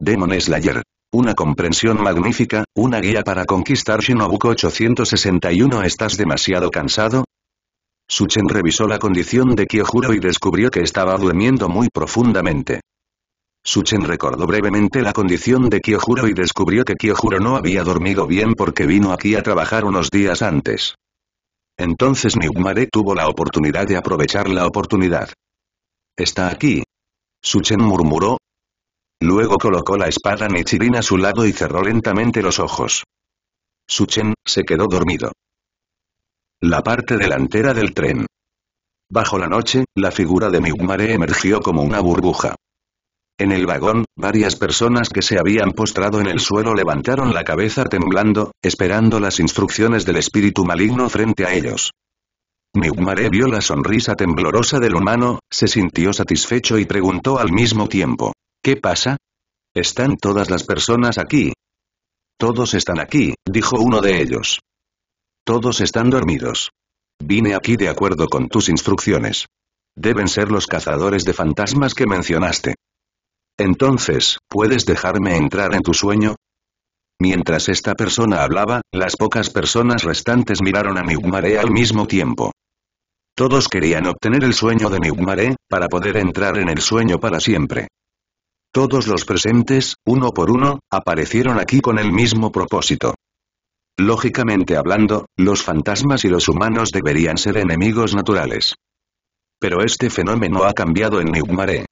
Demon Slayer. Una comprensión magnífica, una guía para conquistar Shinobuko 861 ¿Estás demasiado cansado? Suchen revisó la condición de Kyojuro y descubrió que estaba durmiendo muy profundamente. Suchen recordó brevemente la condición de Kyojuro y descubrió que Kyojuro no había dormido bien porque vino aquí a trabajar unos días antes. Entonces Niumare tuvo la oportunidad de aprovechar la oportunidad. Está aquí. Suchen murmuró, Luego colocó la espada Nichirin a su lado y cerró lentamente los ojos. Suchen se quedó dormido. La parte delantera del tren. Bajo la noche, la figura de Miumare emergió como una burbuja. En el vagón, varias personas que se habían postrado en el suelo levantaron la cabeza temblando, esperando las instrucciones del espíritu maligno frente a ellos. Miumare vio la sonrisa temblorosa del humano, se sintió satisfecho y preguntó al mismo tiempo. ¿Qué pasa? ¿Están todas las personas aquí? Todos están aquí, dijo uno de ellos. Todos están dormidos. Vine aquí de acuerdo con tus instrucciones. Deben ser los cazadores de fantasmas que mencionaste. Entonces, ¿puedes dejarme entrar en tu sueño? Mientras esta persona hablaba, las pocas personas restantes miraron a Migmaré al mismo tiempo. Todos querían obtener el sueño de Migmaré, para poder entrar en el sueño para siempre. Todos los presentes, uno por uno, aparecieron aquí con el mismo propósito. Lógicamente hablando, los fantasmas y los humanos deberían ser enemigos naturales. Pero este fenómeno ha cambiado en Newmare.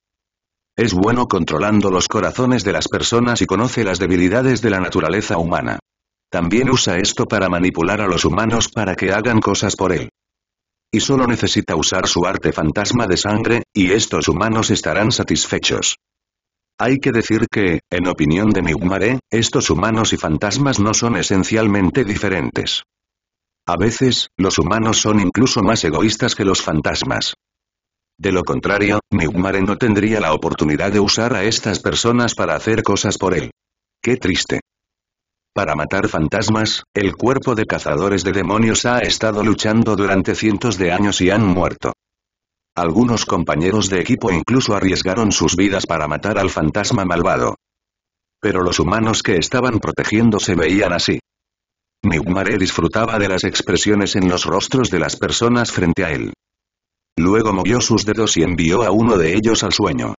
Es bueno controlando los corazones de las personas y conoce las debilidades de la naturaleza humana. También usa esto para manipular a los humanos para que hagan cosas por él. Y solo necesita usar su arte fantasma de sangre, y estos humanos estarán satisfechos. Hay que decir que, en opinión de Migmaré, estos humanos y fantasmas no son esencialmente diferentes. A veces, los humanos son incluso más egoístas que los fantasmas. De lo contrario, Migmaré no tendría la oportunidad de usar a estas personas para hacer cosas por él. ¡Qué triste! Para matar fantasmas, el cuerpo de cazadores de demonios ha estado luchando durante cientos de años y han muerto. Algunos compañeros de equipo incluso arriesgaron sus vidas para matar al fantasma malvado. Pero los humanos que estaban protegiendo se veían así. Neumare disfrutaba de las expresiones en los rostros de las personas frente a él. Luego movió sus dedos y envió a uno de ellos al sueño.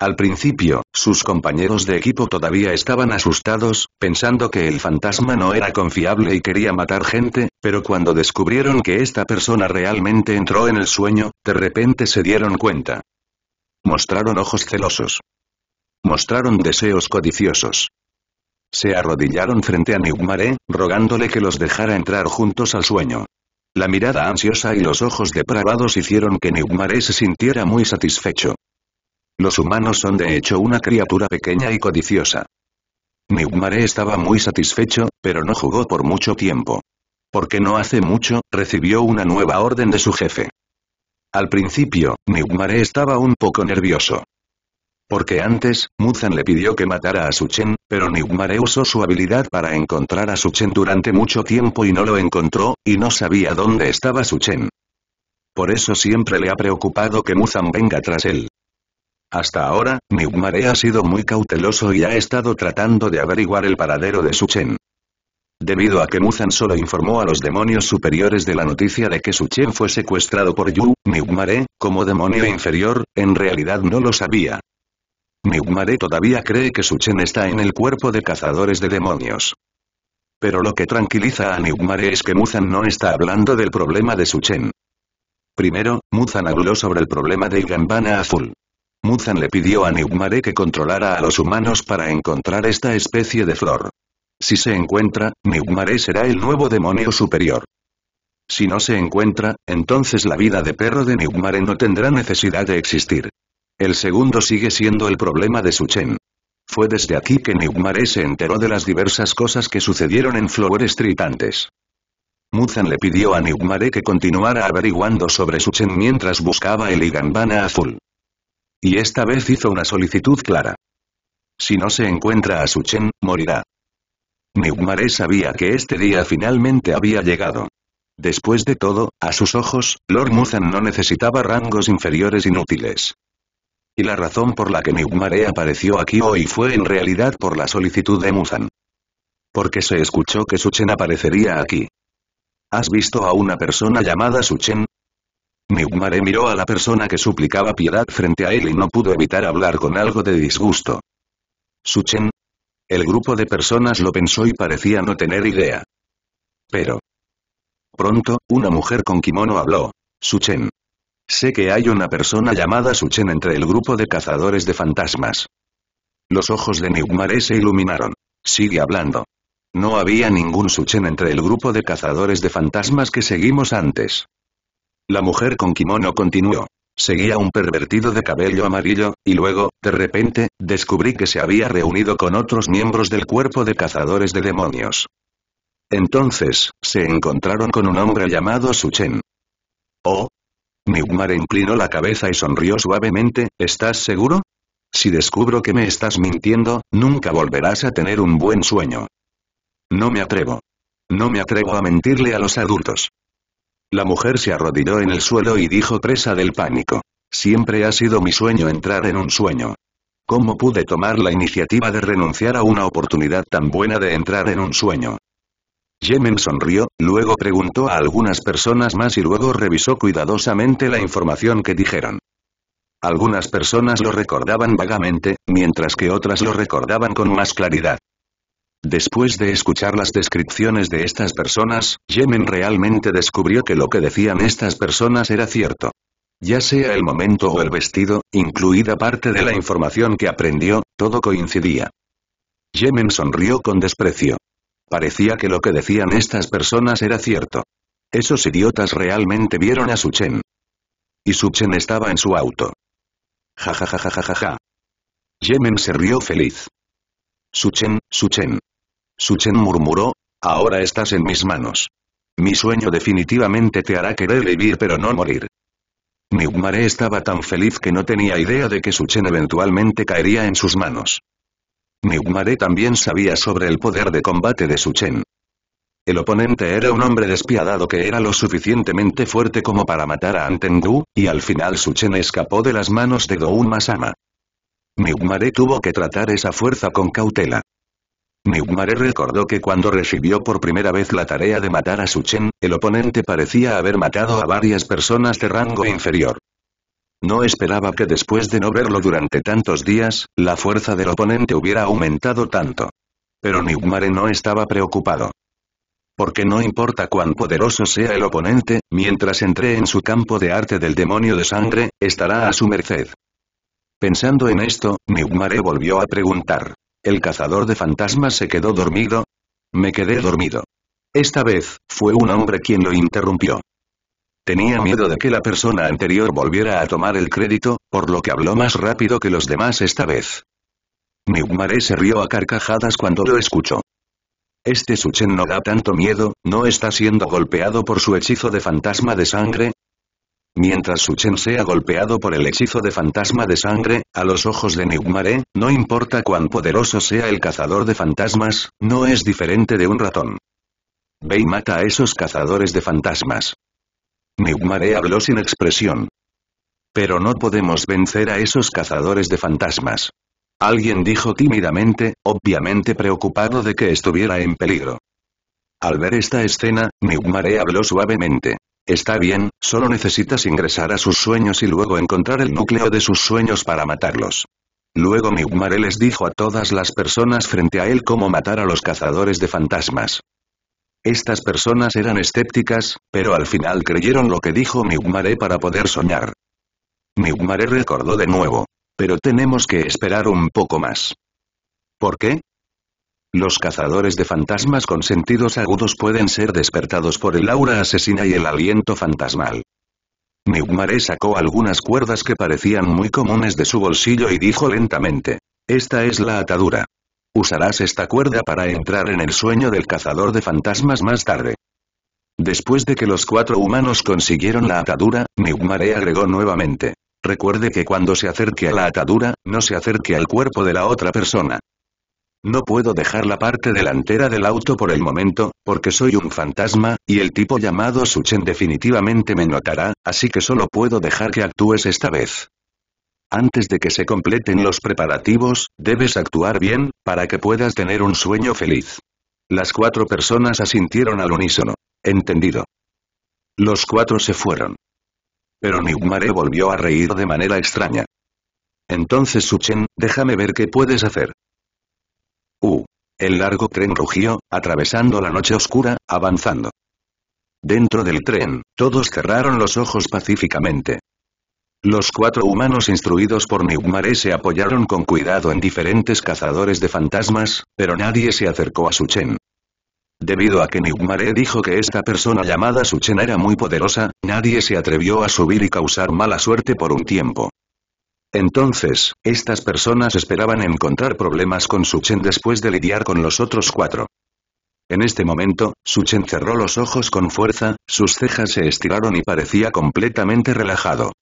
Al principio, sus compañeros de equipo todavía estaban asustados, pensando que el fantasma no era confiable y quería matar gente, pero cuando descubrieron que esta persona realmente entró en el sueño, de repente se dieron cuenta. Mostraron ojos celosos. Mostraron deseos codiciosos. Se arrodillaron frente a newmaré rogándole que los dejara entrar juntos al sueño. La mirada ansiosa y los ojos depravados hicieron que newmaré se sintiera muy satisfecho. Los humanos son de hecho una criatura pequeña y codiciosa. Niugmare estaba muy satisfecho, pero no jugó por mucho tiempo. Porque no hace mucho, recibió una nueva orden de su jefe. Al principio, Niugmare estaba un poco nervioso. Porque antes, Muzan le pidió que matara a Suchen, pero Niugmare usó su habilidad para encontrar a Suchen durante mucho tiempo y no lo encontró, y no sabía dónde estaba Suchen. Por eso siempre le ha preocupado que Muzan venga tras él. Hasta ahora, Niugmare ha sido muy cauteloso y ha estado tratando de averiguar el paradero de Suchen. Debido a que Muzan solo informó a los demonios superiores de la noticia de que Suchen fue secuestrado por Yu, Niugmare, como demonio inferior, en realidad no lo sabía. Niugmare todavía cree que Suchen está en el cuerpo de cazadores de demonios. Pero lo que tranquiliza a Niugmare es que Muzan no está hablando del problema de Suchen. Primero, Muzan habló sobre el problema de Gambana Azul. Muzan le pidió a Nyugmare que controlara a los humanos para encontrar esta especie de flor. Si se encuentra, Nyugmare será el nuevo demonio superior. Si no se encuentra, entonces la vida de perro de Nyugmare no tendrá necesidad de existir. El segundo sigue siendo el problema de Suchen. Fue desde aquí que Nyugmare se enteró de las diversas cosas que sucedieron en Flower Street antes. Muzan le pidió a Nyugmare que continuara averiguando sobre Suchen mientras buscaba el Igambana azul. Y esta vez hizo una solicitud clara. Si no se encuentra a Suchen, morirá. Maré sabía que este día finalmente había llegado. Después de todo, a sus ojos, Lord Muzan no necesitaba rangos inferiores inútiles. Y la razón por la que Niugmare apareció aquí hoy fue en realidad por la solicitud de Muzan. Porque se escuchó que Suchen aparecería aquí. ¿Has visto a una persona llamada Suchen? Miugmare miró a la persona que suplicaba piedad frente a él y no pudo evitar hablar con algo de disgusto. Suchen. El grupo de personas lo pensó y parecía no tener idea. Pero. Pronto, una mujer con kimono habló. Suchen. Sé que hay una persona llamada Suchen entre el grupo de cazadores de fantasmas. Los ojos de Miugmare se iluminaron. Sigue hablando. No había ningún Suchen entre el grupo de cazadores de fantasmas que seguimos antes. La mujer con kimono continuó. Seguía un pervertido de cabello amarillo, y luego, de repente, descubrí que se había reunido con otros miembros del cuerpo de cazadores de demonios. Entonces, se encontraron con un hombre llamado Suchen. Oh. Nyugmar inclinó la cabeza y sonrió suavemente, ¿estás seguro? Si descubro que me estás mintiendo, nunca volverás a tener un buen sueño. No me atrevo. No me atrevo a mentirle a los adultos. La mujer se arrodilló en el suelo y dijo presa del pánico. Siempre ha sido mi sueño entrar en un sueño. ¿Cómo pude tomar la iniciativa de renunciar a una oportunidad tan buena de entrar en un sueño? Yemen sonrió, luego preguntó a algunas personas más y luego revisó cuidadosamente la información que dijeron. Algunas personas lo recordaban vagamente, mientras que otras lo recordaban con más claridad. Después de escuchar las descripciones de estas personas, Yemen realmente descubrió que lo que decían estas personas era cierto. Ya sea el momento o el vestido, incluida parte de la información que aprendió, todo coincidía. Yemen sonrió con desprecio. Parecía que lo que decían estas personas era cierto. Esos idiotas realmente vieron a Suchen. Y Suchen estaba en su auto. Ja ja ja ja ja ja. Yemen se rió feliz. Suchen, Suchen. Suchen murmuró, ahora estás en mis manos. Mi sueño definitivamente te hará querer vivir pero no morir. Niugmare estaba tan feliz que no tenía idea de que Suchen eventualmente caería en sus manos. Niugmare también sabía sobre el poder de combate de Suchen. El oponente era un hombre despiadado que era lo suficientemente fuerte como para matar a Antengu, y al final Suchen escapó de las manos de Doon Masama. Niugmare tuvo que tratar esa fuerza con cautela. Niugmare recordó que cuando recibió por primera vez la tarea de matar a Suchen, el oponente parecía haber matado a varias personas de rango inferior. No esperaba que después de no verlo durante tantos días, la fuerza del oponente hubiera aumentado tanto. Pero Niugmare no estaba preocupado. Porque no importa cuán poderoso sea el oponente, mientras entre en su campo de arte del demonio de sangre, estará a su merced. Pensando en esto, Miumare volvió a preguntar. ¿El cazador de fantasmas se quedó dormido? Me quedé dormido. Esta vez, fue un hombre quien lo interrumpió. Tenía miedo de que la persona anterior volviera a tomar el crédito, por lo que habló más rápido que los demás esta vez. Miumare se rió a carcajadas cuando lo escuchó. Este Suchen no da tanto miedo, no está siendo golpeado por su hechizo de fantasma de sangre, Mientras Suchen sea golpeado por el hechizo de fantasma de sangre, a los ojos de Neumare, no importa cuán poderoso sea el cazador de fantasmas, no es diferente de un ratón. Ve y mata a esos cazadores de fantasmas. Neumare habló sin expresión. Pero no podemos vencer a esos cazadores de fantasmas. Alguien dijo tímidamente, obviamente preocupado de que estuviera en peligro. Al ver esta escena, Neumare habló suavemente. Está bien, solo necesitas ingresar a sus sueños y luego encontrar el núcleo de sus sueños para matarlos. Luego Migmare les dijo a todas las personas frente a él cómo matar a los cazadores de fantasmas. Estas personas eran escépticas, pero al final creyeron lo que dijo Migmare para poder soñar. Migmare recordó de nuevo. Pero tenemos que esperar un poco más. ¿Por qué? Los cazadores de fantasmas con sentidos agudos pueden ser despertados por el aura asesina y el aliento fantasmal. Neumare sacó algunas cuerdas que parecían muy comunes de su bolsillo y dijo lentamente. Esta es la atadura. Usarás esta cuerda para entrar en el sueño del cazador de fantasmas más tarde. Después de que los cuatro humanos consiguieron la atadura, Neumare agregó nuevamente. Recuerde que cuando se acerque a la atadura, no se acerque al cuerpo de la otra persona. No puedo dejar la parte delantera del auto por el momento, porque soy un fantasma, y el tipo llamado Suchen definitivamente me notará, así que solo puedo dejar que actúes esta vez. Antes de que se completen los preparativos, debes actuar bien, para que puedas tener un sueño feliz. Las cuatro personas asintieron al unísono. Entendido. Los cuatro se fueron. Pero Nigmare volvió a reír de manera extraña. Entonces Suchen, déjame ver qué puedes hacer. El largo tren rugió, atravesando la noche oscura, avanzando. Dentro del tren, todos cerraron los ojos pacíficamente. Los cuatro humanos instruidos por Niugmare se apoyaron con cuidado en diferentes cazadores de fantasmas, pero nadie se acercó a Suchen. Debido a que Niugmare dijo que esta persona llamada Suchen era muy poderosa, nadie se atrevió a subir y causar mala suerte por un tiempo. Entonces, estas personas esperaban encontrar problemas con Suchen después de lidiar con los otros cuatro. En este momento, Suchen cerró los ojos con fuerza, sus cejas se estiraron y parecía completamente relajado.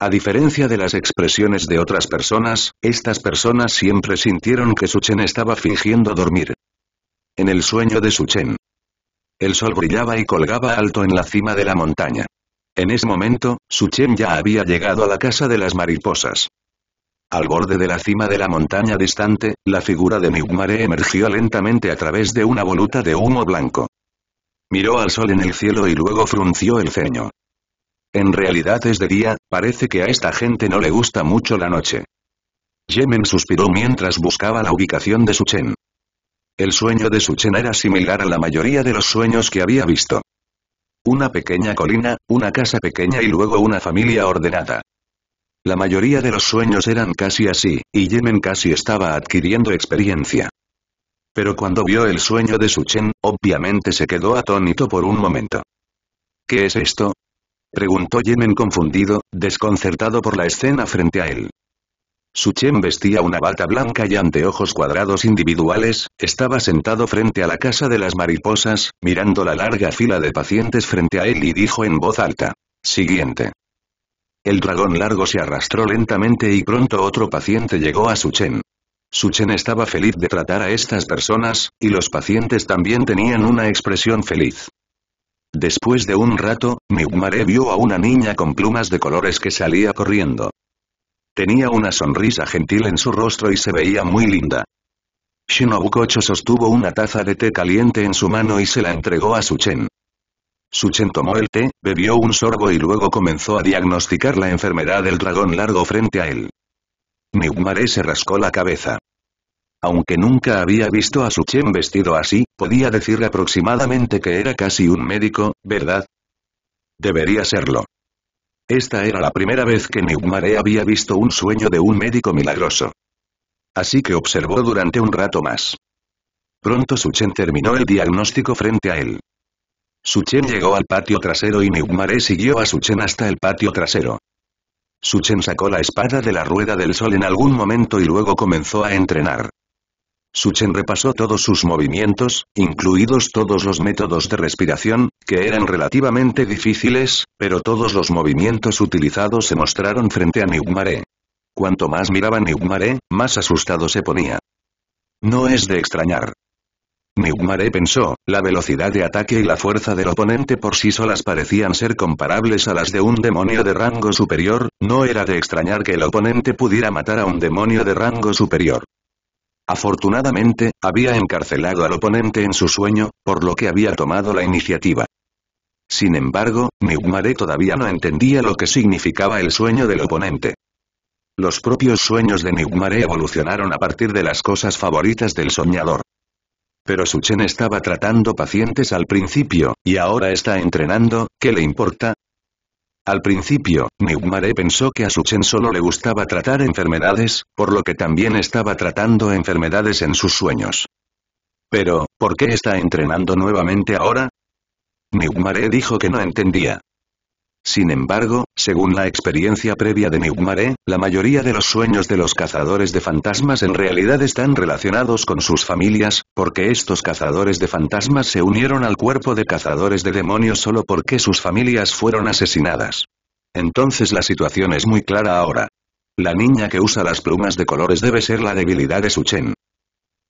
A diferencia de las expresiones de otras personas, estas personas siempre sintieron que Suchen estaba fingiendo dormir. En el sueño de Suchen. El sol brillaba y colgaba alto en la cima de la montaña. En ese momento, Suchen ya había llegado a la casa de las mariposas. Al borde de la cima de la montaña distante, la figura de Niugmare emergió lentamente a través de una voluta de humo blanco. Miró al sol en el cielo y luego frunció el ceño. En realidad es de día, parece que a esta gente no le gusta mucho la noche. Yemen suspiró mientras buscaba la ubicación de Suchen. El sueño de Suchen era similar a la mayoría de los sueños que había visto. Una pequeña colina, una casa pequeña y luego una familia ordenada. La mayoría de los sueños eran casi así, y Yemen casi estaba adquiriendo experiencia. Pero cuando vio el sueño de Suchen, obviamente se quedó atónito por un momento. ¿Qué es esto? Preguntó Yemen confundido, desconcertado por la escena frente a él. Chen vestía una bata blanca y anteojos cuadrados individuales, estaba sentado frente a la casa de las mariposas, mirando la larga fila de pacientes frente a él y dijo en voz alta. Siguiente. El dragón largo se arrastró lentamente y pronto otro paciente llegó a Su Suchen estaba feliz de tratar a estas personas, y los pacientes también tenían una expresión feliz. Después de un rato, Miumare vio a una niña con plumas de colores que salía corriendo. Tenía una sonrisa gentil en su rostro y se veía muy linda. Shinobu Kocho sostuvo una taza de té caliente en su mano y se la entregó a Suchen. Suchen tomó el té, bebió un sorbo y luego comenzó a diagnosticar la enfermedad del dragón largo frente a él. Niumare se rascó la cabeza. Aunque nunca había visto a Suchen vestido así, podía decir aproximadamente que era casi un médico, ¿verdad? Debería serlo. Esta era la primera vez que Neumare había visto un sueño de un médico milagroso. Así que observó durante un rato más. Pronto Suchen terminó el diagnóstico frente a él. Suchen llegó al patio trasero y Neumare siguió a Suchen hasta el patio trasero. Suchen sacó la espada de la rueda del sol en algún momento y luego comenzó a entrenar. Suchen repasó todos sus movimientos, incluidos todos los métodos de respiración, que eran relativamente difíciles, pero todos los movimientos utilizados se mostraron frente a Nigmaré. Cuanto más miraba Niugmare, más asustado se ponía. No es de extrañar. Nigmaré pensó, la velocidad de ataque y la fuerza del oponente por sí solas parecían ser comparables a las de un demonio de rango superior, no era de extrañar que el oponente pudiera matar a un demonio de rango superior. Afortunadamente, había encarcelado al oponente en su sueño, por lo que había tomado la iniciativa. Sin embargo, Mare todavía no entendía lo que significaba el sueño del oponente. Los propios sueños de Mare evolucionaron a partir de las cosas favoritas del soñador. Pero Suchen estaba tratando pacientes al principio, y ahora está entrenando, ¿qué le importa? Al principio, Neumare pensó que a Suchen solo le gustaba tratar enfermedades, por lo que también estaba tratando enfermedades en sus sueños. Pero, ¿por qué está entrenando nuevamente ahora? Neumare dijo que no entendía. Sin embargo, según la experiencia previa de Niugmare, la mayoría de los sueños de los cazadores de fantasmas en realidad están relacionados con sus familias, porque estos cazadores de fantasmas se unieron al cuerpo de cazadores de demonios solo porque sus familias fueron asesinadas. Entonces la situación es muy clara ahora. La niña que usa las plumas de colores debe ser la debilidad de Suchen.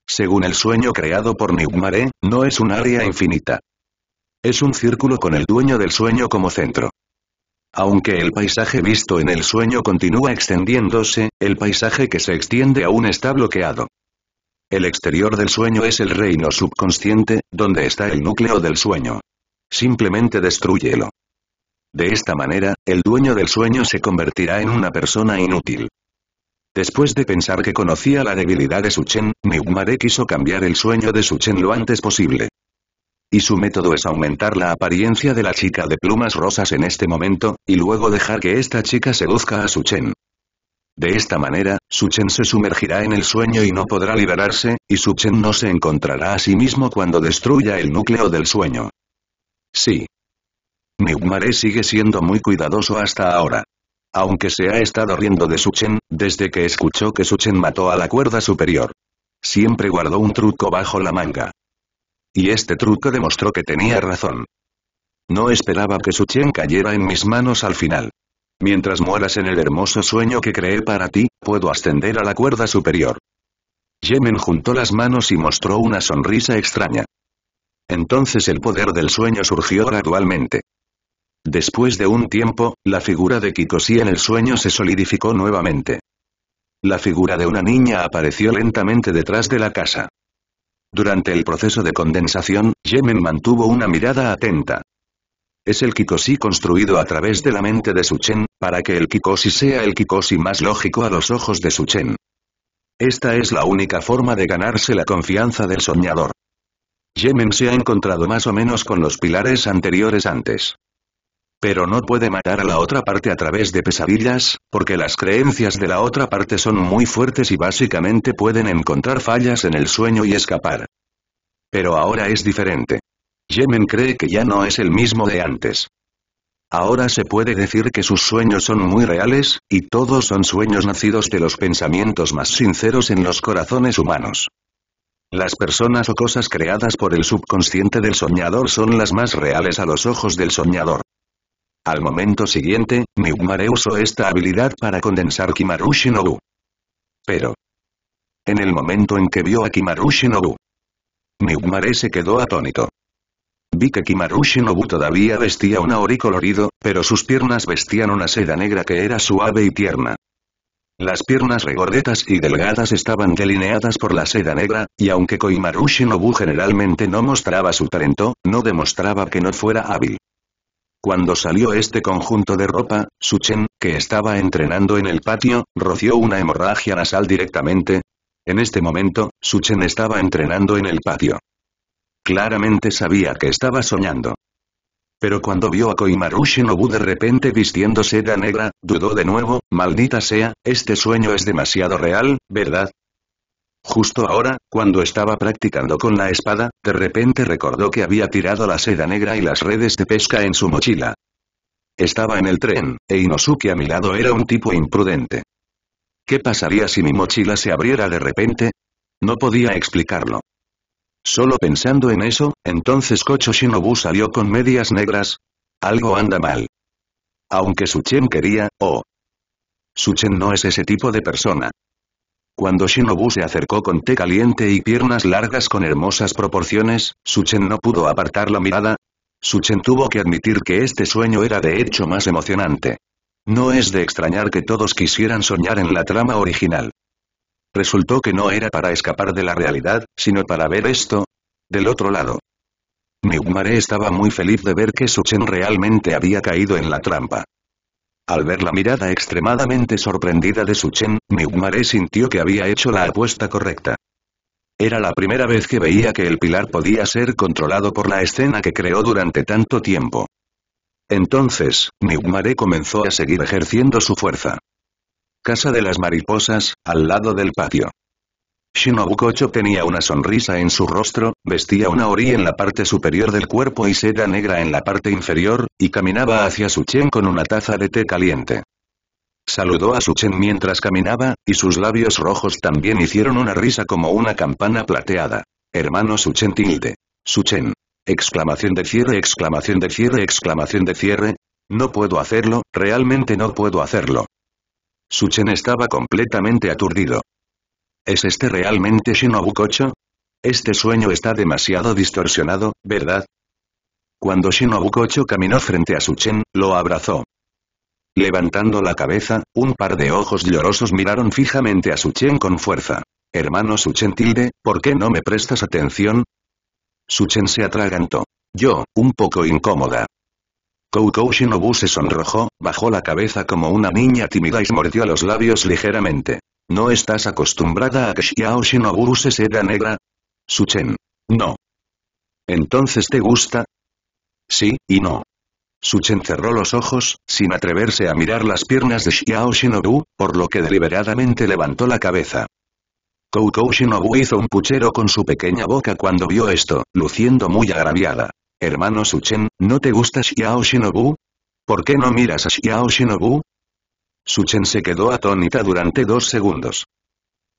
Según el sueño creado por Niugmare, no es un área infinita. Es un círculo con el dueño del sueño como centro. Aunque el paisaje visto en el sueño continúa extendiéndose, el paisaje que se extiende aún está bloqueado. El exterior del sueño es el reino subconsciente, donde está el núcleo del sueño. Simplemente destruyelo. De esta manera, el dueño del sueño se convertirá en una persona inútil. Después de pensar que conocía la debilidad de Suchen, Neugmare quiso cambiar el sueño de Suchen lo antes posible y su método es aumentar la apariencia de la chica de plumas rosas en este momento, y luego dejar que esta chica seduzca a su Chen. De esta manera, Suchen se sumergirá en el sueño y no podrá liberarse, y Suchen no se encontrará a sí mismo cuando destruya el núcleo del sueño. Sí. Neumare sigue siendo muy cuidadoso hasta ahora. Aunque se ha estado riendo de Suchen, desde que escuchó que Suchen mató a la cuerda superior. Siempre guardó un truco bajo la manga. Y este truco demostró que tenía razón. No esperaba que su Chen cayera en mis manos al final. Mientras mueras en el hermoso sueño que creé para ti, puedo ascender a la cuerda superior. Yemen juntó las manos y mostró una sonrisa extraña. Entonces el poder del sueño surgió gradualmente. Después de un tiempo, la figura de Kikoshi en el sueño se solidificó nuevamente. La figura de una niña apareció lentamente detrás de la casa. Durante el proceso de condensación, Yemen mantuvo una mirada atenta. Es el Kikoshi construido a través de la mente de Suchen, para que el Kikoshi sea el Kikosi más lógico a los ojos de Suchen. Esta es la única forma de ganarse la confianza del soñador. Yemen se ha encontrado más o menos con los pilares anteriores antes pero no puede matar a la otra parte a través de pesadillas, porque las creencias de la otra parte son muy fuertes y básicamente pueden encontrar fallas en el sueño y escapar. Pero ahora es diferente. Yemen cree que ya no es el mismo de antes. Ahora se puede decir que sus sueños son muy reales, y todos son sueños nacidos de los pensamientos más sinceros en los corazones humanos. Las personas o cosas creadas por el subconsciente del soñador son las más reales a los ojos del soñador. Al momento siguiente, Miumare usó esta habilidad para condensar Kimaru Shinobu. Pero... En el momento en que vio a Kimaru Shinobu, se quedó atónito. Vi que Kimaru Shinobu todavía vestía un ori colorido, pero sus piernas vestían una seda negra que era suave y tierna. Las piernas regordetas y delgadas estaban delineadas por la seda negra, y aunque Koimaru Shinobu generalmente no mostraba su talento, no demostraba que no fuera hábil. Cuando salió este conjunto de ropa, Suchen, que estaba entrenando en el patio, roció una hemorragia nasal directamente. En este momento, Suchen estaba entrenando en el patio. Claramente sabía que estaba soñando. Pero cuando vio a Koimaru Shinobu de repente vistiéndose seda negra, dudó de nuevo, maldita sea, este sueño es demasiado real, ¿verdad? Justo ahora, cuando estaba practicando con la espada, de repente recordó que había tirado la seda negra y las redes de pesca en su mochila. Estaba en el tren, e Inosuke a mi lado era un tipo imprudente. ¿Qué pasaría si mi mochila se abriera de repente? No podía explicarlo. Solo pensando en eso, entonces Kocho Shinobu salió con medias negras. Algo anda mal. Aunque Suchen quería, oh. Suchen no es ese tipo de persona. Cuando Shinobu se acercó con té caliente y piernas largas con hermosas proporciones, Suchen no pudo apartar la mirada. Suchen tuvo que admitir que este sueño era de hecho más emocionante. No es de extrañar que todos quisieran soñar en la trama original. Resultó que no era para escapar de la realidad, sino para ver esto, del otro lado. Mare estaba muy feliz de ver que Suchen realmente había caído en la trampa. Al ver la mirada extremadamente sorprendida de Suchen, Miumare sintió que había hecho la apuesta correcta. Era la primera vez que veía que el pilar podía ser controlado por la escena que creó durante tanto tiempo. Entonces, Miumare comenzó a seguir ejerciendo su fuerza. Casa de las Mariposas, al lado del patio. Shinobu Kocho tenía una sonrisa en su rostro, vestía una ori en la parte superior del cuerpo y seda negra en la parte inferior, y caminaba hacia Suchen con una taza de té caliente. Saludó a Suchen mientras caminaba, y sus labios rojos también hicieron una risa como una campana plateada. Hermano Suchen tilde. Suchen. Exclamación de cierre, exclamación de cierre, exclamación de cierre. No puedo hacerlo, realmente no puedo hacerlo. Suchen estaba completamente aturdido. ¿Es este realmente Shinobu Kocho? Este sueño está demasiado distorsionado, ¿verdad? Cuando Shinobu Kocho caminó frente a Suchen, lo abrazó. Levantando la cabeza, un par de ojos llorosos miraron fijamente a Suchen con fuerza. Hermano Suchen tilde, ¿por qué no me prestas atención? Suchen se atragantó. Yo, un poco incómoda. Koukou Shinobu se sonrojó, bajó la cabeza como una niña tímida y mordió los labios ligeramente. ¿No estás acostumbrada a que Xiao Shinobu use seda negra? Suchen. No. ¿Entonces te gusta? Sí, y no. Suchen cerró los ojos, sin atreverse a mirar las piernas de Xiao Shinobu, por lo que deliberadamente levantó la cabeza. Koukou Shinobu hizo un puchero con su pequeña boca cuando vio esto, luciendo muy agraviada. Hermano Suchen, ¿no te gusta Xiao Shinobu? ¿Por qué no miras a Xiao Shinobu? Suchen se quedó atónita durante dos segundos.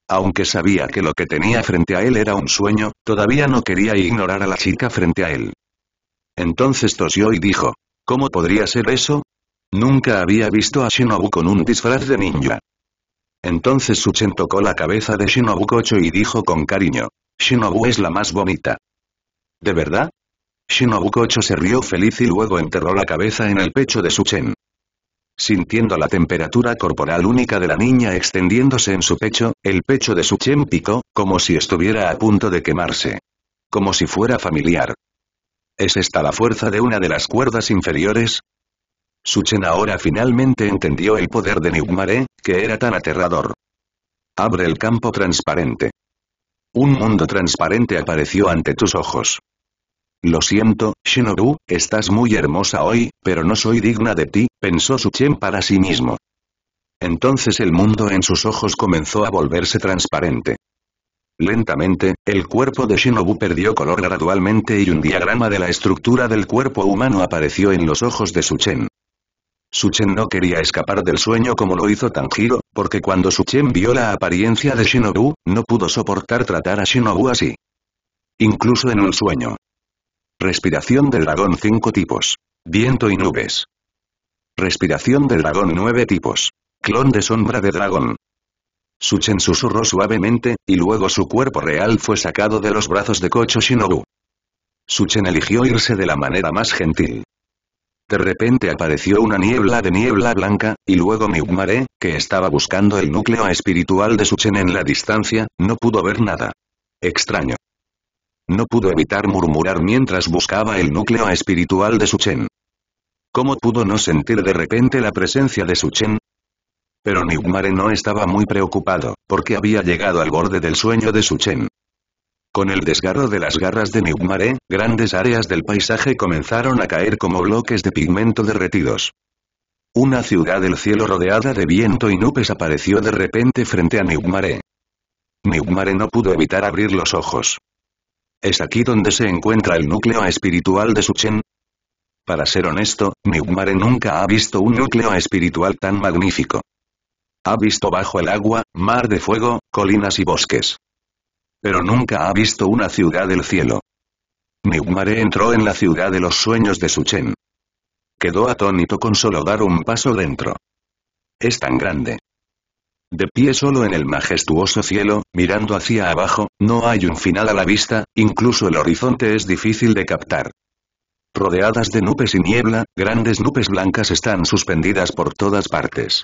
Aunque sabía que lo que tenía frente a él era un sueño, todavía no quería ignorar a la chica frente a él. Entonces tosió y dijo, ¿cómo podría ser eso? Nunca había visto a Shinobu con un disfraz de ninja. Entonces Suchen tocó la cabeza de Shinobu Kocho y dijo con cariño, Shinobu es la más bonita. ¿De verdad? Shinobu Kocho se rió feliz y luego enterró la cabeza en el pecho de Suchen sintiendo la temperatura corporal única de la niña extendiéndose en su pecho, el pecho de su picó, como si estuviera a punto de quemarse. Como si fuera familiar. ¿Es esta la fuerza de una de las cuerdas inferiores? Suchen ahora finalmente entendió el poder de Newmaré, que era tan aterrador. Abre el campo transparente. Un mundo transparente apareció ante tus ojos. Lo siento, Shinobu, estás muy hermosa hoy, pero no soy digna de ti, pensó Suchen para sí mismo. Entonces el mundo en sus ojos comenzó a volverse transparente. Lentamente, el cuerpo de Shinobu perdió color gradualmente y un diagrama de la estructura del cuerpo humano apareció en los ojos de Suchen. Suchen no quería escapar del sueño como lo hizo Tanjiro, porque cuando Suchen vio la apariencia de Shinobu, no pudo soportar tratar a Shinobu así. Incluso en un sueño. Respiración del dragón 5 tipos. Viento y nubes. Respiración del dragón 9 tipos. Clon de sombra de dragón. Suchen susurró suavemente, y luego su cuerpo real fue sacado de los brazos de Kocho Shinobu. Suchen eligió irse de la manera más gentil. De repente apareció una niebla de niebla blanca, y luego Miugmare, que estaba buscando el núcleo espiritual de Suchen en la distancia, no pudo ver nada. Extraño. No pudo evitar murmurar mientras buscaba el núcleo espiritual de Suchen. ¿Cómo pudo no sentir de repente la presencia de Suchen? Pero Niugmare no estaba muy preocupado, porque había llegado al borde del sueño de Suchen. Con el desgarro de las garras de Niugmare, grandes áreas del paisaje comenzaron a caer como bloques de pigmento derretidos. Una ciudad del cielo rodeada de viento y nubes apareció de repente frente a Niugmare. Niugmare no pudo evitar abrir los ojos. ¿Es aquí donde se encuentra el núcleo espiritual de Suchen? Para ser honesto, Mare nunca ha visto un núcleo espiritual tan magnífico. Ha visto bajo el agua, mar de fuego, colinas y bosques. Pero nunca ha visto una ciudad del cielo. Mare entró en la ciudad de los sueños de Suchen. Quedó atónito con solo dar un paso dentro. Es tan grande, de pie solo en el majestuoso cielo, mirando hacia abajo, no hay un final a la vista, incluso el horizonte es difícil de captar. Rodeadas de nubes y niebla, grandes nubes blancas están suspendidas por todas partes.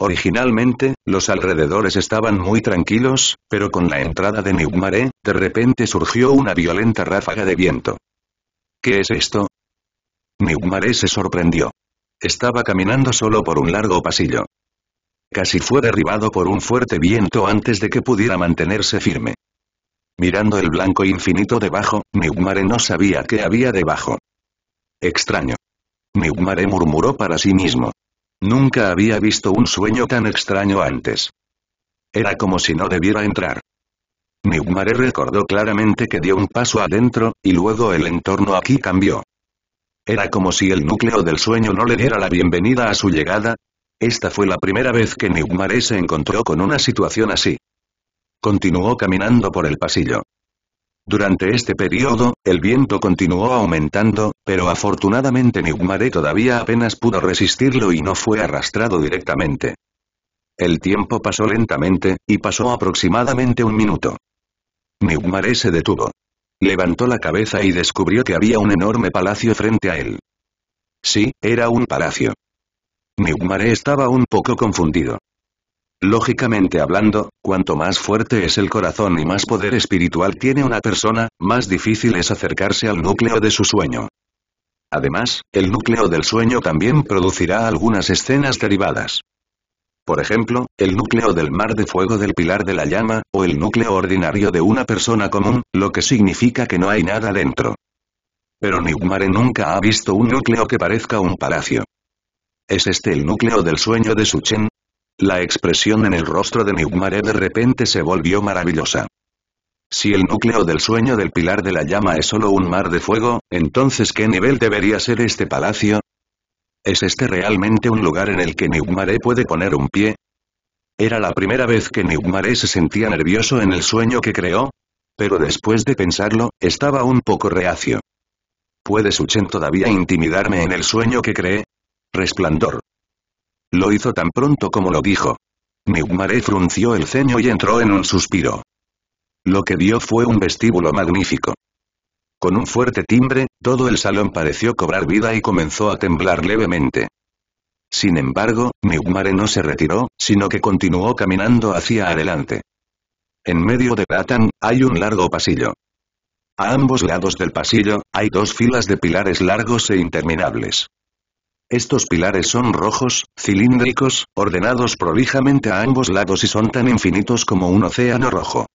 Originalmente, los alrededores estaban muy tranquilos, pero con la entrada de Newmaré, de repente surgió una violenta ráfaga de viento. ¿Qué es esto? Neumare se sorprendió. Estaba caminando solo por un largo pasillo. Casi fue derribado por un fuerte viento antes de que pudiera mantenerse firme. Mirando el blanco infinito debajo, Neumare no sabía qué había debajo. Extraño. Neumare murmuró para sí mismo. Nunca había visto un sueño tan extraño antes. Era como si no debiera entrar. Neumare recordó claramente que dio un paso adentro, y luego el entorno aquí cambió. Era como si el núcleo del sueño no le diera la bienvenida a su llegada, esta fue la primera vez que Nyumare se encontró con una situación así. Continuó caminando por el pasillo. Durante este periodo, el viento continuó aumentando, pero afortunadamente Nigmare todavía apenas pudo resistirlo y no fue arrastrado directamente. El tiempo pasó lentamente, y pasó aproximadamente un minuto. Nigmare se detuvo. Levantó la cabeza y descubrió que había un enorme palacio frente a él. Sí, era un palacio. Niugmare estaba un poco confundido. Lógicamente hablando, cuanto más fuerte es el corazón y más poder espiritual tiene una persona, más difícil es acercarse al núcleo de su sueño. Además, el núcleo del sueño también producirá algunas escenas derivadas. Por ejemplo, el núcleo del mar de fuego del pilar de la llama, o el núcleo ordinario de una persona común, lo que significa que no hay nada dentro. Pero Niugmare nunca ha visto un núcleo que parezca un palacio. ¿Es este el núcleo del sueño de Suchen? La expresión en el rostro de Nyugmare de repente se volvió maravillosa. Si el núcleo del sueño del pilar de la llama es solo un mar de fuego, entonces ¿qué nivel debería ser este palacio? ¿Es este realmente un lugar en el que Niugmare puede poner un pie? Era la primera vez que Niugmare se sentía nervioso en el sueño que creó. Pero después de pensarlo, estaba un poco reacio. ¿Puede Suchen todavía intimidarme en el sueño que cree? Resplandor. Lo hizo tan pronto como lo dijo. Neumare frunció el ceño y entró en un suspiro. Lo que vio fue un vestíbulo magnífico. Con un fuerte timbre, todo el salón pareció cobrar vida y comenzó a temblar levemente. Sin embargo, Neumare no se retiró, sino que continuó caminando hacia adelante. En medio de Gatan, hay un largo pasillo. A ambos lados del pasillo, hay dos filas de pilares largos e interminables. Estos pilares son rojos, cilíndricos, ordenados prolijamente a ambos lados y son tan infinitos como un océano rojo.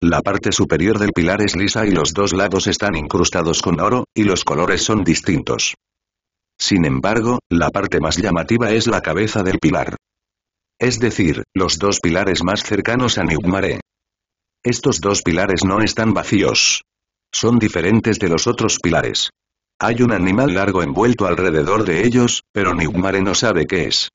La parte superior del pilar es lisa y los dos lados están incrustados con oro, y los colores son distintos. Sin embargo, la parte más llamativa es la cabeza del pilar. Es decir, los dos pilares más cercanos a Nigmaré. Estos dos pilares no están vacíos. Son diferentes de los otros pilares. Hay un animal largo envuelto alrededor de ellos, pero Nigmare no sabe qué es.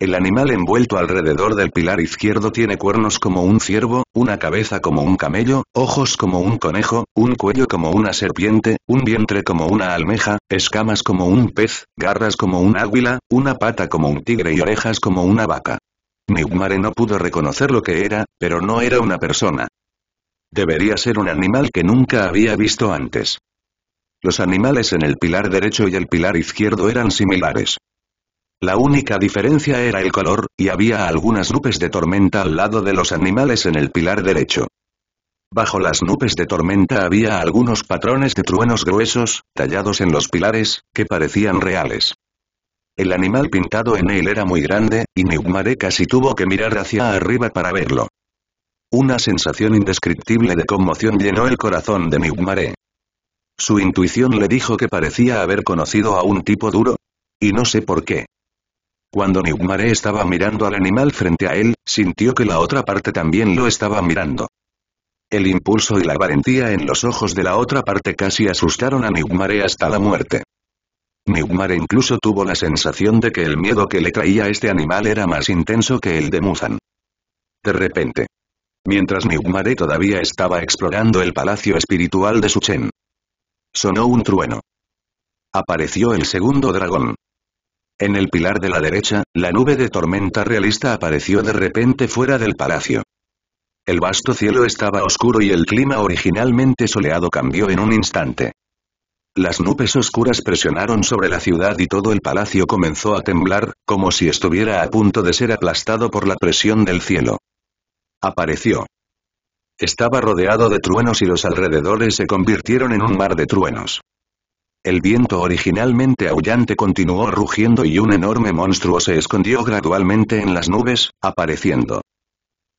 El animal envuelto alrededor del pilar izquierdo tiene cuernos como un ciervo, una cabeza como un camello, ojos como un conejo, un cuello como una serpiente, un vientre como una almeja, escamas como un pez, garras como un águila, una pata como un tigre y orejas como una vaca. Nigmare no pudo reconocer lo que era, pero no era una persona. Debería ser un animal que nunca había visto antes. Los animales en el pilar derecho y el pilar izquierdo eran similares. La única diferencia era el color, y había algunas nubes de tormenta al lado de los animales en el pilar derecho. Bajo las nubes de tormenta había algunos patrones de truenos gruesos, tallados en los pilares, que parecían reales. El animal pintado en él era muy grande, y Neugmare casi tuvo que mirar hacia arriba para verlo. Una sensación indescriptible de conmoción llenó el corazón de Neugmare. Su intuición le dijo que parecía haber conocido a un tipo duro. Y no sé por qué. Cuando Niugmare estaba mirando al animal frente a él, sintió que la otra parte también lo estaba mirando. El impulso y la valentía en los ojos de la otra parte casi asustaron a Niugmare hasta la muerte. Nyugmare incluso tuvo la sensación de que el miedo que le traía este animal era más intenso que el de Muzan. De repente. Mientras Niugmare todavía estaba explorando el palacio espiritual de Suchen, Sonó un trueno. Apareció el segundo dragón. En el pilar de la derecha, la nube de tormenta realista apareció de repente fuera del palacio. El vasto cielo estaba oscuro y el clima originalmente soleado cambió en un instante. Las nubes oscuras presionaron sobre la ciudad y todo el palacio comenzó a temblar, como si estuviera a punto de ser aplastado por la presión del cielo. Apareció. Estaba rodeado de truenos y los alrededores se convirtieron en un mar de truenos. El viento originalmente aullante continuó rugiendo y un enorme monstruo se escondió gradualmente en las nubes, apareciendo.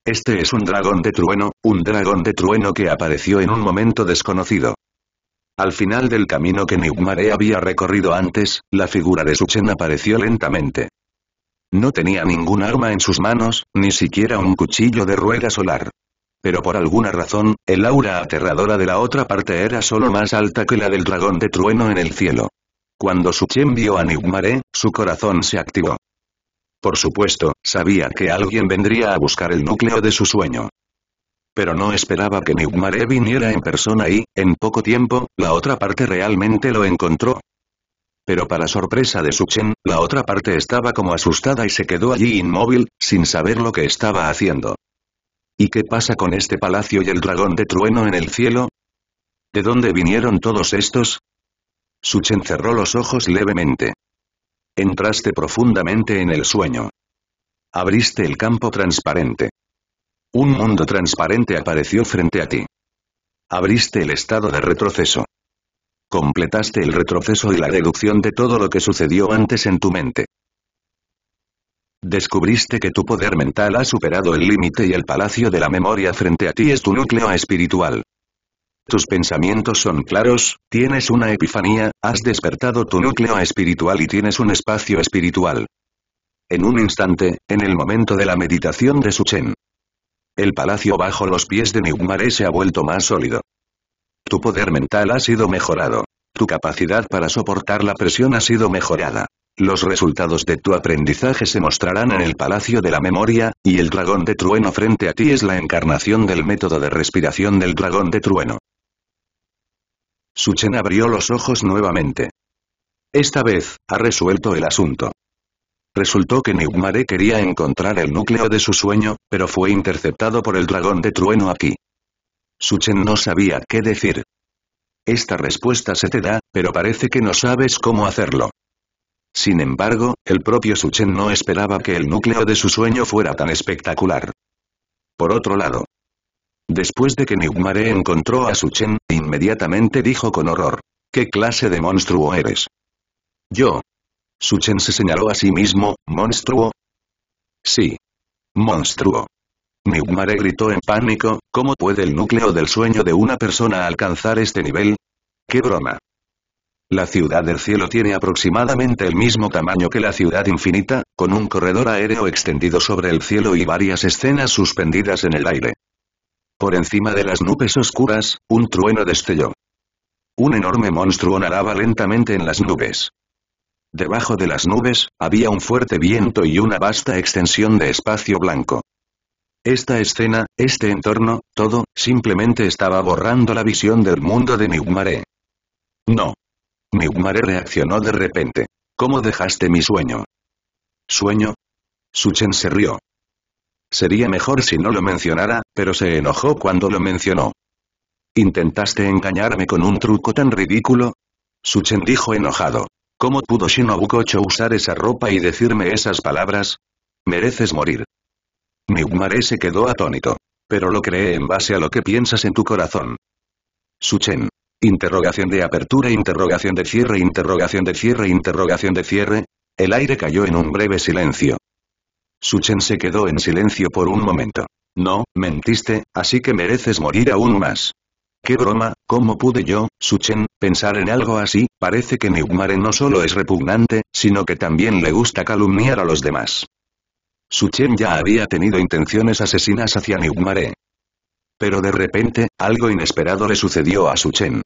Este es un dragón de trueno, un dragón de trueno que apareció en un momento desconocido. Al final del camino que Niugmare había recorrido antes, la figura de Suchen apareció lentamente. No tenía ningún arma en sus manos, ni siquiera un cuchillo de rueda solar. Pero por alguna razón, el aura aterradora de la otra parte era solo más alta que la del dragón de trueno en el cielo. Cuando Chen vio a Nigmare, su corazón se activó. Por supuesto, sabía que alguien vendría a buscar el núcleo de su sueño. Pero no esperaba que Nigmare viniera en persona y, en poco tiempo, la otra parte realmente lo encontró. Pero para sorpresa de Chen, la otra parte estaba como asustada y se quedó allí inmóvil, sin saber lo que estaba haciendo. ¿Y qué pasa con este palacio y el dragón de trueno en el cielo? ¿De dónde vinieron todos estos? Suchen cerró los ojos levemente. Entraste profundamente en el sueño. Abriste el campo transparente. Un mundo transparente apareció frente a ti. Abriste el estado de retroceso. Completaste el retroceso y la deducción de todo lo que sucedió antes en tu mente. Descubriste que tu poder mental ha superado el límite y el palacio de la memoria frente a ti es tu núcleo espiritual. Tus pensamientos son claros, tienes una epifanía, has despertado tu núcleo espiritual y tienes un espacio espiritual. En un instante, en el momento de la meditación de Suchen. El palacio bajo los pies de Nyugmare se ha vuelto más sólido. Tu poder mental ha sido mejorado. Tu capacidad para soportar la presión ha sido mejorada. Los resultados de tu aprendizaje se mostrarán en el Palacio de la Memoria, y el dragón de trueno frente a ti es la encarnación del método de respiración del dragón de trueno. Suchen abrió los ojos nuevamente. Esta vez, ha resuelto el asunto. Resultó que Niumare quería encontrar el núcleo de su sueño, pero fue interceptado por el dragón de trueno aquí. Suchen no sabía qué decir. Esta respuesta se te da, pero parece que no sabes cómo hacerlo. Sin embargo, el propio Suchen no esperaba que el núcleo de su sueño fuera tan espectacular. Por otro lado, después de que mare encontró a Suchen, inmediatamente dijo con horror, ¿qué clase de monstruo eres? Yo. Suchen se señaló a sí mismo, ¿monstruo? Sí. Monstruo. mare gritó en pánico, ¿cómo puede el núcleo del sueño de una persona alcanzar este nivel? ¡Qué broma! La ciudad del cielo tiene aproximadamente el mismo tamaño que la ciudad infinita, con un corredor aéreo extendido sobre el cielo y varias escenas suspendidas en el aire. Por encima de las nubes oscuras, un trueno destelló. Un enorme monstruo nadaba lentamente en las nubes. Debajo de las nubes, había un fuerte viento y una vasta extensión de espacio blanco. Esta escena, este entorno, todo, simplemente estaba borrando la visión del mundo de Maré. No, Miugmare reaccionó de repente. ¿Cómo dejaste mi sueño? ¿Sueño? Suchen se rió. Sería mejor si no lo mencionara, pero se enojó cuando lo mencionó. ¿Intentaste engañarme con un truco tan ridículo? Suchen dijo enojado. ¿Cómo pudo Shinobu Kocho usar esa ropa y decirme esas palabras? Mereces morir. Miugmare se quedó atónito. Pero lo cree en base a lo que piensas en tu corazón. Suchen, Interrogación de apertura, interrogación de cierre, interrogación de cierre, interrogación de cierre. El aire cayó en un breve silencio. Suchen se quedó en silencio por un momento. No, mentiste, así que mereces morir aún más. ¡Qué broma! ¿Cómo pude yo, Suchen, pensar en algo así? Parece que mare no solo es repugnante, sino que también le gusta calumniar a los demás. Suchen ya había tenido intenciones asesinas hacia Nyugmare. Pero de repente, algo inesperado le sucedió a su chen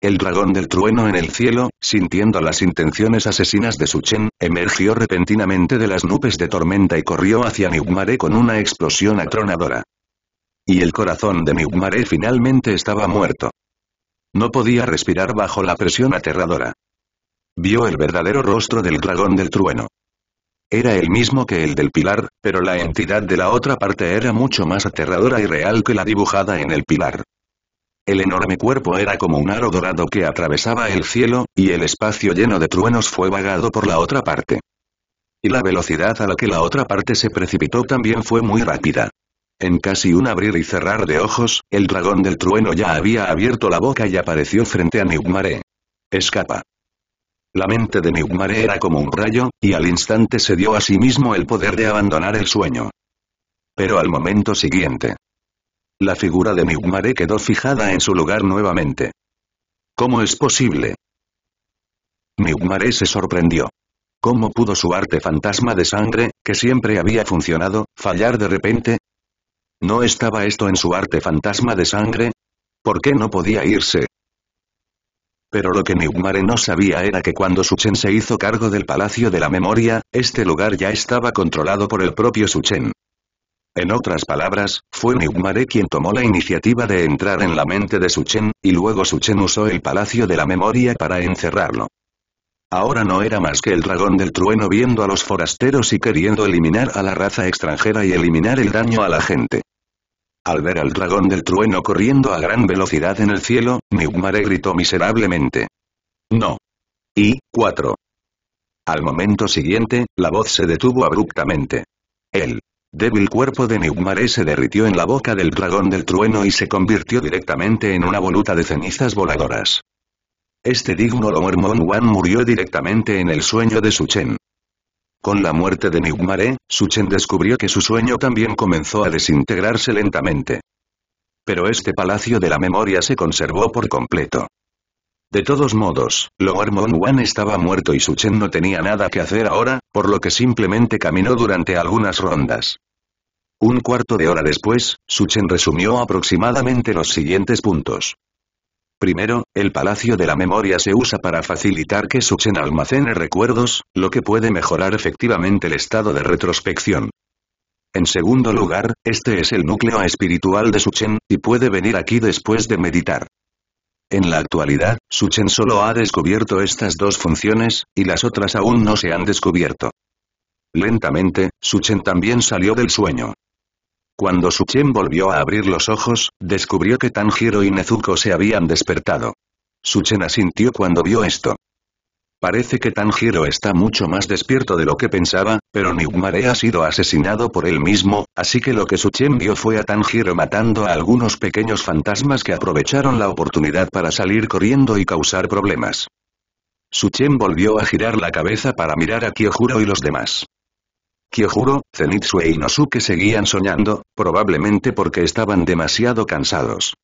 el dragón del trueno en el cielo, sintiendo las intenciones asesinas de Suchen, emergió repentinamente de las nubes de tormenta y corrió hacia Miugmare con una explosión atronadora. Y el corazón de Miugmare finalmente estaba muerto. No podía respirar bajo la presión aterradora. Vio el verdadero rostro del dragón del trueno. Era el mismo que el del pilar, pero la entidad de la otra parte era mucho más aterradora y real que la dibujada en el pilar. El enorme cuerpo era como un aro dorado que atravesaba el cielo, y el espacio lleno de truenos fue vagado por la otra parte. Y la velocidad a la que la otra parte se precipitó también fue muy rápida. En casi un abrir y cerrar de ojos, el dragón del trueno ya había abierto la boca y apareció frente a Neugmare. Escapa. La mente de Neugmare era como un rayo, y al instante se dio a sí mismo el poder de abandonar el sueño. Pero al momento siguiente, la figura de Miugmare quedó fijada en su lugar nuevamente. ¿Cómo es posible? Miugmare se sorprendió. ¿Cómo pudo su arte fantasma de sangre, que siempre había funcionado, fallar de repente? ¿No estaba esto en su arte fantasma de sangre? ¿Por qué no podía irse? Pero lo que Miugmare no sabía era que cuando Suchen se hizo cargo del Palacio de la Memoria, este lugar ya estaba controlado por el propio Suchen. En otras palabras, fue Niugmare quien tomó la iniciativa de entrar en la mente de Suchen, y luego Suchen usó el Palacio de la Memoria para encerrarlo. Ahora no era más que el dragón del trueno viendo a los forasteros y queriendo eliminar a la raza extranjera y eliminar el daño a la gente. Al ver al dragón del trueno corriendo a gran velocidad en el cielo, Niugmare gritó miserablemente. No. Y, 4. Al momento siguiente, la voz se detuvo abruptamente. Él. Débil cuerpo de Niugmare se derritió en la boca del dragón del trueno y se convirtió directamente en una voluta de cenizas voladoras. Este digno Lomer Wan murió directamente en el sueño de Suchen. Con la muerte de Su e, Suchen descubrió que su sueño también comenzó a desintegrarse lentamente. Pero este palacio de la memoria se conservó por completo. De todos modos, Lord Wan estaba muerto y Suchen no tenía nada que hacer ahora, por lo que simplemente caminó durante algunas rondas. Un cuarto de hora después, Suchen resumió aproximadamente los siguientes puntos. Primero, el Palacio de la Memoria se usa para facilitar que Suchen almacene recuerdos, lo que puede mejorar efectivamente el estado de retrospección. En segundo lugar, este es el núcleo espiritual de Suchen, y puede venir aquí después de meditar. En la actualidad, Suchen solo ha descubierto estas dos funciones, y las otras aún no se han descubierto. Lentamente, Suchen también salió del sueño. Cuando Suchen volvió a abrir los ojos, descubrió que Tanjiro y Nezuko se habían despertado. Suchen asintió cuando vio esto. Parece que Tanjiro está mucho más despierto de lo que pensaba, pero Niugmare ha sido asesinado por él mismo, así que lo que Suchen vio fue a Tanjiro matando a algunos pequeños fantasmas que aprovecharon la oportunidad para salir corriendo y causar problemas. Suchen volvió a girar la cabeza para mirar a Kyojuro y los demás. Kyojuro, Zenitsu y e Inosuke seguían soñando, probablemente porque estaban demasiado cansados.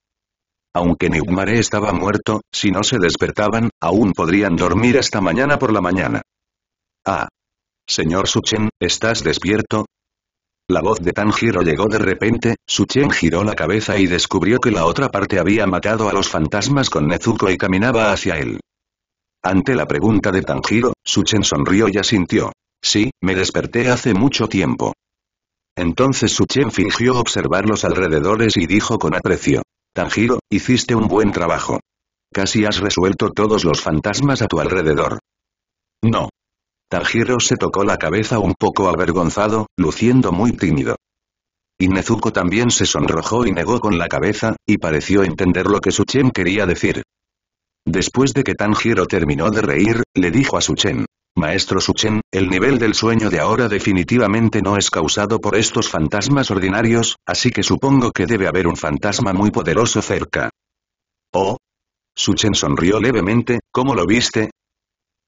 Aunque Neumare estaba muerto, si no se despertaban, aún podrían dormir hasta mañana por la mañana. Ah. Señor Suchen, ¿estás despierto? La voz de Tanjiro llegó de repente, Suchen giró la cabeza y descubrió que la otra parte había matado a los fantasmas con Nezuko y caminaba hacia él. Ante la pregunta de Tanjiro, Suchen sonrió y asintió. Sí, me desperté hace mucho tiempo. Entonces Suchen fingió observar los alrededores y dijo con aprecio. Tanjiro, hiciste un buen trabajo. Casi has resuelto todos los fantasmas a tu alrededor. No. Tanjiro se tocó la cabeza un poco avergonzado, luciendo muy tímido. Inezuko también se sonrojó y negó con la cabeza, y pareció entender lo que Suchen quería decir. Después de que Tanjiro terminó de reír, le dijo a Suchen. Maestro Suchen, el nivel del sueño de ahora definitivamente no es causado por estos fantasmas ordinarios, así que supongo que debe haber un fantasma muy poderoso cerca. ¿Oh? Suchen sonrió levemente, ¿cómo lo viste?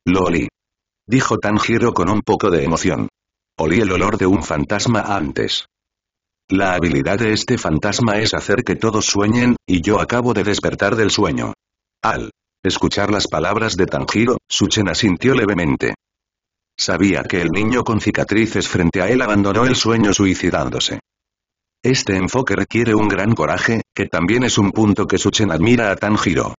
Lo olí. Dijo Tanjiro con un poco de emoción. Olí el olor de un fantasma antes. La habilidad de este fantasma es hacer que todos sueñen, y yo acabo de despertar del sueño. Al Escuchar las palabras de Tanjiro, Suchen asintió levemente. Sabía que el niño con cicatrices frente a él abandonó el sueño suicidándose. Este enfoque requiere un gran coraje, que también es un punto que Suchen admira a Tanjiro.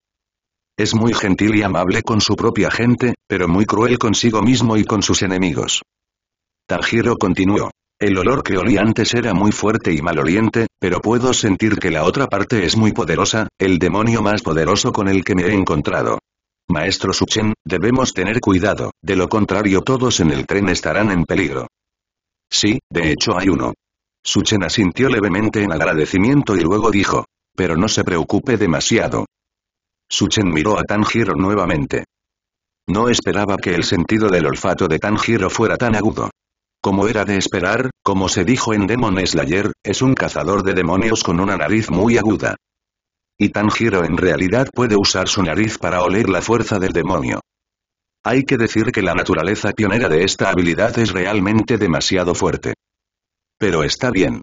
Es muy gentil y amable con su propia gente, pero muy cruel consigo mismo y con sus enemigos. Tanjiro continuó. El olor que olí antes era muy fuerte y maloliente, pero puedo sentir que la otra parte es muy poderosa, el demonio más poderoso con el que me he encontrado. Maestro Suchen, debemos tener cuidado, de lo contrario todos en el tren estarán en peligro. Sí, de hecho hay uno. Suchen asintió levemente en agradecimiento y luego dijo. Pero no se preocupe demasiado. Suchen miró a Tanjiro nuevamente. No esperaba que el sentido del olfato de Tanjiro fuera tan agudo. Como era de esperar, como se dijo en Demon Slayer, es un cazador de demonios con una nariz muy aguda. Y Tanjiro en realidad puede usar su nariz para oler la fuerza del demonio. Hay que decir que la naturaleza pionera de esta habilidad es realmente demasiado fuerte. Pero está bien.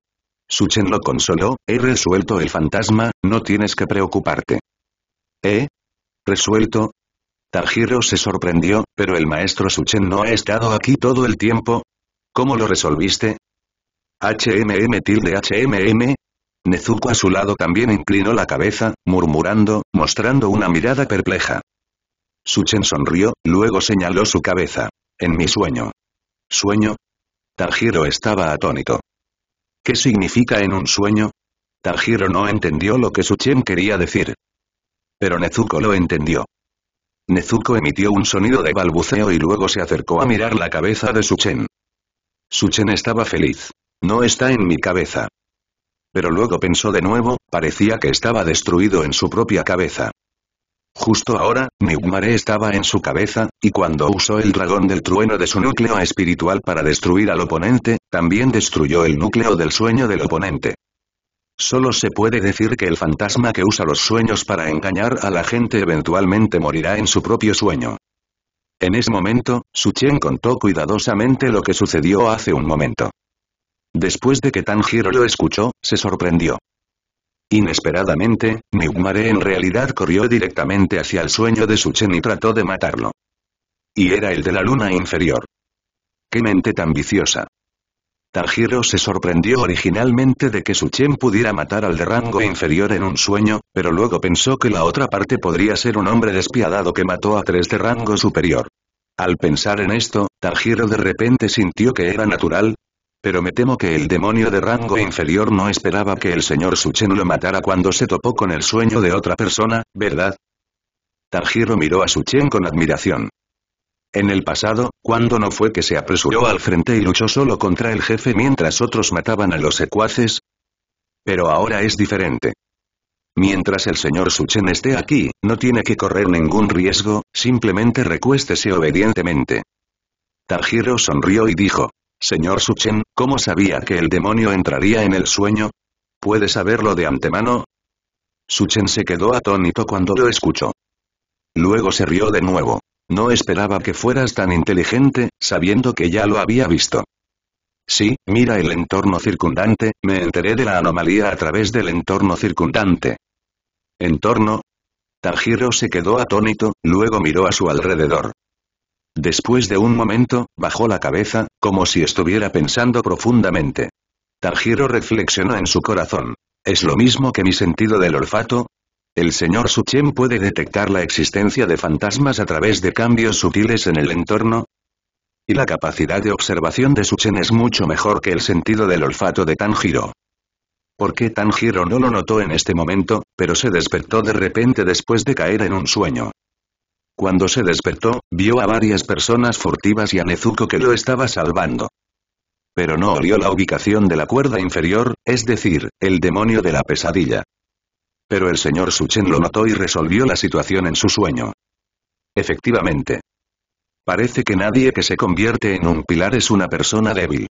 Suchen lo consoló, he resuelto el fantasma, no tienes que preocuparte. ¿Eh? ¿Resuelto? Tanjiro se sorprendió, pero el maestro Suchen no ha estado aquí todo el tiempo, ¿Cómo lo resolviste? HMM tilde HMM. Nezuko a su lado también inclinó la cabeza, murmurando, mostrando una mirada perpleja. Suchen sonrió, luego señaló su cabeza. En mi sueño. ¿Sueño? Tanjiro estaba atónito. ¿Qué significa en un sueño? Tanjiro no entendió lo que Suchen quería decir. Pero Nezuko lo entendió. Nezuko emitió un sonido de balbuceo y luego se acercó a mirar la cabeza de Suchen. Suchen estaba feliz. No está en mi cabeza. Pero luego pensó de nuevo, parecía que estaba destruido en su propia cabeza. Justo ahora, Miugmare estaba en su cabeza, y cuando usó el dragón del trueno de su núcleo espiritual para destruir al oponente, también destruyó el núcleo del sueño del oponente. Solo se puede decir que el fantasma que usa los sueños para engañar a la gente eventualmente morirá en su propio sueño. En ese momento, Su contó cuidadosamente lo que sucedió hace un momento. Después de que Tanjiro lo escuchó, se sorprendió. Inesperadamente, Mare en realidad corrió directamente hacia el sueño de Suchen y trató de matarlo. Y era el de la luna inferior. ¡Qué mente tan viciosa! Tanjiro se sorprendió originalmente de que su pudiera matar al de rango inferior en un sueño, pero luego pensó que la otra parte podría ser un hombre despiadado que mató a tres de rango superior. Al pensar en esto, Tanjiro de repente sintió que era natural. Pero me temo que el demonio de rango inferior no esperaba que el señor Suchen lo matara cuando se topó con el sueño de otra persona, ¿verdad? Tanjiro miró a Suchen con admiración. En el pasado, cuando no fue que se apresuró al frente y luchó solo contra el jefe mientras otros mataban a los secuaces? Pero ahora es diferente. Mientras el señor Suchen esté aquí, no tiene que correr ningún riesgo, simplemente recuéstese obedientemente. Tanjiro sonrió y dijo, Señor Suchen, ¿cómo sabía que el demonio entraría en el sueño? ¿Puede saberlo de antemano? Suchen se quedó atónito cuando lo escuchó. Luego se rió de nuevo. No esperaba que fueras tan inteligente, sabiendo que ya lo había visto. Sí, mira el entorno circundante, me enteré de la anomalía a través del entorno circundante. ¿Entorno? Tarjiro se quedó atónito, luego miró a su alrededor. Después de un momento, bajó la cabeza, como si estuviera pensando profundamente. Tarjiro reflexionó en su corazón. ¿Es lo mismo que mi sentido del olfato? El señor Suchen puede detectar la existencia de fantasmas a través de cambios sutiles en el entorno. Y la capacidad de observación de Suchen es mucho mejor que el sentido del olfato de Tanjiro. ¿Por qué Tanjiro no lo notó en este momento, pero se despertó de repente después de caer en un sueño? Cuando se despertó, vio a varias personas furtivas y a Nezuko que lo estaba salvando. Pero no olió la ubicación de la cuerda inferior, es decir, el demonio de la pesadilla pero el señor Suchen lo notó y resolvió la situación en su sueño. Efectivamente. Parece que nadie que se convierte en un pilar es una persona débil.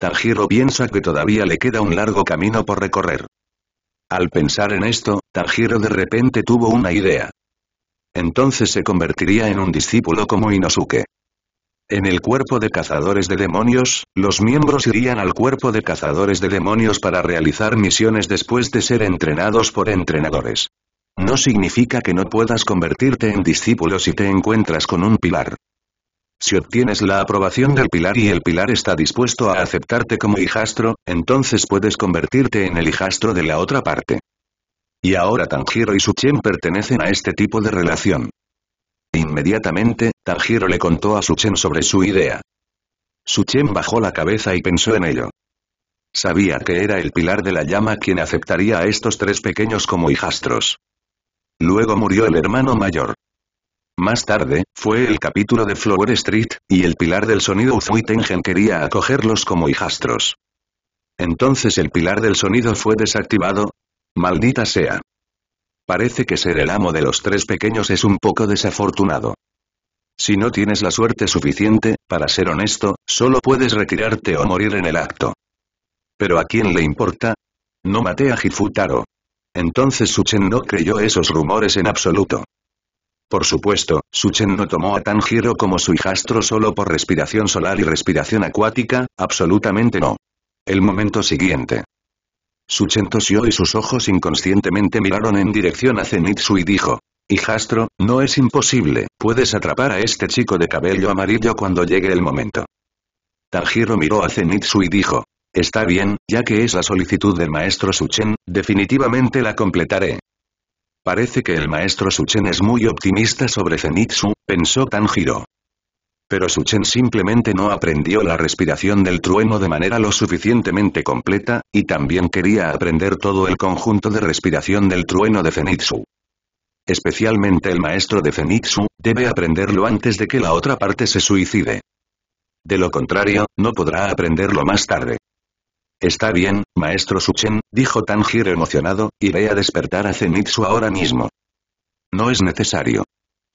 Tanjiro piensa que todavía le queda un largo camino por recorrer. Al pensar en esto, Tanjiro de repente tuvo una idea. Entonces se convertiría en un discípulo como Inosuke. En el cuerpo de cazadores de demonios, los miembros irían al cuerpo de cazadores de demonios para realizar misiones después de ser entrenados por entrenadores. No significa que no puedas convertirte en discípulo si te encuentras con un pilar. Si obtienes la aprobación del pilar y el pilar está dispuesto a aceptarte como hijastro, entonces puedes convertirte en el hijastro de la otra parte. Y ahora Tanjiro y Suchen pertenecen a este tipo de relación. Inmediatamente, Tanjiro le contó a Suchen sobre su idea. Suchen bajó la cabeza y pensó en ello. Sabía que era el pilar de la llama quien aceptaría a estos tres pequeños como hijastros. Luego murió el hermano mayor. Más tarde, fue el capítulo de Flower Street, y el pilar del sonido Uzui quería acogerlos como hijastros. Entonces el pilar del sonido fue desactivado. Maldita sea. Parece que ser el amo de los tres pequeños es un poco desafortunado. Si no tienes la suerte suficiente, para ser honesto, solo puedes retirarte o morir en el acto. ¿Pero a quién le importa? No maté a Taro. Entonces Suchen no creyó esos rumores en absoluto. Por supuesto, Suchen no tomó a Tanjiro como su hijastro solo por respiración solar y respiración acuática, absolutamente no. El momento siguiente. Suchen tosió y sus ojos inconscientemente miraron en dirección a Zenitsu y dijo. Hijastro, no es imposible, puedes atrapar a este chico de cabello amarillo cuando llegue el momento. Tanjiro miró a Zenitsu y dijo. Está bien, ya que es la solicitud del maestro Suchen, definitivamente la completaré. Parece que el maestro Suchen es muy optimista sobre Zenitsu, pensó Tanjiro. Pero Suchen simplemente no aprendió la respiración del trueno de manera lo suficientemente completa, y también quería aprender todo el conjunto de respiración del trueno de Zenitsu. Especialmente el maestro de Zenitsu, debe aprenderlo antes de que la otra parte se suicide. De lo contrario, no podrá aprenderlo más tarde. Está bien, maestro Suchen, dijo Tanjiro emocionado, iré a despertar a Zenitsu ahora mismo. No es necesario.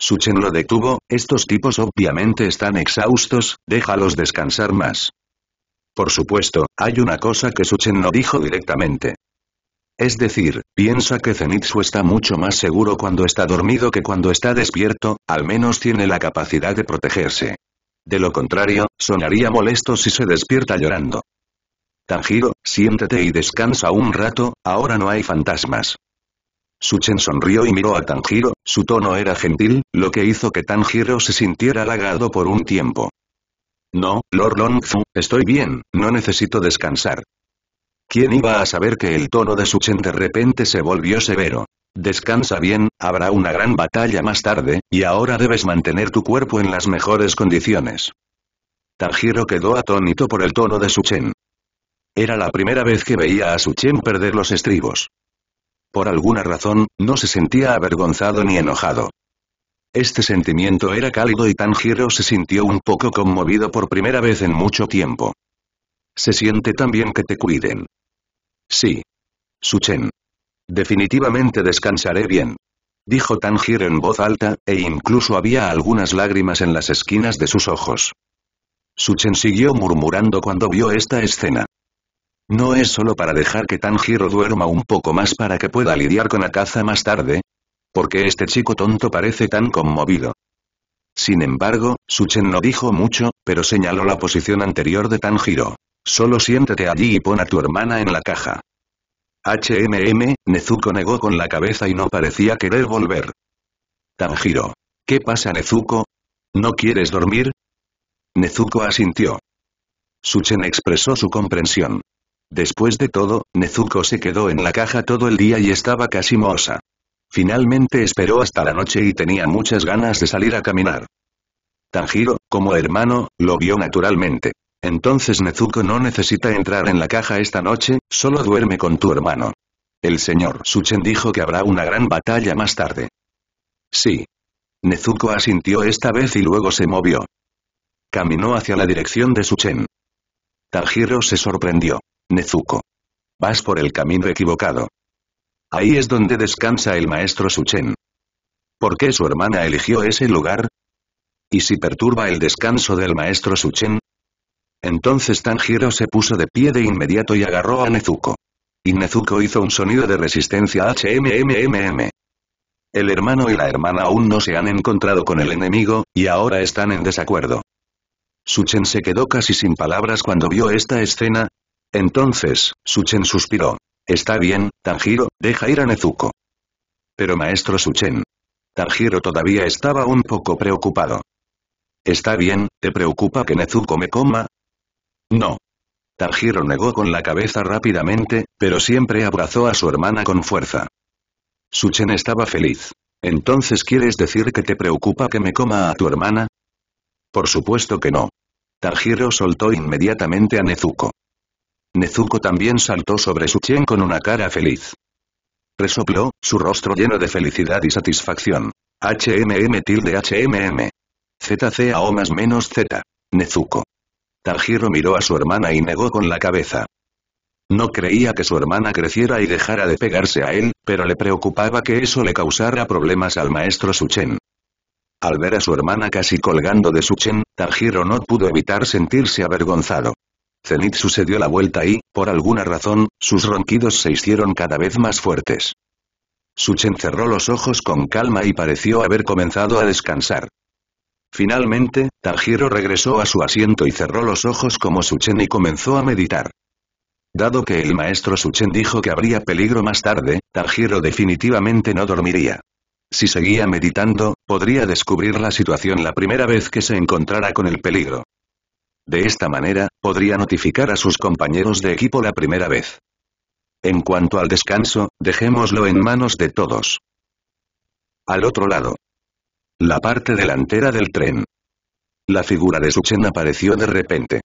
Suchen lo detuvo, estos tipos obviamente están exhaustos, déjalos descansar más. Por supuesto, hay una cosa que Suchen no dijo directamente. Es decir, piensa que Zenitsu está mucho más seguro cuando está dormido que cuando está despierto, al menos tiene la capacidad de protegerse. De lo contrario, sonaría molesto si se despierta llorando. Tanjiro, siéntete y descansa un rato, ahora no hay fantasmas. Suchen sonrió y miró a Tanjiro, su tono era gentil, lo que hizo que Tanjiro se sintiera halagado por un tiempo. No, Lord Longfu, estoy bien, no necesito descansar. ¿Quién iba a saber que el tono de Suchen de repente se volvió severo? Descansa bien, habrá una gran batalla más tarde, y ahora debes mantener tu cuerpo en las mejores condiciones. Tanjiro quedó atónito por el tono de Suchen. Era la primera vez que veía a Suchen perder los estribos. Por alguna razón, no se sentía avergonzado ni enojado. Este sentimiento era cálido y Tanjiro se sintió un poco conmovido por primera vez en mucho tiempo. Se siente tan bien que te cuiden. Sí. Suchen. Definitivamente descansaré bien. Dijo Tanjiro en voz alta, e incluso había algunas lágrimas en las esquinas de sus ojos. Suchen siguió murmurando cuando vio esta escena. No es solo para dejar que Tanjiro duerma un poco más para que pueda lidiar con la caza más tarde. Porque este chico tonto parece tan conmovido. Sin embargo, Suchen no dijo mucho, pero señaló la posición anterior de Tanjiro. Solo siéntate allí y pon a tu hermana en la caja. HMM, Nezuko negó con la cabeza y no parecía querer volver. Tanjiro. ¿Qué pasa Nezuko? ¿No quieres dormir? Nezuko asintió. Suchen expresó su comprensión. Después de todo, Nezuko se quedó en la caja todo el día y estaba casi mohosa. Finalmente esperó hasta la noche y tenía muchas ganas de salir a caminar. Tanjiro, como hermano, lo vio naturalmente. Entonces Nezuko no necesita entrar en la caja esta noche, solo duerme con tu hermano. El señor Suchen dijo que habrá una gran batalla más tarde. Sí. Nezuko asintió esta vez y luego se movió. Caminó hacia la dirección de Suchen. Tanjiro se sorprendió. Nezuko. Vas por el camino equivocado. Ahí es donde descansa el maestro Suchen. ¿Por qué su hermana eligió ese lugar? ¿Y si perturba el descanso del maestro Suchen? Entonces Tanjiro se puso de pie de inmediato y agarró a Nezuko. Y Nezuko hizo un sonido de resistencia HMMMM. El hermano y la hermana aún no se han encontrado con el enemigo, y ahora están en desacuerdo. Suchen se quedó casi sin palabras cuando vio esta escena, entonces, Suchen suspiró. Está bien, Tanjiro, deja ir a Nezuko. Pero maestro Suchen. Tanjiro todavía estaba un poco preocupado. Está bien, ¿te preocupa que Nezuko me coma? No. Tanjiro negó con la cabeza rápidamente, pero siempre abrazó a su hermana con fuerza. Suchen estaba feliz. ¿Entonces quieres decir que te preocupa que me coma a tu hermana? Por supuesto que no. Tanjiro soltó inmediatamente a Nezuko. Nezuko también saltó sobre su con una cara feliz. Resopló, su rostro lleno de felicidad y satisfacción. HMM tilde HMM. ZCAO o más menos Z. Nezuko. Tanjiro miró a su hermana y negó con la cabeza. No creía que su hermana creciera y dejara de pegarse a él, pero le preocupaba que eso le causara problemas al maestro Suchen. Al ver a su hermana casi colgando de Suchen, Tanjiro no pudo evitar sentirse avergonzado. Zenitsu sucedió la vuelta y, por alguna razón, sus ronquidos se hicieron cada vez más fuertes. Suchen cerró los ojos con calma y pareció haber comenzado a descansar. Finalmente, Tanjiro regresó a su asiento y cerró los ojos como Suchen y comenzó a meditar. Dado que el maestro Suchen dijo que habría peligro más tarde, Tanjiro definitivamente no dormiría. Si seguía meditando, podría descubrir la situación la primera vez que se encontrara con el peligro. De esta manera, podría notificar a sus compañeros de equipo la primera vez. En cuanto al descanso, dejémoslo en manos de todos. Al otro lado. La parte delantera del tren. La figura de Suchen apareció de repente.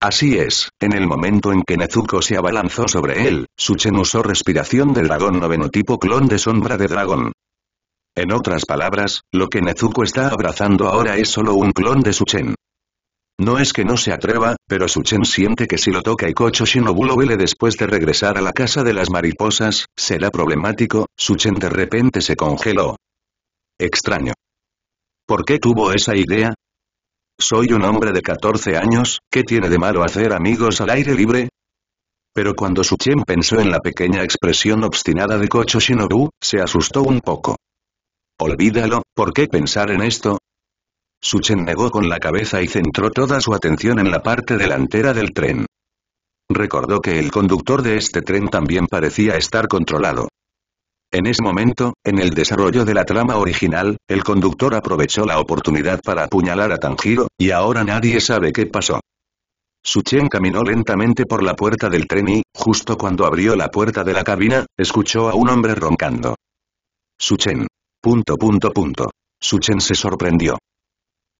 Así es, en el momento en que Nezuko se abalanzó sobre él, Suchen usó respiración del dragón noveno tipo clon de sombra de dragón. En otras palabras, lo que Nezuko está abrazando ahora es solo un clon de Suchen. No es que no se atreva, pero Suchen siente que si lo toca y Kocho Shinobu lo huele después de regresar a la casa de las mariposas, será problemático, Suchen de repente se congeló. Extraño. ¿Por qué tuvo esa idea? Soy un hombre de 14 años, ¿qué tiene de malo hacer amigos al aire libre? Pero cuando Suchen pensó en la pequeña expresión obstinada de Kocho Shinobu, se asustó un poco. Olvídalo, ¿por qué pensar en esto? Suchen negó con la cabeza y centró toda su atención en la parte delantera del tren. Recordó que el conductor de este tren también parecía estar controlado. En ese momento, en el desarrollo de la trama original, el conductor aprovechó la oportunidad para apuñalar a Tanjiro, y ahora nadie sabe qué pasó. Suchen caminó lentamente por la puerta del tren y, justo cuando abrió la puerta de la cabina, escuchó a un hombre roncando. Suchen. Punto punto punto. Suchen se sorprendió.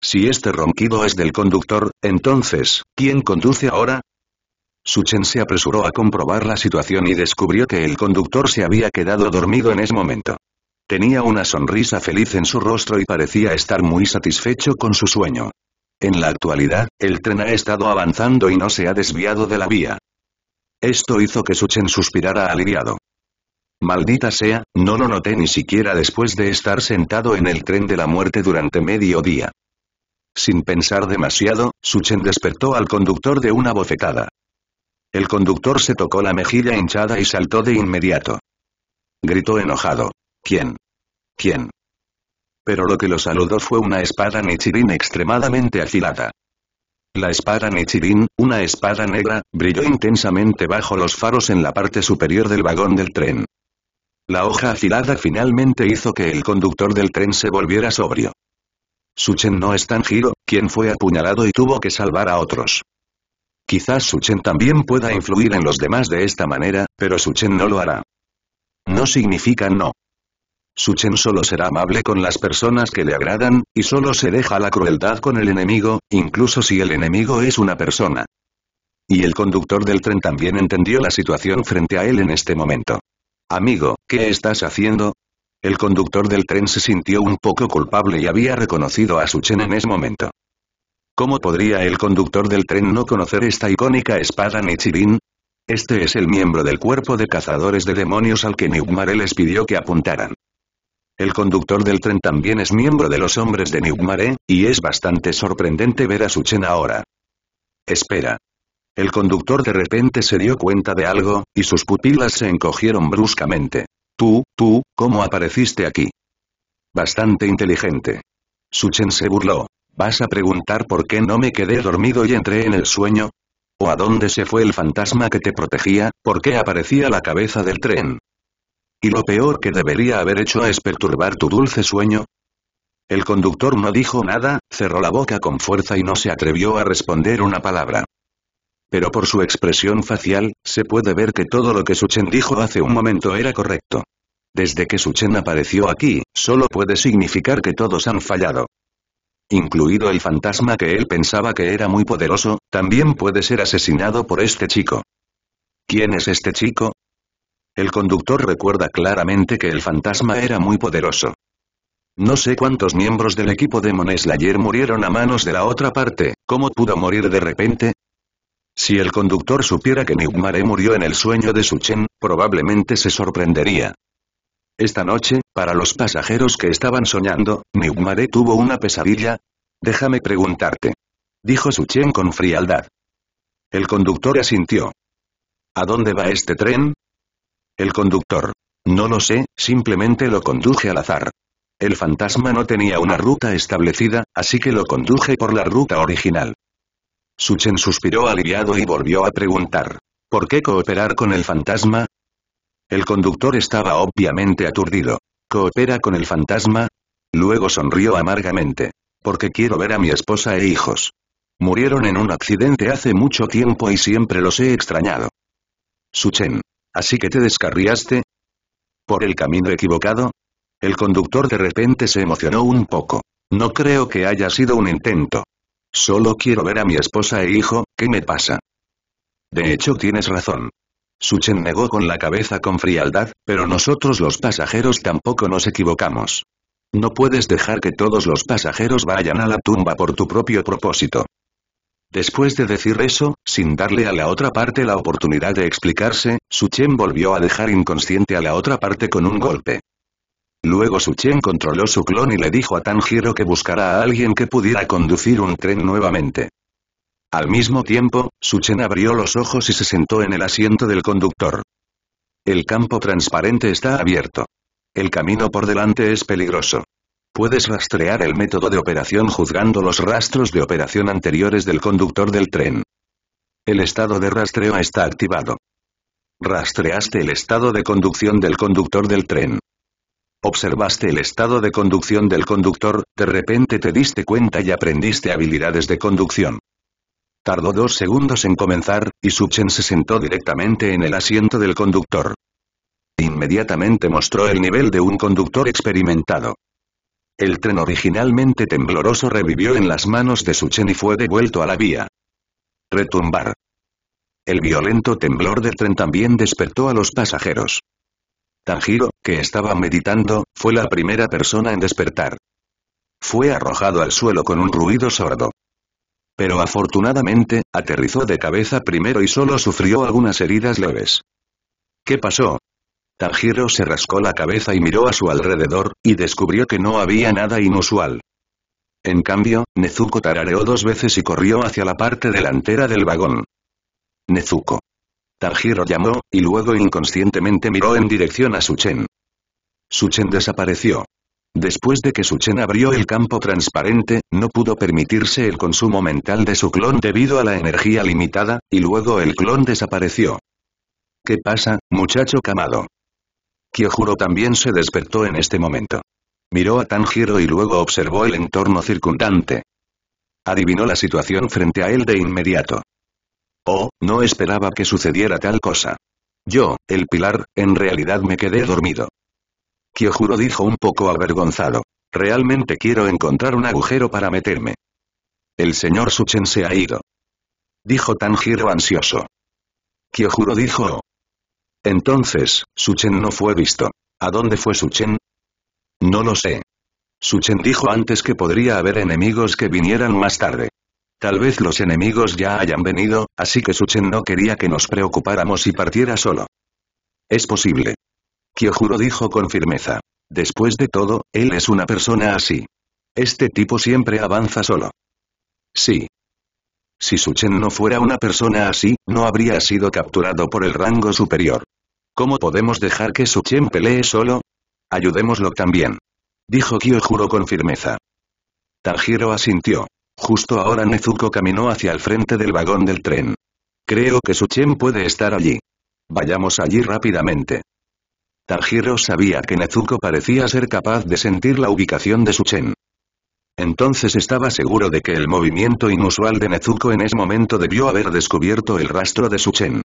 Si este ronquido es del conductor, entonces, ¿quién conduce ahora? Suchen se apresuró a comprobar la situación y descubrió que el conductor se había quedado dormido en ese momento. Tenía una sonrisa feliz en su rostro y parecía estar muy satisfecho con su sueño. En la actualidad, el tren ha estado avanzando y no se ha desviado de la vía. Esto hizo que Suchen suspirara aliviado. Maldita sea, no lo noté ni siquiera después de estar sentado en el tren de la muerte durante medio día. Sin pensar demasiado, Suchen despertó al conductor de una bofetada. El conductor se tocó la mejilla hinchada y saltó de inmediato. Gritó enojado. ¿Quién? ¿Quién? Pero lo que lo saludó fue una espada Nichirin extremadamente afilada. La espada Nichirin, una espada negra, brilló intensamente bajo los faros en la parte superior del vagón del tren. La hoja afilada finalmente hizo que el conductor del tren se volviera sobrio. Suchen no es giro. quien fue apuñalado y tuvo que salvar a otros. Quizás Suchen también pueda influir en los demás de esta manera, pero Suchen no lo hará. No significa no. Suchen solo será amable con las personas que le agradan, y solo se deja la crueldad con el enemigo, incluso si el enemigo es una persona. Y el conductor del tren también entendió la situación frente a él en este momento. Amigo, ¿qué estás haciendo? El conductor del tren se sintió un poco culpable y había reconocido a Suchen en ese momento. ¿Cómo podría el conductor del tren no conocer esta icónica espada Nichirin? Este es el miembro del cuerpo de cazadores de demonios al que Niugmare les pidió que apuntaran. El conductor del tren también es miembro de los hombres de Niugmare, y es bastante sorprendente ver a Suchen ahora. Espera. El conductor de repente se dio cuenta de algo, y sus pupilas se encogieron bruscamente. Tú, tú, ¿cómo apareciste aquí? Bastante inteligente. Suchen se burló. ¿Vas a preguntar por qué no me quedé dormido y entré en el sueño? ¿O a dónde se fue el fantasma que te protegía, por qué aparecía la cabeza del tren? Y lo peor que debería haber hecho es perturbar tu dulce sueño, el conductor no dijo nada, cerró la boca con fuerza y no se atrevió a responder una palabra pero por su expresión facial, se puede ver que todo lo que Suchen dijo hace un momento era correcto. Desde que Suchen apareció aquí, solo puede significar que todos han fallado. Incluido el fantasma que él pensaba que era muy poderoso, también puede ser asesinado por este chico. ¿Quién es este chico? El conductor recuerda claramente que el fantasma era muy poderoso. No sé cuántos miembros del equipo de Slayer murieron a manos de la otra parte, ¿cómo pudo morir de repente? Si el conductor supiera que Niugmare murió en el sueño de Suchen, probablemente se sorprendería. Esta noche, para los pasajeros que estaban soñando, Niugmare tuvo una pesadilla. Déjame preguntarte. Dijo Suchen con frialdad. El conductor asintió. ¿A dónde va este tren? El conductor. No lo sé, simplemente lo conduje al azar. El fantasma no tenía una ruta establecida, así que lo conduje por la ruta original. Suchen suspiró aliviado y volvió a preguntar. ¿Por qué cooperar con el fantasma? El conductor estaba obviamente aturdido. ¿Coopera con el fantasma? Luego sonrió amargamente. Porque quiero ver a mi esposa e hijos. Murieron en un accidente hace mucho tiempo y siempre los he extrañado. Suchen. ¿Así que te descarriaste? ¿Por el camino equivocado? El conductor de repente se emocionó un poco. No creo que haya sido un intento. Solo quiero ver a mi esposa e hijo, ¿qué me pasa? De hecho tienes razón. Suchen negó con la cabeza con frialdad, pero nosotros los pasajeros tampoco nos equivocamos. No puedes dejar que todos los pasajeros vayan a la tumba por tu propio propósito. Después de decir eso, sin darle a la otra parte la oportunidad de explicarse, Suchen volvió a dejar inconsciente a la otra parte con un golpe. Luego Suchen controló su clon y le dijo a Tanjiro que buscara a alguien que pudiera conducir un tren nuevamente. Al mismo tiempo, Suchen abrió los ojos y se sentó en el asiento del conductor. El campo transparente está abierto. El camino por delante es peligroso. Puedes rastrear el método de operación juzgando los rastros de operación anteriores del conductor del tren. El estado de rastreo está activado. Rastreaste el estado de conducción del conductor del tren. Observaste el estado de conducción del conductor, de repente te diste cuenta y aprendiste habilidades de conducción. Tardó dos segundos en comenzar, y suchen se sentó directamente en el asiento del conductor. Inmediatamente mostró el nivel de un conductor experimentado. El tren originalmente tembloroso revivió en las manos de Suchen y fue devuelto a la vía. Retumbar. El violento temblor del tren también despertó a los pasajeros. Tanjiro, que estaba meditando, fue la primera persona en despertar. Fue arrojado al suelo con un ruido sordo. Pero afortunadamente, aterrizó de cabeza primero y solo sufrió algunas heridas leves. ¿Qué pasó? Tanjiro se rascó la cabeza y miró a su alrededor, y descubrió que no había nada inusual. En cambio, Nezuko tarareó dos veces y corrió hacia la parte delantera del vagón. Nezuko. Tanjiro llamó, y luego inconscientemente miró en dirección a Suchen. Suchen desapareció. Después de que Suchen abrió el campo transparente, no pudo permitirse el consumo mental de su clon debido a la energía limitada, y luego el clon desapareció. ¿Qué pasa, muchacho camado? Kyojuro también se despertó en este momento. Miró a Tanjiro y luego observó el entorno circundante. Adivinó la situación frente a él de inmediato. Oh, no esperaba que sucediera tal cosa. Yo, el pilar, en realidad me quedé dormido. Kyojuro dijo un poco avergonzado. Realmente quiero encontrar un agujero para meterme. El señor Suchen se ha ido. Dijo Tanjiro ansioso. Kyojuro dijo. Oh". Entonces, Suchen no fue visto. ¿A dónde fue Suchen? No lo sé. Suchen dijo antes que podría haber enemigos que vinieran más tarde. Tal vez los enemigos ya hayan venido, así que Suchen no quería que nos preocupáramos y partiera solo. Es posible. Kyojuro dijo con firmeza. Después de todo, él es una persona así. Este tipo siempre avanza solo. Sí. Si Suchen no fuera una persona así, no habría sido capturado por el rango superior. ¿Cómo podemos dejar que Suchen pelee solo? Ayudémoslo también. Dijo Kyojuro con firmeza. Tanjiro asintió. Justo ahora Nezuko caminó hacia el frente del vagón del tren. Creo que Suchen puede estar allí. Vayamos allí rápidamente. Tanjiro sabía que Nezuko parecía ser capaz de sentir la ubicación de Suchen. Entonces estaba seguro de que el movimiento inusual de Nezuko en ese momento debió haber descubierto el rastro de Suchen.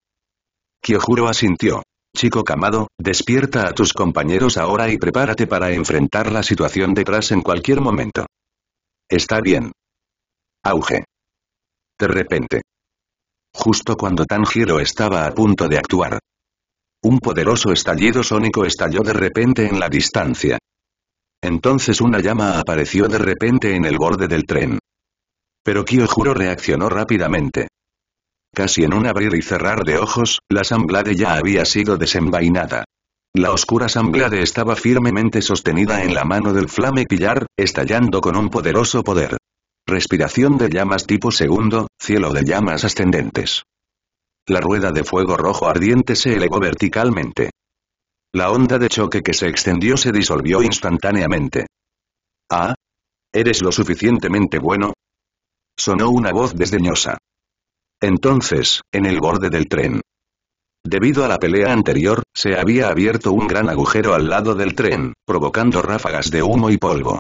Kyojuro asintió. Chico Kamado, despierta a tus compañeros ahora y prepárate para enfrentar la situación detrás en cualquier momento. Está bien, Auge. De repente. Justo cuando Tanjiro estaba a punto de actuar. Un poderoso estallido sónico estalló de repente en la distancia. Entonces una llama apareció de repente en el borde del tren. Pero Kyojuro reaccionó rápidamente. Casi en un abrir y cerrar de ojos, la samblade ya había sido desenvainada. La oscura samblade estaba firmemente sostenida en la mano del flame pillar, estallando con un poderoso poder. Respiración de llamas tipo segundo, cielo de llamas ascendentes. La rueda de fuego rojo ardiente se elevó verticalmente. La onda de choque que se extendió se disolvió instantáneamente. Ah. ¿Eres lo suficientemente bueno? Sonó una voz desdeñosa. Entonces, en el borde del tren. Debido a la pelea anterior, se había abierto un gran agujero al lado del tren, provocando ráfagas de humo y polvo.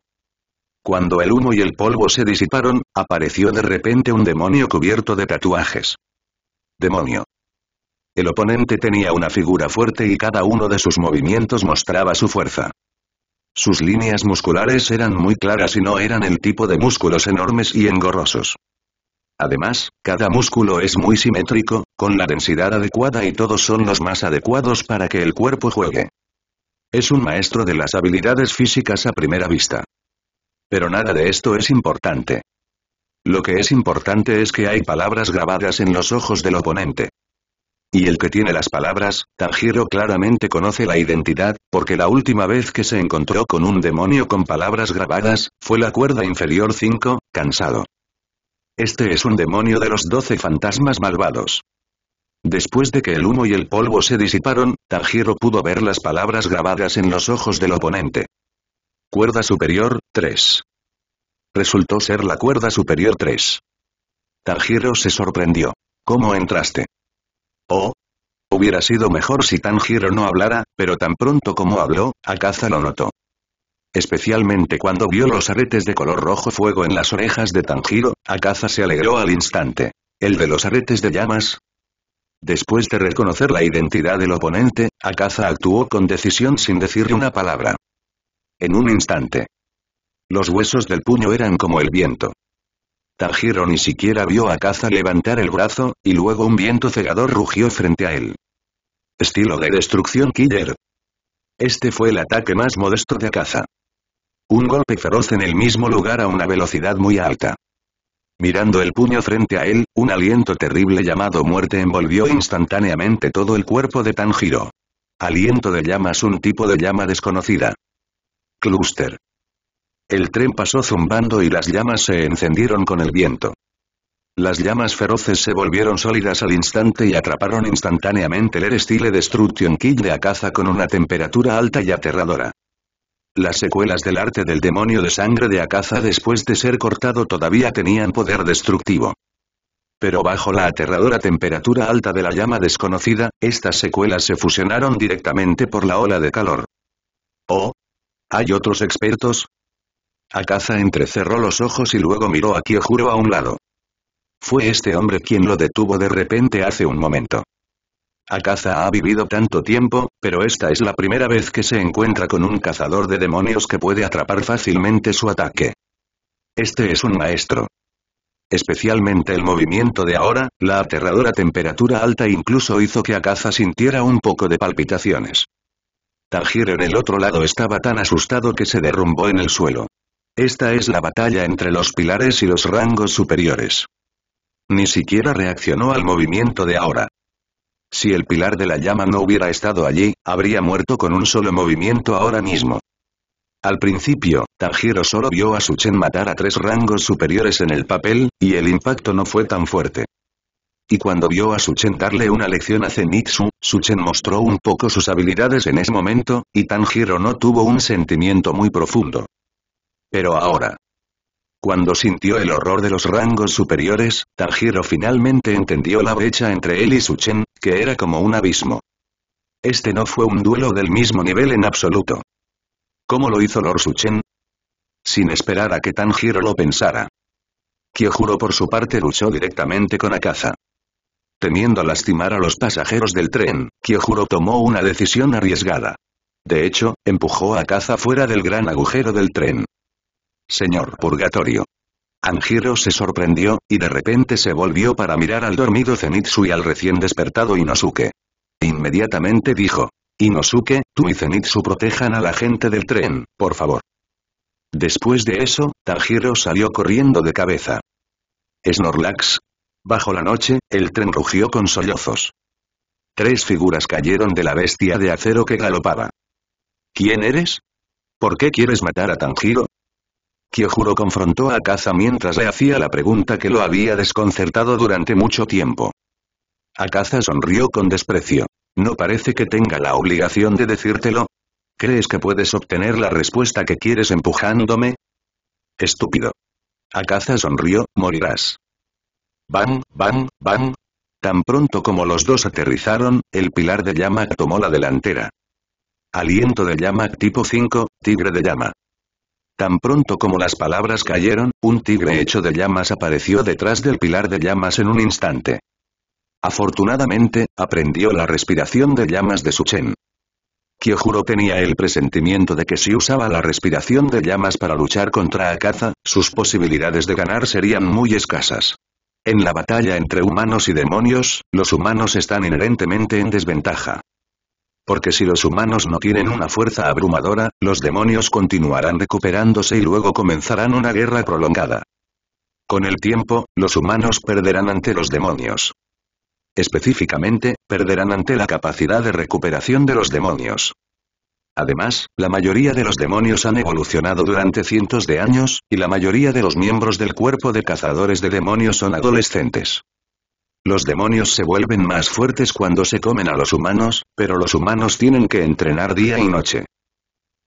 Cuando el humo y el polvo se disiparon, apareció de repente un demonio cubierto de tatuajes. Demonio. El oponente tenía una figura fuerte y cada uno de sus movimientos mostraba su fuerza. Sus líneas musculares eran muy claras y no eran el tipo de músculos enormes y engorrosos. Además, cada músculo es muy simétrico, con la densidad adecuada y todos son los más adecuados para que el cuerpo juegue. Es un maestro de las habilidades físicas a primera vista. Pero nada de esto es importante. Lo que es importante es que hay palabras grabadas en los ojos del oponente. Y el que tiene las palabras, Tanjiro claramente conoce la identidad, porque la última vez que se encontró con un demonio con palabras grabadas, fue la cuerda inferior 5, cansado. Este es un demonio de los doce fantasmas malvados. Después de que el humo y el polvo se disiparon, Tanjiro pudo ver las palabras grabadas en los ojos del oponente. Cuerda superior, 3. Resultó ser la cuerda superior 3. Tanjiro se sorprendió. ¿Cómo entraste? Oh. Hubiera sido mejor si Tanjiro no hablara, pero tan pronto como habló, Akaza lo notó. Especialmente cuando vio los aretes de color rojo fuego en las orejas de Tanjiro, Akaza se alegró al instante. ¿El de los aretes de llamas? Después de reconocer la identidad del oponente, Akaza actuó con decisión sin decirle una palabra en un instante. Los huesos del puño eran como el viento. Tanjiro ni siquiera vio a Kaza levantar el brazo, y luego un viento cegador rugió frente a él. Estilo de destrucción killer. Este fue el ataque más modesto de Akaza. Un golpe feroz en el mismo lugar a una velocidad muy alta. Mirando el puño frente a él, un aliento terrible llamado muerte envolvió instantáneamente todo el cuerpo de Tanjiro. Aliento de llamas un tipo de llama desconocida. Cluster. El tren pasó zumbando y las llamas se encendieron con el viento. Las llamas feroces se volvieron sólidas al instante y atraparon instantáneamente el estilo Destruction Kill de Akaza con una temperatura alta y aterradora. Las secuelas del arte del demonio de sangre de Akaza después de ser cortado todavía tenían poder destructivo. Pero bajo la aterradora temperatura alta de la llama desconocida, estas secuelas se fusionaron directamente por la ola de calor. Oh, ¿Hay otros expertos? Akaza entrecerró los ojos y luego miró a Kyojuro a un lado. Fue este hombre quien lo detuvo de repente hace un momento. Akaza ha vivido tanto tiempo, pero esta es la primera vez que se encuentra con un cazador de demonios que puede atrapar fácilmente su ataque. Este es un maestro. Especialmente el movimiento de ahora, la aterradora temperatura alta incluso hizo que Akaza sintiera un poco de palpitaciones. Tajiro en el otro lado estaba tan asustado que se derrumbó en el suelo. Esta es la batalla entre los pilares y los rangos superiores. Ni siquiera reaccionó al movimiento de ahora. Si el pilar de la llama no hubiera estado allí, habría muerto con un solo movimiento ahora mismo. Al principio, Tajiro solo vio a Suchen matar a tres rangos superiores en el papel, y el impacto no fue tan fuerte y cuando vio a Suchen darle una lección a Zenitsu, Suchen mostró un poco sus habilidades en ese momento, y Tanjiro no tuvo un sentimiento muy profundo. Pero ahora. Cuando sintió el horror de los rangos superiores, Tanjiro finalmente entendió la brecha entre él y Suchen, que era como un abismo. Este no fue un duelo del mismo nivel en absoluto. ¿Cómo lo hizo Lord Suchen? Sin esperar a que Tanjiro lo pensara. Kyojuro por su parte luchó directamente con Akaza a lastimar a los pasajeros del tren, Kyojuro tomó una decisión arriesgada. De hecho, empujó a Caza fuera del gran agujero del tren. Señor Purgatorio. Anjiro se sorprendió, y de repente se volvió para mirar al dormido Zenitsu y al recién despertado Inosuke. Inmediatamente dijo. Inosuke, tú y Zenitsu protejan a la gente del tren, por favor. Después de eso, Tanjiro salió corriendo de cabeza. Snorlax, Bajo la noche, el tren rugió con sollozos. Tres figuras cayeron de la bestia de acero que galopaba. ¿Quién eres? ¿Por qué quieres matar a Tanjiro? Kyojuro confrontó a Akaza mientras le hacía la pregunta que lo había desconcertado durante mucho tiempo. Akaza sonrió con desprecio. No parece que tenga la obligación de decírtelo. ¿Crees que puedes obtener la respuesta que quieres empujándome? Estúpido. Akaza sonrió, morirás. Bang, bang, bang. Tan pronto como los dos aterrizaron, el pilar de llama tomó la delantera. Aliento de llama tipo 5, tigre de llama. Tan pronto como las palabras cayeron, un tigre hecho de llamas apareció detrás del pilar de llamas en un instante. Afortunadamente, aprendió la respiración de llamas de Suchen. Kyojuro tenía el presentimiento de que si usaba la respiración de llamas para luchar contra Akaza, sus posibilidades de ganar serían muy escasas. En la batalla entre humanos y demonios, los humanos están inherentemente en desventaja. Porque si los humanos no tienen una fuerza abrumadora, los demonios continuarán recuperándose y luego comenzarán una guerra prolongada. Con el tiempo, los humanos perderán ante los demonios. Específicamente, perderán ante la capacidad de recuperación de los demonios. Además, la mayoría de los demonios han evolucionado durante cientos de años, y la mayoría de los miembros del cuerpo de cazadores de demonios son adolescentes. Los demonios se vuelven más fuertes cuando se comen a los humanos, pero los humanos tienen que entrenar día y noche.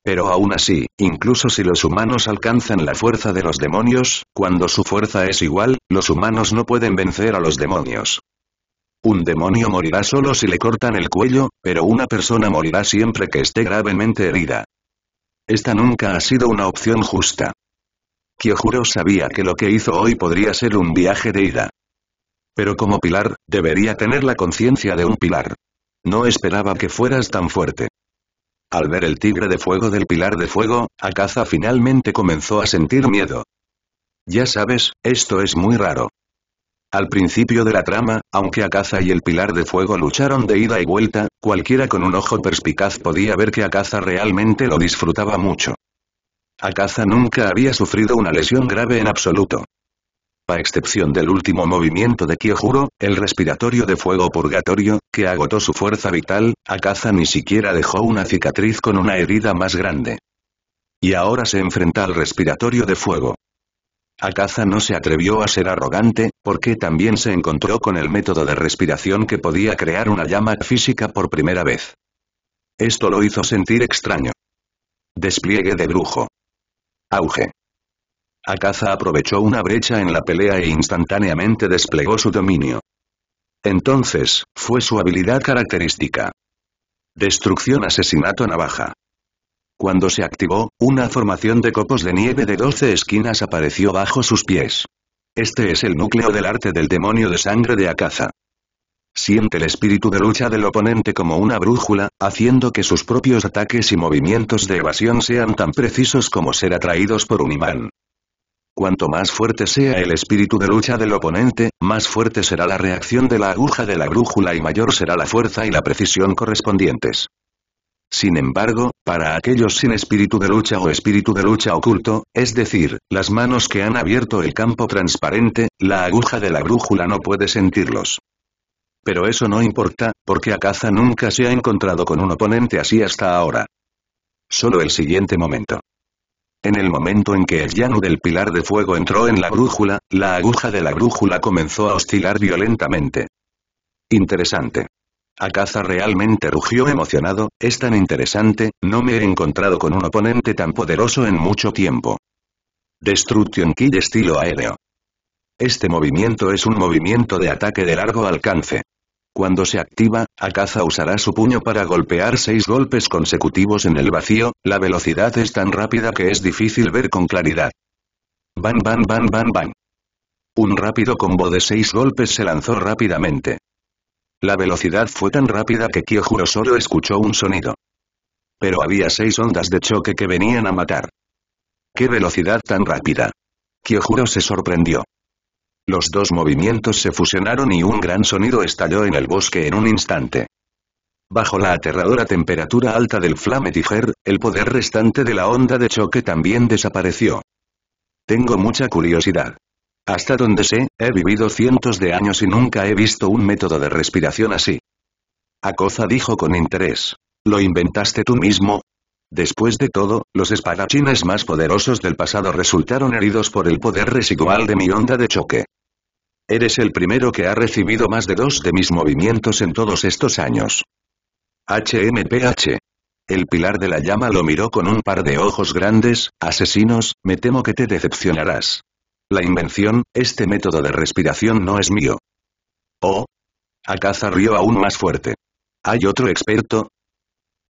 Pero aún así, incluso si los humanos alcanzan la fuerza de los demonios, cuando su fuerza es igual, los humanos no pueden vencer a los demonios. Un demonio morirá solo si le cortan el cuello, pero una persona morirá siempre que esté gravemente herida. Esta nunca ha sido una opción justa. Kyojuro sabía que lo que hizo hoy podría ser un viaje de ida. Pero como pilar, debería tener la conciencia de un pilar. No esperaba que fueras tan fuerte. Al ver el tigre de fuego del pilar de fuego, Akaza finalmente comenzó a sentir miedo. Ya sabes, esto es muy raro. Al principio de la trama, aunque Akaza y el Pilar de Fuego lucharon de ida y vuelta, cualquiera con un ojo perspicaz podía ver que Akaza realmente lo disfrutaba mucho. Akaza nunca había sufrido una lesión grave en absoluto. A excepción del último movimiento de Kyojuro, el respiratorio de fuego purgatorio, que agotó su fuerza vital, Akaza ni siquiera dejó una cicatriz con una herida más grande. Y ahora se enfrenta al respiratorio de fuego. Akaza no se atrevió a ser arrogante, porque también se encontró con el método de respiración que podía crear una llama física por primera vez. Esto lo hizo sentir extraño. Despliegue de brujo. Auge. Akaza aprovechó una brecha en la pelea e instantáneamente desplegó su dominio. Entonces, fue su habilidad característica. Destrucción asesinato navaja. Cuando se activó, una formación de copos de nieve de 12 esquinas apareció bajo sus pies. Este es el núcleo del arte del demonio de sangre de Akaza. Siente el espíritu de lucha del oponente como una brújula, haciendo que sus propios ataques y movimientos de evasión sean tan precisos como ser atraídos por un imán. Cuanto más fuerte sea el espíritu de lucha del oponente, más fuerte será la reacción de la aguja de la brújula y mayor será la fuerza y la precisión correspondientes. Sin embargo, para aquellos sin espíritu de lucha o espíritu de lucha oculto, es decir, las manos que han abierto el campo transparente, la aguja de la brújula no puede sentirlos. Pero eso no importa, porque Akaza nunca se ha encontrado con un oponente así hasta ahora. Solo el siguiente momento. En el momento en que el llano del pilar de fuego entró en la brújula, la aguja de la brújula comenzó a oscilar violentamente. Interesante. Akaza realmente rugió emocionado, es tan interesante, no me he encontrado con un oponente tan poderoso en mucho tiempo. Destruction Kill estilo aéreo. Este movimiento es un movimiento de ataque de largo alcance. Cuando se activa, Akaza usará su puño para golpear seis golpes consecutivos en el vacío, la velocidad es tan rápida que es difícil ver con claridad. Bam bam bam bam ban. Un rápido combo de seis golpes se lanzó rápidamente. La velocidad fue tan rápida que Kyojuro solo escuchó un sonido. Pero había seis ondas de choque que venían a matar. ¡Qué velocidad tan rápida! Kyojuro se sorprendió. Los dos movimientos se fusionaron y un gran sonido estalló en el bosque en un instante. Bajo la aterradora temperatura alta del flame Flametiger, el poder restante de la onda de choque también desapareció. Tengo mucha curiosidad. Hasta donde sé, he vivido cientos de años y nunca he visto un método de respiración así. Akoza dijo con interés. ¿Lo inventaste tú mismo? Después de todo, los espadachines más poderosos del pasado resultaron heridos por el poder residual de mi onda de choque. Eres el primero que ha recibido más de dos de mis movimientos en todos estos años. HMPH. El pilar de la llama lo miró con un par de ojos grandes, asesinos, me temo que te decepcionarás. La invención, este método de respiración no es mío. Oh. Akaza rió aún más fuerte. ¿Hay otro experto?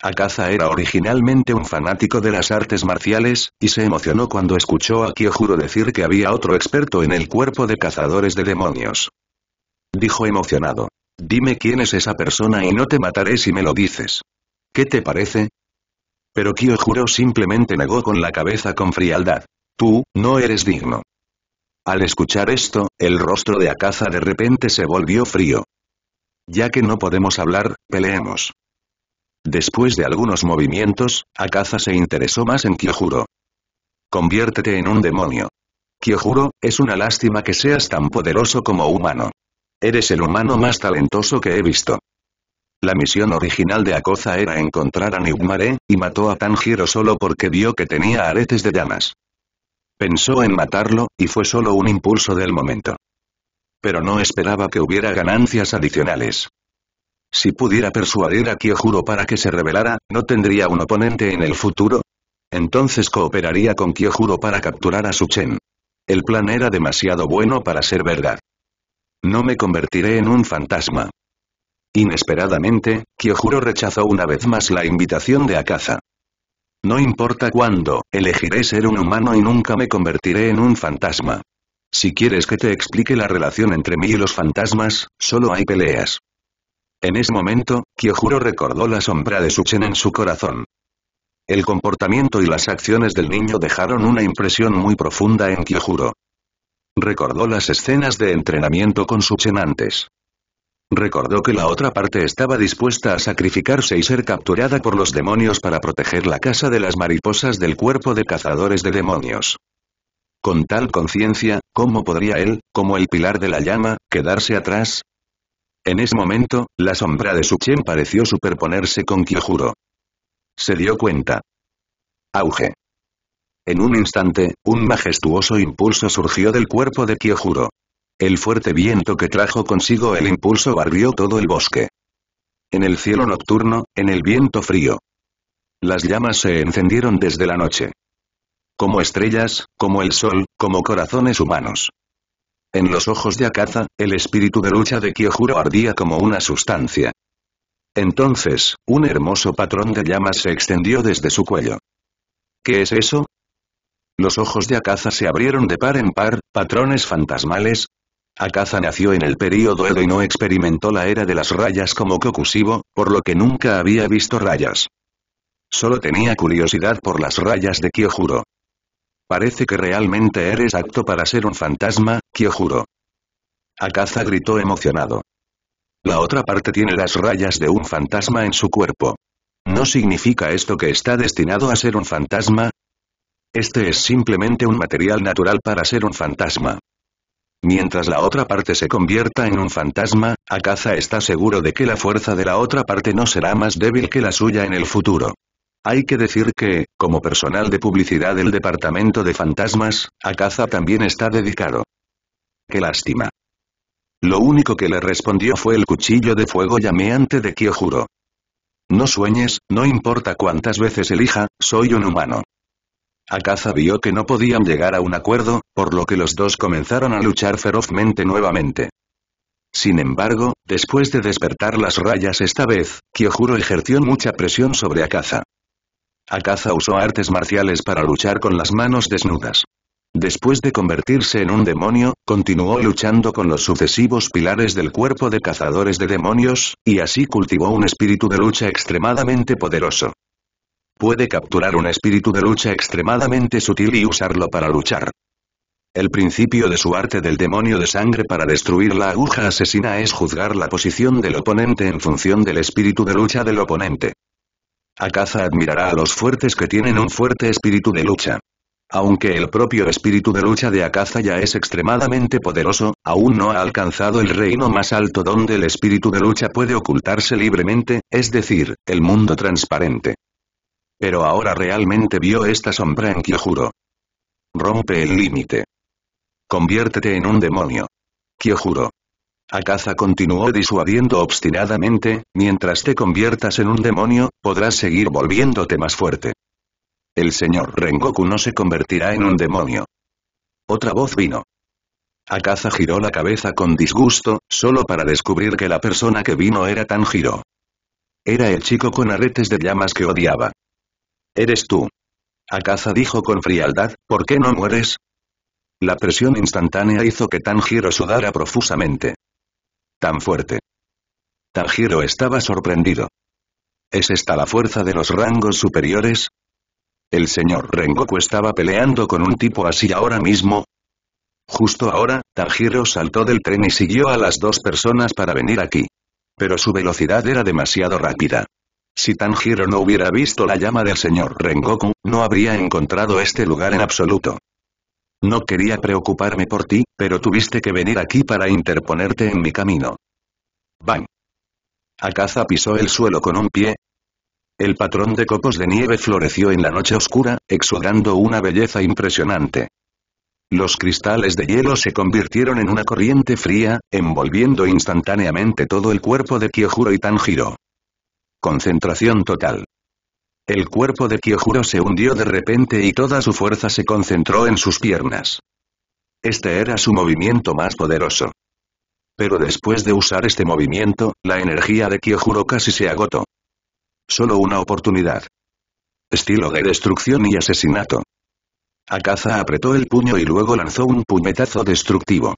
Akaza era originalmente un fanático de las artes marciales, y se emocionó cuando escuchó a Kyojuro decir que había otro experto en el cuerpo de cazadores de demonios. Dijo emocionado. Dime quién es esa persona y no te mataré si me lo dices. ¿Qué te parece? Pero Kyojuro simplemente negó con la cabeza con frialdad. Tú, no eres digno. Al escuchar esto, el rostro de Akaza de repente se volvió frío. Ya que no podemos hablar, peleemos. Después de algunos movimientos, Akaza se interesó más en Kyojuro. Conviértete en un demonio. Kyojuro, es una lástima que seas tan poderoso como humano. Eres el humano más talentoso que he visto. La misión original de Akaza era encontrar a Nyugmare, y mató a Tanjiro solo porque vio que tenía aretes de llamas. Pensó en matarlo, y fue solo un impulso del momento. Pero no esperaba que hubiera ganancias adicionales. Si pudiera persuadir a Kyojuro para que se rebelara, ¿no tendría un oponente en el futuro? Entonces cooperaría con Kyojuro para capturar a Suchen. El plan era demasiado bueno para ser verdad. No me convertiré en un fantasma. Inesperadamente, Kyojuro rechazó una vez más la invitación de Akaza. No importa cuándo, elegiré ser un humano y nunca me convertiré en un fantasma. Si quieres que te explique la relación entre mí y los fantasmas, solo hay peleas. En ese momento, Kyojuro recordó la sombra de Suchen en su corazón. El comportamiento y las acciones del niño dejaron una impresión muy profunda en Kyojuro. Recordó las escenas de entrenamiento con Suchen antes. Recordó que la otra parte estaba dispuesta a sacrificarse y ser capturada por los demonios para proteger la casa de las mariposas del cuerpo de cazadores de demonios. Con tal conciencia, ¿cómo podría él, como el pilar de la llama, quedarse atrás? En ese momento, la sombra de Su Chen pareció superponerse con Kyojuro. Se dio cuenta. Auge. En un instante, un majestuoso impulso surgió del cuerpo de Kyojuro. El fuerte viento que trajo consigo el impulso barrió todo el bosque. En el cielo nocturno, en el viento frío. Las llamas se encendieron desde la noche. Como estrellas, como el sol, como corazones humanos. En los ojos de Akaza, el espíritu de lucha de Kyojuro ardía como una sustancia. Entonces, un hermoso patrón de llamas se extendió desde su cuello. ¿Qué es eso? Los ojos de Akaza se abrieron de par en par, patrones fantasmales, Akaza nació en el período Edo y no experimentó la era de las rayas como cocusivo, por lo que nunca había visto rayas. Solo tenía curiosidad por las rayas de Kyojuro. Parece que realmente eres apto para ser un fantasma, Kyojuro. Akaza gritó emocionado. La otra parte tiene las rayas de un fantasma en su cuerpo. ¿No significa esto que está destinado a ser un fantasma? Este es simplemente un material natural para ser un fantasma. Mientras la otra parte se convierta en un fantasma, Akaza está seguro de que la fuerza de la otra parte no será más débil que la suya en el futuro. Hay que decir que, como personal de publicidad del departamento de fantasmas, Akaza también está dedicado. Qué lástima. Lo único que le respondió fue el cuchillo de fuego llameante de Kyojuro. No sueñes, no importa cuántas veces elija, soy un humano. Akaza vio que no podían llegar a un acuerdo, por lo que los dos comenzaron a luchar ferozmente nuevamente. Sin embargo, después de despertar las rayas esta vez, Kyojuro ejerció mucha presión sobre Akaza. Akaza usó artes marciales para luchar con las manos desnudas. Después de convertirse en un demonio, continuó luchando con los sucesivos pilares del cuerpo de cazadores de demonios, y así cultivó un espíritu de lucha extremadamente poderoso. Puede capturar un espíritu de lucha extremadamente sutil y usarlo para luchar. El principio de su arte del demonio de sangre para destruir la aguja asesina es juzgar la posición del oponente en función del espíritu de lucha del oponente. Akaza admirará a los fuertes que tienen un fuerte espíritu de lucha. Aunque el propio espíritu de lucha de Akaza ya es extremadamente poderoso, aún no ha alcanzado el reino más alto donde el espíritu de lucha puede ocultarse libremente, es decir, el mundo transparente. Pero ahora realmente vio esta sombra en Kyojuro. Rompe el límite. Conviértete en un demonio. Kyojuro. Akaza continuó disuadiendo obstinadamente, mientras te conviertas en un demonio, podrás seguir volviéndote más fuerte. El señor Rengoku no se convertirá en un demonio. Otra voz vino. Akaza giró la cabeza con disgusto, solo para descubrir que la persona que vino era Tanjiro. Era el chico con aretes de llamas que odiaba. Eres tú. Akaza dijo con frialdad, ¿por qué no mueres? La presión instantánea hizo que Tanjiro sudara profusamente. Tan fuerte. Tanjiro estaba sorprendido. ¿Es esta la fuerza de los rangos superiores? ¿El señor Rengoku estaba peleando con un tipo así ahora mismo? Justo ahora, Tanjiro saltó del tren y siguió a las dos personas para venir aquí. Pero su velocidad era demasiado rápida. Si Tanjiro no hubiera visto la llama del señor Rengoku, no habría encontrado este lugar en absoluto. No quería preocuparme por ti, pero tuviste que venir aquí para interponerte en mi camino. Bang. Akaza pisó el suelo con un pie. El patrón de copos de nieve floreció en la noche oscura, exudando una belleza impresionante. Los cristales de hielo se convirtieron en una corriente fría, envolviendo instantáneamente todo el cuerpo de Kyojuro y Tanjiro. Concentración total. El cuerpo de Kyojuro se hundió de repente y toda su fuerza se concentró en sus piernas. Este era su movimiento más poderoso. Pero después de usar este movimiento, la energía de Kyojuro casi se agotó. Solo una oportunidad. Estilo de destrucción y asesinato. Akaza apretó el puño y luego lanzó un puñetazo destructivo.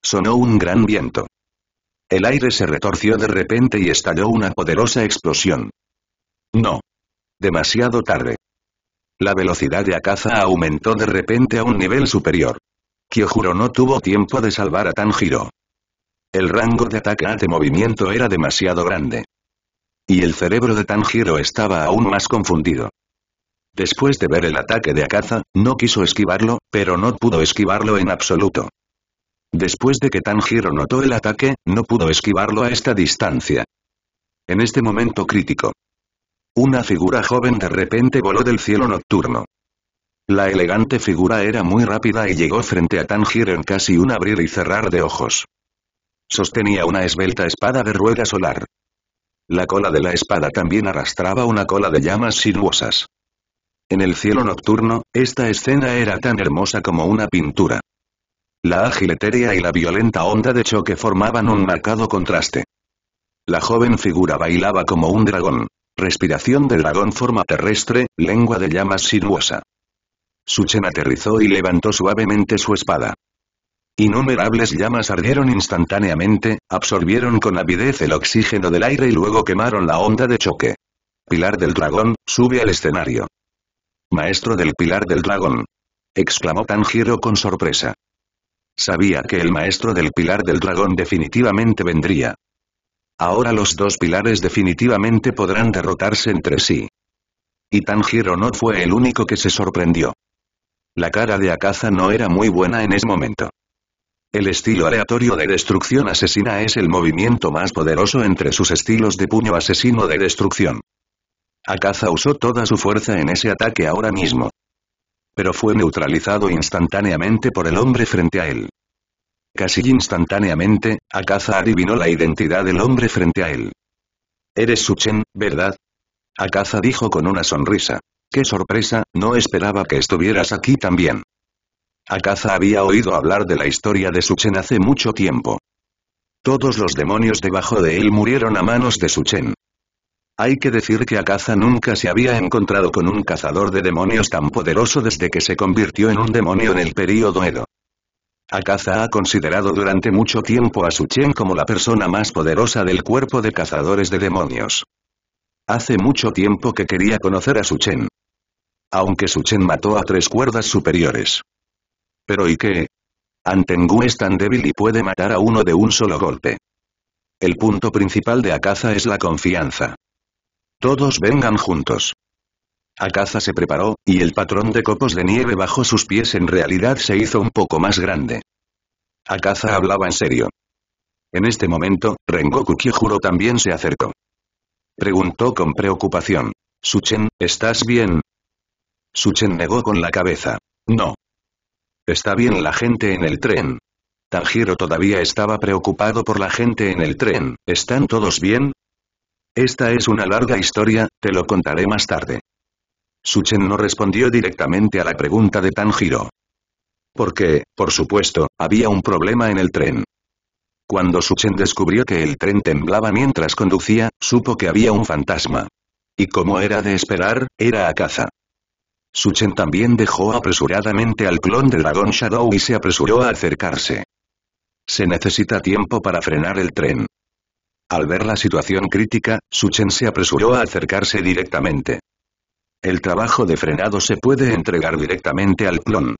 Sonó un gran viento. El aire se retorció de repente y estalló una poderosa explosión. No. Demasiado tarde. La velocidad de Akaza aumentó de repente a un nivel superior. Kyojuro no tuvo tiempo de salvar a Tanjiro. El rango de ataque a de movimiento era demasiado grande. Y el cerebro de Tanjiro estaba aún más confundido. Después de ver el ataque de Akaza, no quiso esquivarlo, pero no pudo esquivarlo en absoluto. Después de que Tanjiro notó el ataque, no pudo esquivarlo a esta distancia. En este momento crítico. Una figura joven de repente voló del cielo nocturno. La elegante figura era muy rápida y llegó frente a Tanjiro en casi un abrir y cerrar de ojos. Sostenía una esbelta espada de rueda solar. La cola de la espada también arrastraba una cola de llamas sinuosas. En el cielo nocturno, esta escena era tan hermosa como una pintura. La ágil etérea y la violenta onda de choque formaban un marcado contraste. La joven figura bailaba como un dragón. Respiración de dragón forma terrestre, lengua de llamas sinuosa. Suchen aterrizó y levantó suavemente su espada. Innumerables llamas ardieron instantáneamente, absorbieron con avidez el oxígeno del aire y luego quemaron la onda de choque. Pilar del Dragón, sube al escenario. Maestro del Pilar del Dragón. Exclamó Tanjiro con sorpresa. Sabía que el maestro del pilar del dragón definitivamente vendría. Ahora los dos pilares definitivamente podrán derrotarse entre sí. Y Tanjiro no fue el único que se sorprendió. La cara de Akaza no era muy buena en ese momento. El estilo aleatorio de destrucción asesina es el movimiento más poderoso entre sus estilos de puño asesino de destrucción. Akaza usó toda su fuerza en ese ataque ahora mismo pero fue neutralizado instantáneamente por el hombre frente a él. Casi instantáneamente, Akaza adivinó la identidad del hombre frente a él. Eres Suchen, ¿verdad? Akaza dijo con una sonrisa. ¡Qué sorpresa, no esperaba que estuvieras aquí también! Akaza había oído hablar de la historia de Suchen hace mucho tiempo. Todos los demonios debajo de él murieron a manos de Suchen, hay que decir que Akaza nunca se había encontrado con un cazador de demonios tan poderoso desde que se convirtió en un demonio en el período Edo. Akaza ha considerado durante mucho tiempo a Suchen como la persona más poderosa del cuerpo de cazadores de demonios. Hace mucho tiempo que quería conocer a Suchen. Aunque Suchen mató a tres cuerdas superiores. Pero ¿y qué? Antengu es tan débil y puede matar a uno de un solo golpe. El punto principal de Akaza es la confianza. Todos vengan juntos. Akaza se preparó, y el patrón de copos de nieve bajo sus pies en realidad se hizo un poco más grande. Akaza hablaba en serio. En este momento, Rengoku Kyojuro también se acercó. Preguntó con preocupación. Suchen, ¿estás bien? Suchen negó con la cabeza. No. Está bien la gente en el tren. Tanjiro todavía estaba preocupado por la gente en el tren. ¿Están todos bien? Esta es una larga historia, te lo contaré más tarde. Suchen no respondió directamente a la pregunta de Tanjiro. Porque, por supuesto, había un problema en el tren. Cuando Suchen descubrió que el tren temblaba mientras conducía, supo que había un fantasma. Y como era de esperar, era a caza. Suchen también dejó apresuradamente al clon de Dragon Shadow y se apresuró a acercarse. Se necesita tiempo para frenar el tren. Al ver la situación crítica, Suchen se apresuró a acercarse directamente. El trabajo de frenado se puede entregar directamente al clon.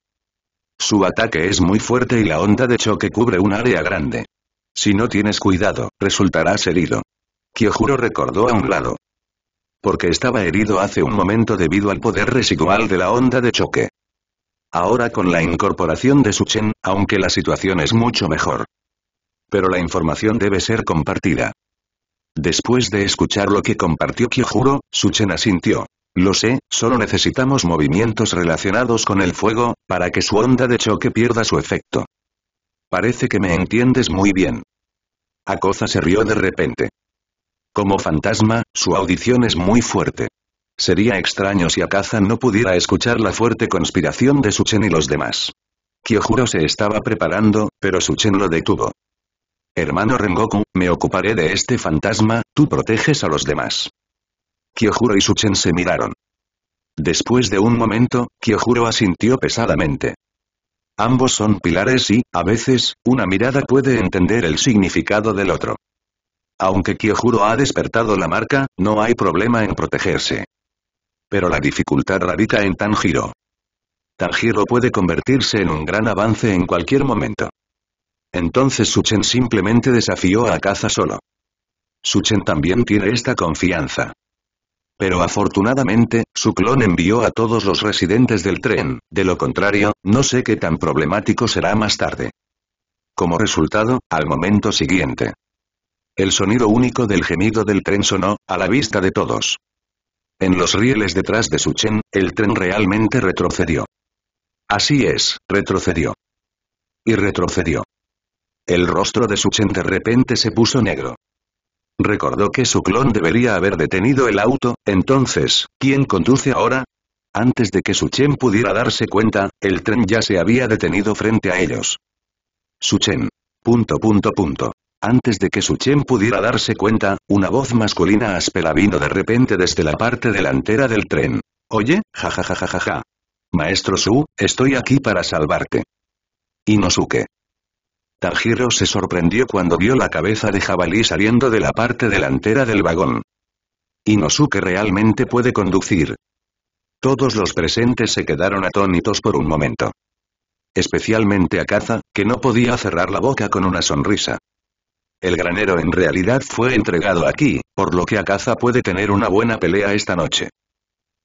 Su ataque es muy fuerte y la onda de choque cubre un área grande. Si no tienes cuidado, resultarás herido. Kyojuro recordó a un lado. Porque estaba herido hace un momento debido al poder residual de la onda de choque. Ahora con la incorporación de Suchen, aunque la situación es mucho mejor. Pero la información debe ser compartida. Después de escuchar lo que compartió Kyojuro, Suchen asintió. Lo sé, solo necesitamos movimientos relacionados con el fuego, para que su onda de choque pierda su efecto. Parece que me entiendes muy bien. Akoza se rió de repente. Como fantasma, su audición es muy fuerte. Sería extraño si Akaza no pudiera escuchar la fuerte conspiración de Suchen y los demás. Kyojuro se estaba preparando, pero Suchen lo detuvo. Hermano Rengoku, me ocuparé de este fantasma, tú proteges a los demás. Kyojuro y Suchen se miraron. Después de un momento, Kyojuro asintió pesadamente. Ambos son pilares y, a veces, una mirada puede entender el significado del otro. Aunque Kyojuro ha despertado la marca, no hay problema en protegerse. Pero la dificultad radica en Tanjiro. Tanjiro puede convertirse en un gran avance en cualquier momento. Entonces Suchen simplemente desafió a caza solo. Suchen también tiene esta confianza. Pero afortunadamente, su clon envió a todos los residentes del tren, de lo contrario, no sé qué tan problemático será más tarde. Como resultado, al momento siguiente. El sonido único del gemido del tren sonó, a la vista de todos. En los rieles detrás de Suchen, el tren realmente retrocedió. Así es, retrocedió. Y retrocedió. El rostro de Suchen de repente se puso negro. Recordó que su clon debería haber detenido el auto, entonces, ¿quién conduce ahora? Antes de que Suchen pudiera darse cuenta, el tren ya se había detenido frente a ellos. Suchen. Punto punto punto. Antes de que Suchen pudiera darse cuenta, una voz masculina áspera vino de repente desde la parte delantera del tren. Oye, jajajajaja. Maestro Su, estoy aquí para salvarte. Inosuke. Tarjiro se sorprendió cuando vio la cabeza de jabalí saliendo de la parte delantera del vagón. Inosuke realmente puede conducir. Todos los presentes se quedaron atónitos por un momento. Especialmente Akaza, que no podía cerrar la boca con una sonrisa. El granero en realidad fue entregado aquí, por lo que Akaza puede tener una buena pelea esta noche.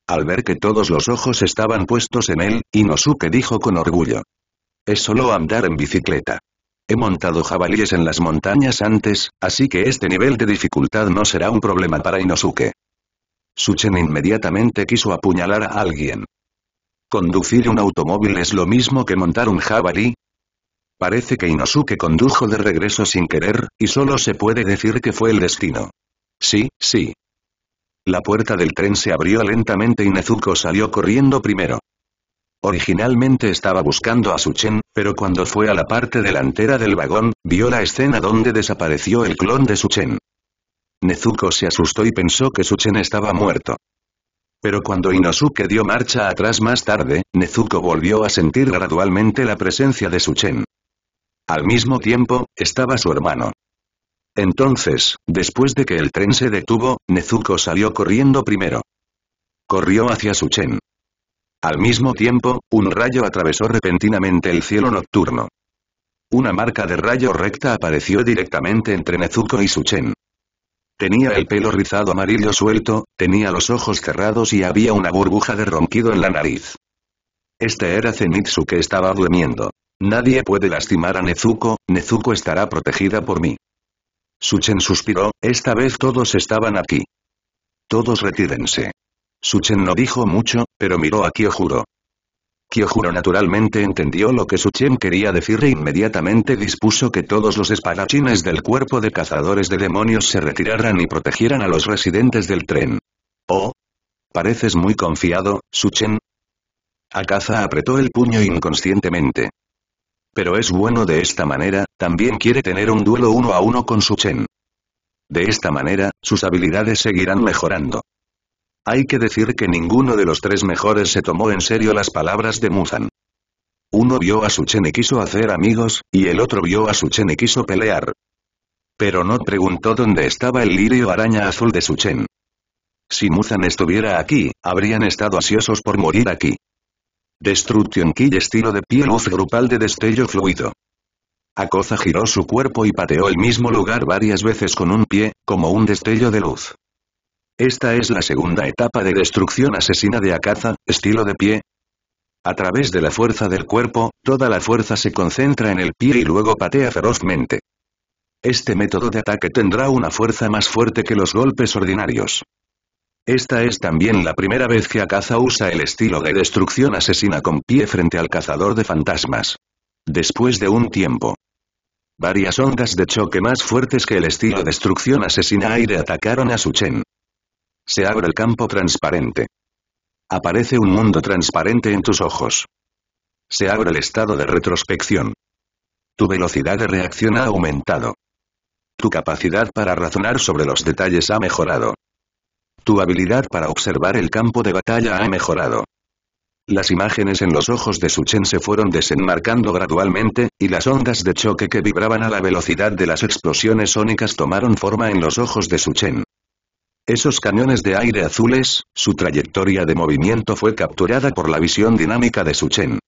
Al ver que todos los ojos estaban puestos en él, Inosuke dijo con orgullo. Es solo andar en bicicleta. He montado jabalíes en las montañas antes, así que este nivel de dificultad no será un problema para Inosuke. Suchen inmediatamente quiso apuñalar a alguien. ¿Conducir un automóvil es lo mismo que montar un jabalí? Parece que Inosuke condujo de regreso sin querer, y solo se puede decir que fue el destino. Sí, sí. La puerta del tren se abrió lentamente y Nezuko salió corriendo primero. Originalmente estaba buscando a Suchen, pero cuando fue a la parte delantera del vagón, vio la escena donde desapareció el clon de Suchen. Nezuko se asustó y pensó que Suchen estaba muerto. Pero cuando Inosuke dio marcha atrás más tarde, Nezuko volvió a sentir gradualmente la presencia de Suchen. Al mismo tiempo, estaba su hermano. Entonces, después de que el tren se detuvo, Nezuko salió corriendo primero. Corrió hacia Suchen. Al mismo tiempo, un rayo atravesó repentinamente el cielo nocturno. Una marca de rayo recta apareció directamente entre Nezuko y Suchen. Tenía el pelo rizado amarillo suelto, tenía los ojos cerrados y había una burbuja de ronquido en la nariz. Este era Zenitsu que estaba durmiendo. Nadie puede lastimar a Nezuko, Nezuko estará protegida por mí. Suchen suspiró, esta vez todos estaban aquí. Todos retírense. Suchen no dijo mucho, pero miró a Kyojuro. Kyojuro naturalmente entendió lo que Suchen quería decir e inmediatamente dispuso que todos los espadachines del cuerpo de cazadores de demonios se retiraran y protegieran a los residentes del tren. Oh. Pareces muy confiado, Suchen. Akaza apretó el puño inconscientemente. Pero es bueno de esta manera, también quiere tener un duelo uno a uno con Suchen. De esta manera, sus habilidades seguirán mejorando. Hay que decir que ninguno de los tres mejores se tomó en serio las palabras de Muzan. Uno vio a Suchen y quiso hacer amigos, y el otro vio a Suchen y quiso pelear. Pero no preguntó dónde estaba el lirio araña azul de Suchen. Si Muzan estuviera aquí, habrían estado ansiosos por morir aquí. Destruction Kill estilo de pie luz grupal de destello fluido. Akoza giró su cuerpo y pateó el mismo lugar varias veces con un pie, como un destello de luz. Esta es la segunda etapa de destrucción asesina de Akaza, estilo de pie. A través de la fuerza del cuerpo, toda la fuerza se concentra en el pie y luego patea ferozmente. Este método de ataque tendrá una fuerza más fuerte que los golpes ordinarios. Esta es también la primera vez que Akaza usa el estilo de destrucción asesina con pie frente al cazador de fantasmas. Después de un tiempo. Varias ondas de choque más fuertes que el estilo destrucción asesina aire atacaron a Chen. Se abre el campo transparente. Aparece un mundo transparente en tus ojos. Se abre el estado de retrospección. Tu velocidad de reacción ha aumentado. Tu capacidad para razonar sobre los detalles ha mejorado. Tu habilidad para observar el campo de batalla ha mejorado. Las imágenes en los ojos de Suchen se fueron desenmarcando gradualmente, y las ondas de choque que vibraban a la velocidad de las explosiones sónicas tomaron forma en los ojos de Suchen. Esos cañones de aire azules, su trayectoria de movimiento fue capturada por la visión dinámica de Suchen.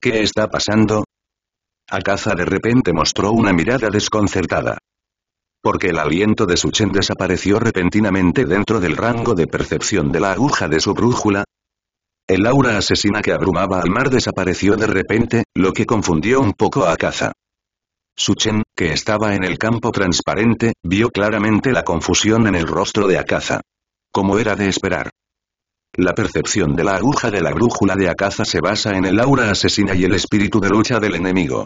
¿Qué está pasando? Akaza de repente mostró una mirada desconcertada. Porque el aliento de Suchen desapareció repentinamente dentro del rango de percepción de la aguja de su brújula, el aura asesina que abrumaba al mar desapareció de repente, lo que confundió un poco a Akaza. Suchen, que estaba en el campo transparente, vio claramente la confusión en el rostro de Akaza. Como era de esperar. La percepción de la aguja de la brújula de Akaza se basa en el aura asesina y el espíritu de lucha del enemigo.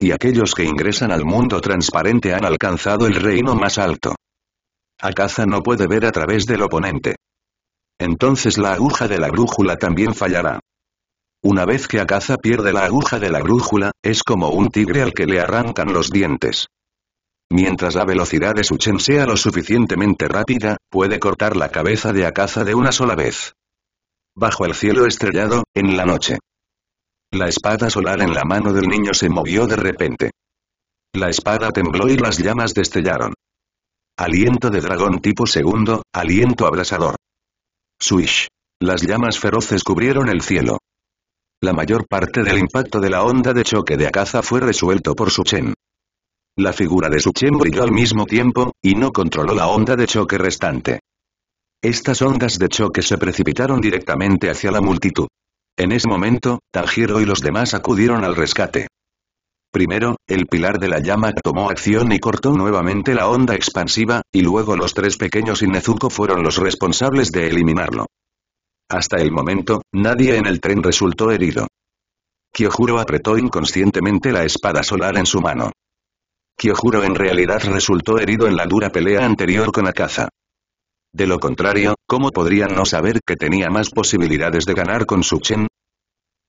Y aquellos que ingresan al mundo transparente han alcanzado el reino más alto. Akaza no puede ver a través del oponente. Entonces la aguja de la brújula también fallará. Una vez que Akaza pierde la aguja de la brújula, es como un tigre al que le arrancan los dientes. Mientras la velocidad de Suchen sea lo suficientemente rápida, puede cortar la cabeza de Akaza de una sola vez. Bajo el cielo estrellado, en la noche. La espada solar en la mano del niño se movió de repente. La espada tembló y las llamas destellaron. Aliento de dragón tipo segundo, aliento abrasador. Swish. Las llamas feroces cubrieron el cielo. La mayor parte del impacto de la onda de choque de Akaza fue resuelto por Suchen. La figura de Suchen brilló al mismo tiempo, y no controló la onda de choque restante. Estas ondas de choque se precipitaron directamente hacia la multitud. En ese momento, Tanjiro y los demás acudieron al rescate. Primero, el pilar de la llama tomó acción y cortó nuevamente la onda expansiva, y luego los tres pequeños Inezuko fueron los responsables de eliminarlo. Hasta el momento, nadie en el tren resultó herido. Kyojuro apretó inconscientemente la espada solar en su mano. Kyojuro en realidad resultó herido en la dura pelea anterior con Akaza. De lo contrario, ¿cómo podrían no saber que tenía más posibilidades de ganar con Suchen?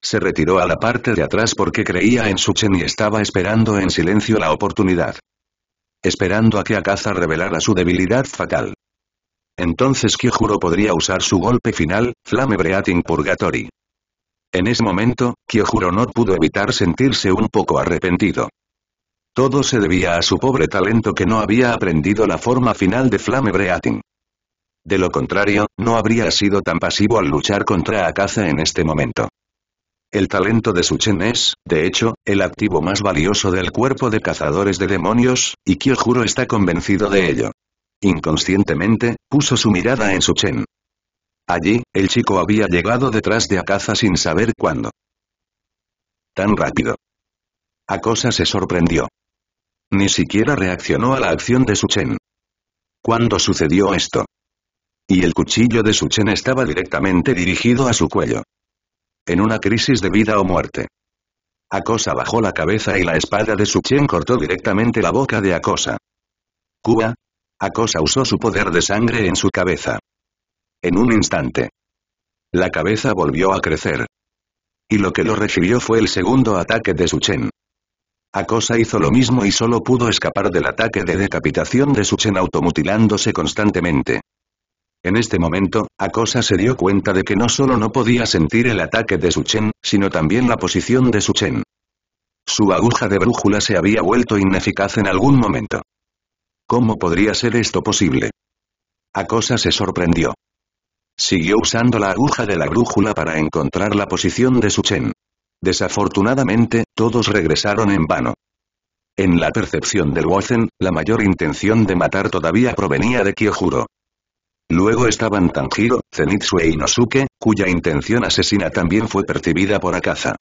Se retiró a la parte de atrás porque creía en Suchen y estaba esperando en silencio la oportunidad. Esperando a que Akaza revelara su debilidad fatal. Entonces Kyojuro podría usar su golpe final, Flame Breathing Purgatory. En ese momento, Kyojuro no pudo evitar sentirse un poco arrepentido. Todo se debía a su pobre talento que no había aprendido la forma final de Flame Breathing. De lo contrario, no habría sido tan pasivo al luchar contra Akaza en este momento. El talento de Suchen es, de hecho, el activo más valioso del cuerpo de cazadores de demonios, y Kyojuro está convencido de ello. Inconscientemente, puso su mirada en Suchen. Allí, el chico había llegado detrás de Akaza sin saber cuándo. Tan rápido. Akosa se sorprendió. Ni siquiera reaccionó a la acción de Suchen. ¿Cuándo sucedió esto? Y el cuchillo de Suchen estaba directamente dirigido a su cuello. En una crisis de vida o muerte. Akosa bajó la cabeza y la espada de Suchen cortó directamente la boca de Akosa. Cuba, Akosa usó su poder de sangre en su cabeza. En un instante. La cabeza volvió a crecer. Y lo que lo recibió fue el segundo ataque de Suchen. Akosa hizo lo mismo y solo pudo escapar del ataque de decapitación de Suchen automutilándose constantemente. En este momento, Akosa se dio cuenta de que no solo no podía sentir el ataque de Suchen, sino también la posición de Suchen. Su aguja de brújula se había vuelto ineficaz en algún momento. ¿Cómo podría ser esto posible? Akosa se sorprendió. Siguió usando la aguja de la brújula para encontrar la posición de Suchen. Desafortunadamente, todos regresaron en vano. En la percepción del Wozen, la mayor intención de matar todavía provenía de Kyojuro. Luego estaban Tanjiro, Zenitsu y e Inosuke, cuya intención asesina también fue percibida por Akaza.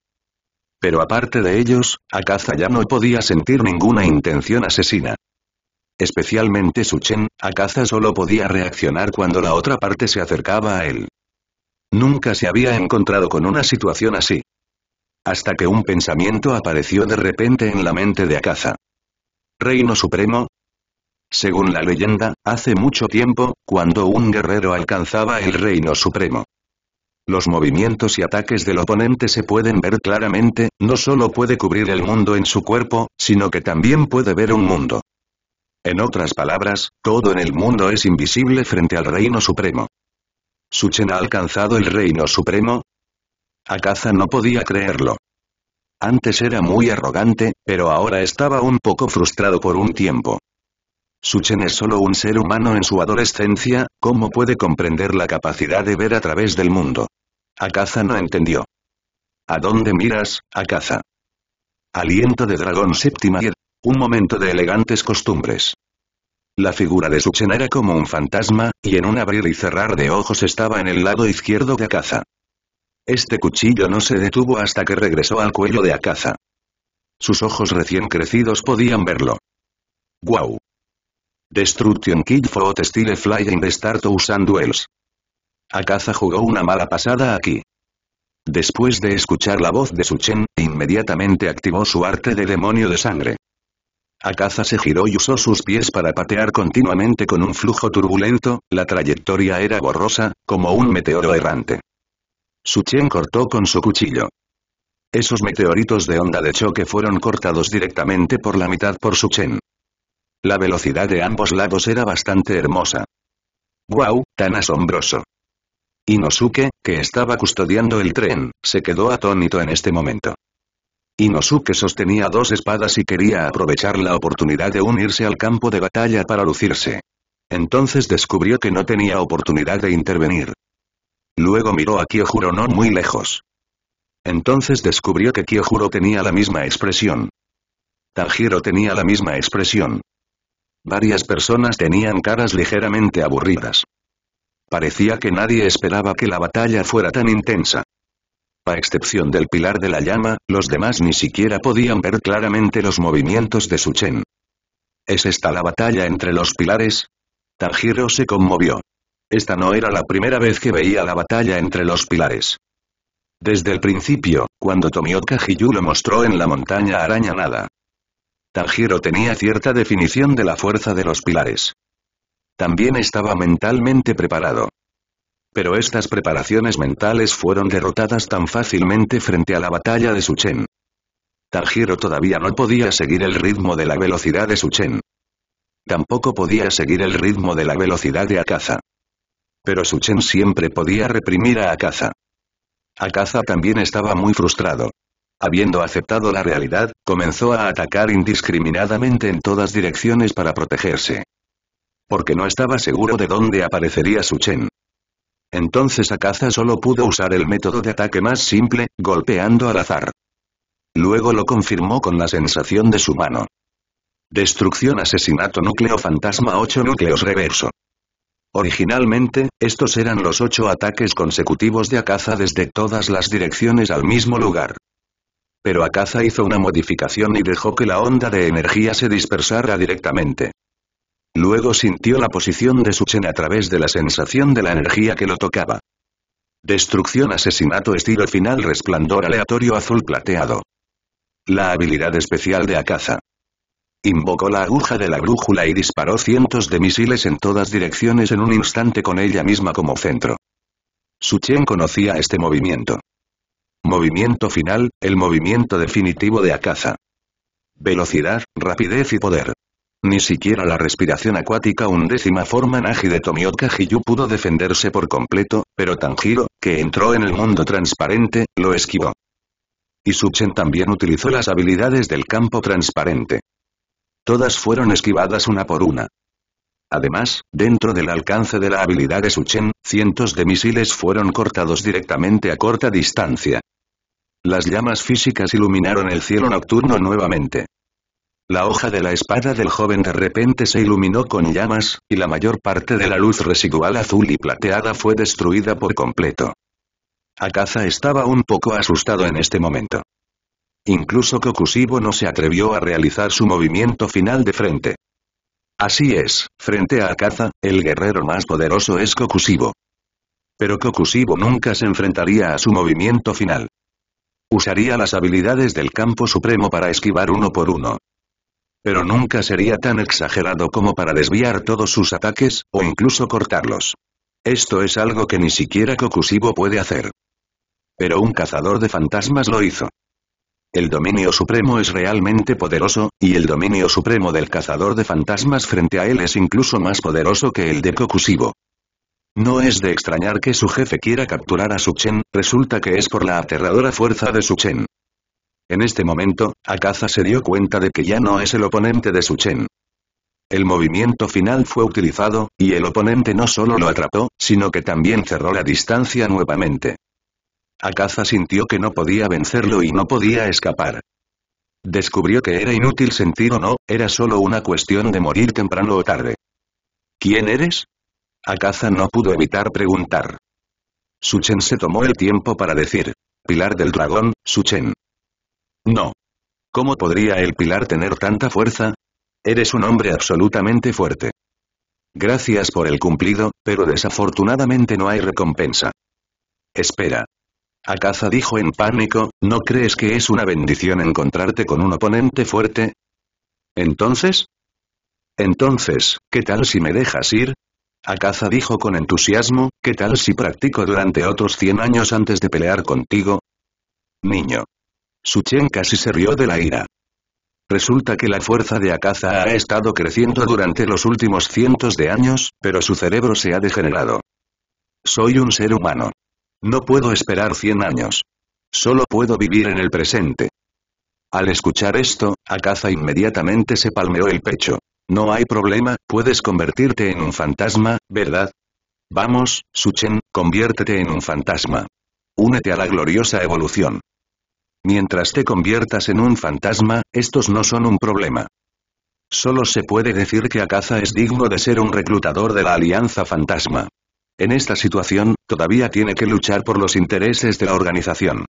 Pero aparte de ellos, Akaza ya no podía sentir ninguna intención asesina especialmente Suchen, Akaza solo podía reaccionar cuando la otra parte se acercaba a él. Nunca se había encontrado con una situación así. Hasta que un pensamiento apareció de repente en la mente de Akaza. Reino Supremo, según la leyenda, hace mucho tiempo, cuando un guerrero alcanzaba el reino supremo. Los movimientos y ataques del oponente se pueden ver claramente, no solo puede cubrir el mundo en su cuerpo, sino que también puede ver un mundo. En otras palabras, todo en el mundo es invisible frente al reino supremo. ¿Suchen ha alcanzado el reino supremo? Akaza no podía creerlo. Antes era muy arrogante, pero ahora estaba un poco frustrado por un tiempo. Suchen es solo un ser humano en su adolescencia, ¿cómo puede comprender la capacidad de ver a través del mundo? Akaza no entendió. ¿A dónde miras, Akaza? Aliento de dragón séptima y un momento de elegantes costumbres. La figura de Suchen era como un fantasma, y en un abrir y cerrar de ojos estaba en el lado izquierdo de Akaza. Este cuchillo no se detuvo hasta que regresó al cuello de Akaza. Sus ojos recién crecidos podían verlo. ¡Guau! Destruction Kid for Style Flying the Start Usando Duels. Akaza jugó una mala pasada aquí. Después de escuchar la voz de Suchen, inmediatamente activó su arte de demonio de sangre. Akaza se giró y usó sus pies para patear continuamente con un flujo turbulento, la trayectoria era borrosa, como un meteoro errante. Suchen cortó con su cuchillo. Esos meteoritos de onda de choque fueron cortados directamente por la mitad por Suchen. La velocidad de ambos lados era bastante hermosa. ¡Wow! ¡Tan asombroso! Inosuke, que estaba custodiando el tren, se quedó atónito en este momento. Inosuke sostenía dos espadas y quería aprovechar la oportunidad de unirse al campo de batalla para lucirse. Entonces descubrió que no tenía oportunidad de intervenir. Luego miró a Kyojuro no muy lejos. Entonces descubrió que Kyojuro tenía la misma expresión. Tanjiro tenía la misma expresión. Varias personas tenían caras ligeramente aburridas. Parecía que nadie esperaba que la batalla fuera tan intensa. A excepción del pilar de la llama, los demás ni siquiera podían ver claramente los movimientos de Su Chen. ¿Es esta la batalla entre los pilares? Tanjiro se conmovió. Esta no era la primera vez que veía la batalla entre los pilares. Desde el principio, cuando Tomioka Hiyu lo mostró en la montaña arañanada. nada. Tanjiro tenía cierta definición de la fuerza de los pilares. También estaba mentalmente preparado. Pero estas preparaciones mentales fueron derrotadas tan fácilmente frente a la batalla de Suchen. Tarjiro todavía no podía seguir el ritmo de la velocidad de Suchen. Tampoco podía seguir el ritmo de la velocidad de Akaza. Pero Suchen siempre podía reprimir a Akaza. Akaza también estaba muy frustrado. Habiendo aceptado la realidad, comenzó a atacar indiscriminadamente en todas direcciones para protegerse. Porque no estaba seguro de dónde aparecería Suchen. Entonces Akaza solo pudo usar el método de ataque más simple, golpeando al azar. Luego lo confirmó con la sensación de su mano. Destrucción asesinato núcleo fantasma 8 núcleos reverso. Originalmente, estos eran los ocho ataques consecutivos de Akaza desde todas las direcciones al mismo lugar. Pero Akaza hizo una modificación y dejó que la onda de energía se dispersara directamente. Luego sintió la posición de Suchen a través de la sensación de la energía que lo tocaba. Destrucción asesinato estilo final resplandor aleatorio azul plateado. La habilidad especial de Akaza. Invocó la aguja de la brújula y disparó cientos de misiles en todas direcciones en un instante con ella misma como centro. Suchen conocía este movimiento. Movimiento final, el movimiento definitivo de Akaza. Velocidad, rapidez y poder. Ni siquiera la respiración acuática undécima forma naji de Tomioka Hiyu pudo defenderse por completo, pero Tanjiro, que entró en el mundo transparente, lo esquivó. Y Suchen también utilizó las habilidades del campo transparente. Todas fueron esquivadas una por una. Además, dentro del alcance de la habilidad de Suchen, cientos de misiles fueron cortados directamente a corta distancia. Las llamas físicas iluminaron el cielo nocturno nuevamente. La hoja de la espada del joven de repente se iluminó con llamas, y la mayor parte de la luz residual azul y plateada fue destruida por completo. Akaza estaba un poco asustado en este momento. Incluso Kokushibo no se atrevió a realizar su movimiento final de frente. Así es, frente a Akaza, el guerrero más poderoso es Kokushibo. Pero Kokushibo nunca se enfrentaría a su movimiento final. Usaría las habilidades del campo supremo para esquivar uno por uno, pero nunca sería tan exagerado como para desviar todos sus ataques, o incluso cortarlos. Esto es algo que ni siquiera Kokushibo puede hacer. Pero un cazador de fantasmas lo hizo. El dominio supremo es realmente poderoso, y el dominio supremo del cazador de fantasmas frente a él es incluso más poderoso que el de Kokushibo. No es de extrañar que su jefe quiera capturar a Suchen, resulta que es por la aterradora fuerza de Suchen. En este momento, Akaza se dio cuenta de que ya no es el oponente de Suchen. El movimiento final fue utilizado, y el oponente no solo lo atrapó, sino que también cerró la distancia nuevamente. Akaza sintió que no podía vencerlo y no podía escapar. Descubrió que era inútil sentir o no, era solo una cuestión de morir temprano o tarde. ¿Quién eres? Akaza no pudo evitar preguntar. Suchen se tomó el tiempo para decir. Pilar del dragón, Suchen. No. ¿Cómo podría el pilar tener tanta fuerza? Eres un hombre absolutamente fuerte. Gracias por el cumplido, pero desafortunadamente no hay recompensa. Espera. Akaza dijo en pánico, ¿no crees que es una bendición encontrarte con un oponente fuerte? Entonces? Entonces, ¿qué tal si me dejas ir? Akaza dijo con entusiasmo, ¿qué tal si practico durante otros 100 años antes de pelear contigo? Niño. Su casi se rió de la ira. Resulta que la fuerza de Akaza ha estado creciendo durante los últimos cientos de años, pero su cerebro se ha degenerado. Soy un ser humano. No puedo esperar 100 años. Solo puedo vivir en el presente. Al escuchar esto, Akaza inmediatamente se palmeó el pecho. No hay problema, puedes convertirte en un fantasma, ¿verdad? Vamos, Suchen, conviértete en un fantasma. Únete a la gloriosa evolución. Mientras te conviertas en un fantasma, estos no son un problema. Solo se puede decir que Akaza es digno de ser un reclutador de la Alianza Fantasma. En esta situación, todavía tiene que luchar por los intereses de la organización.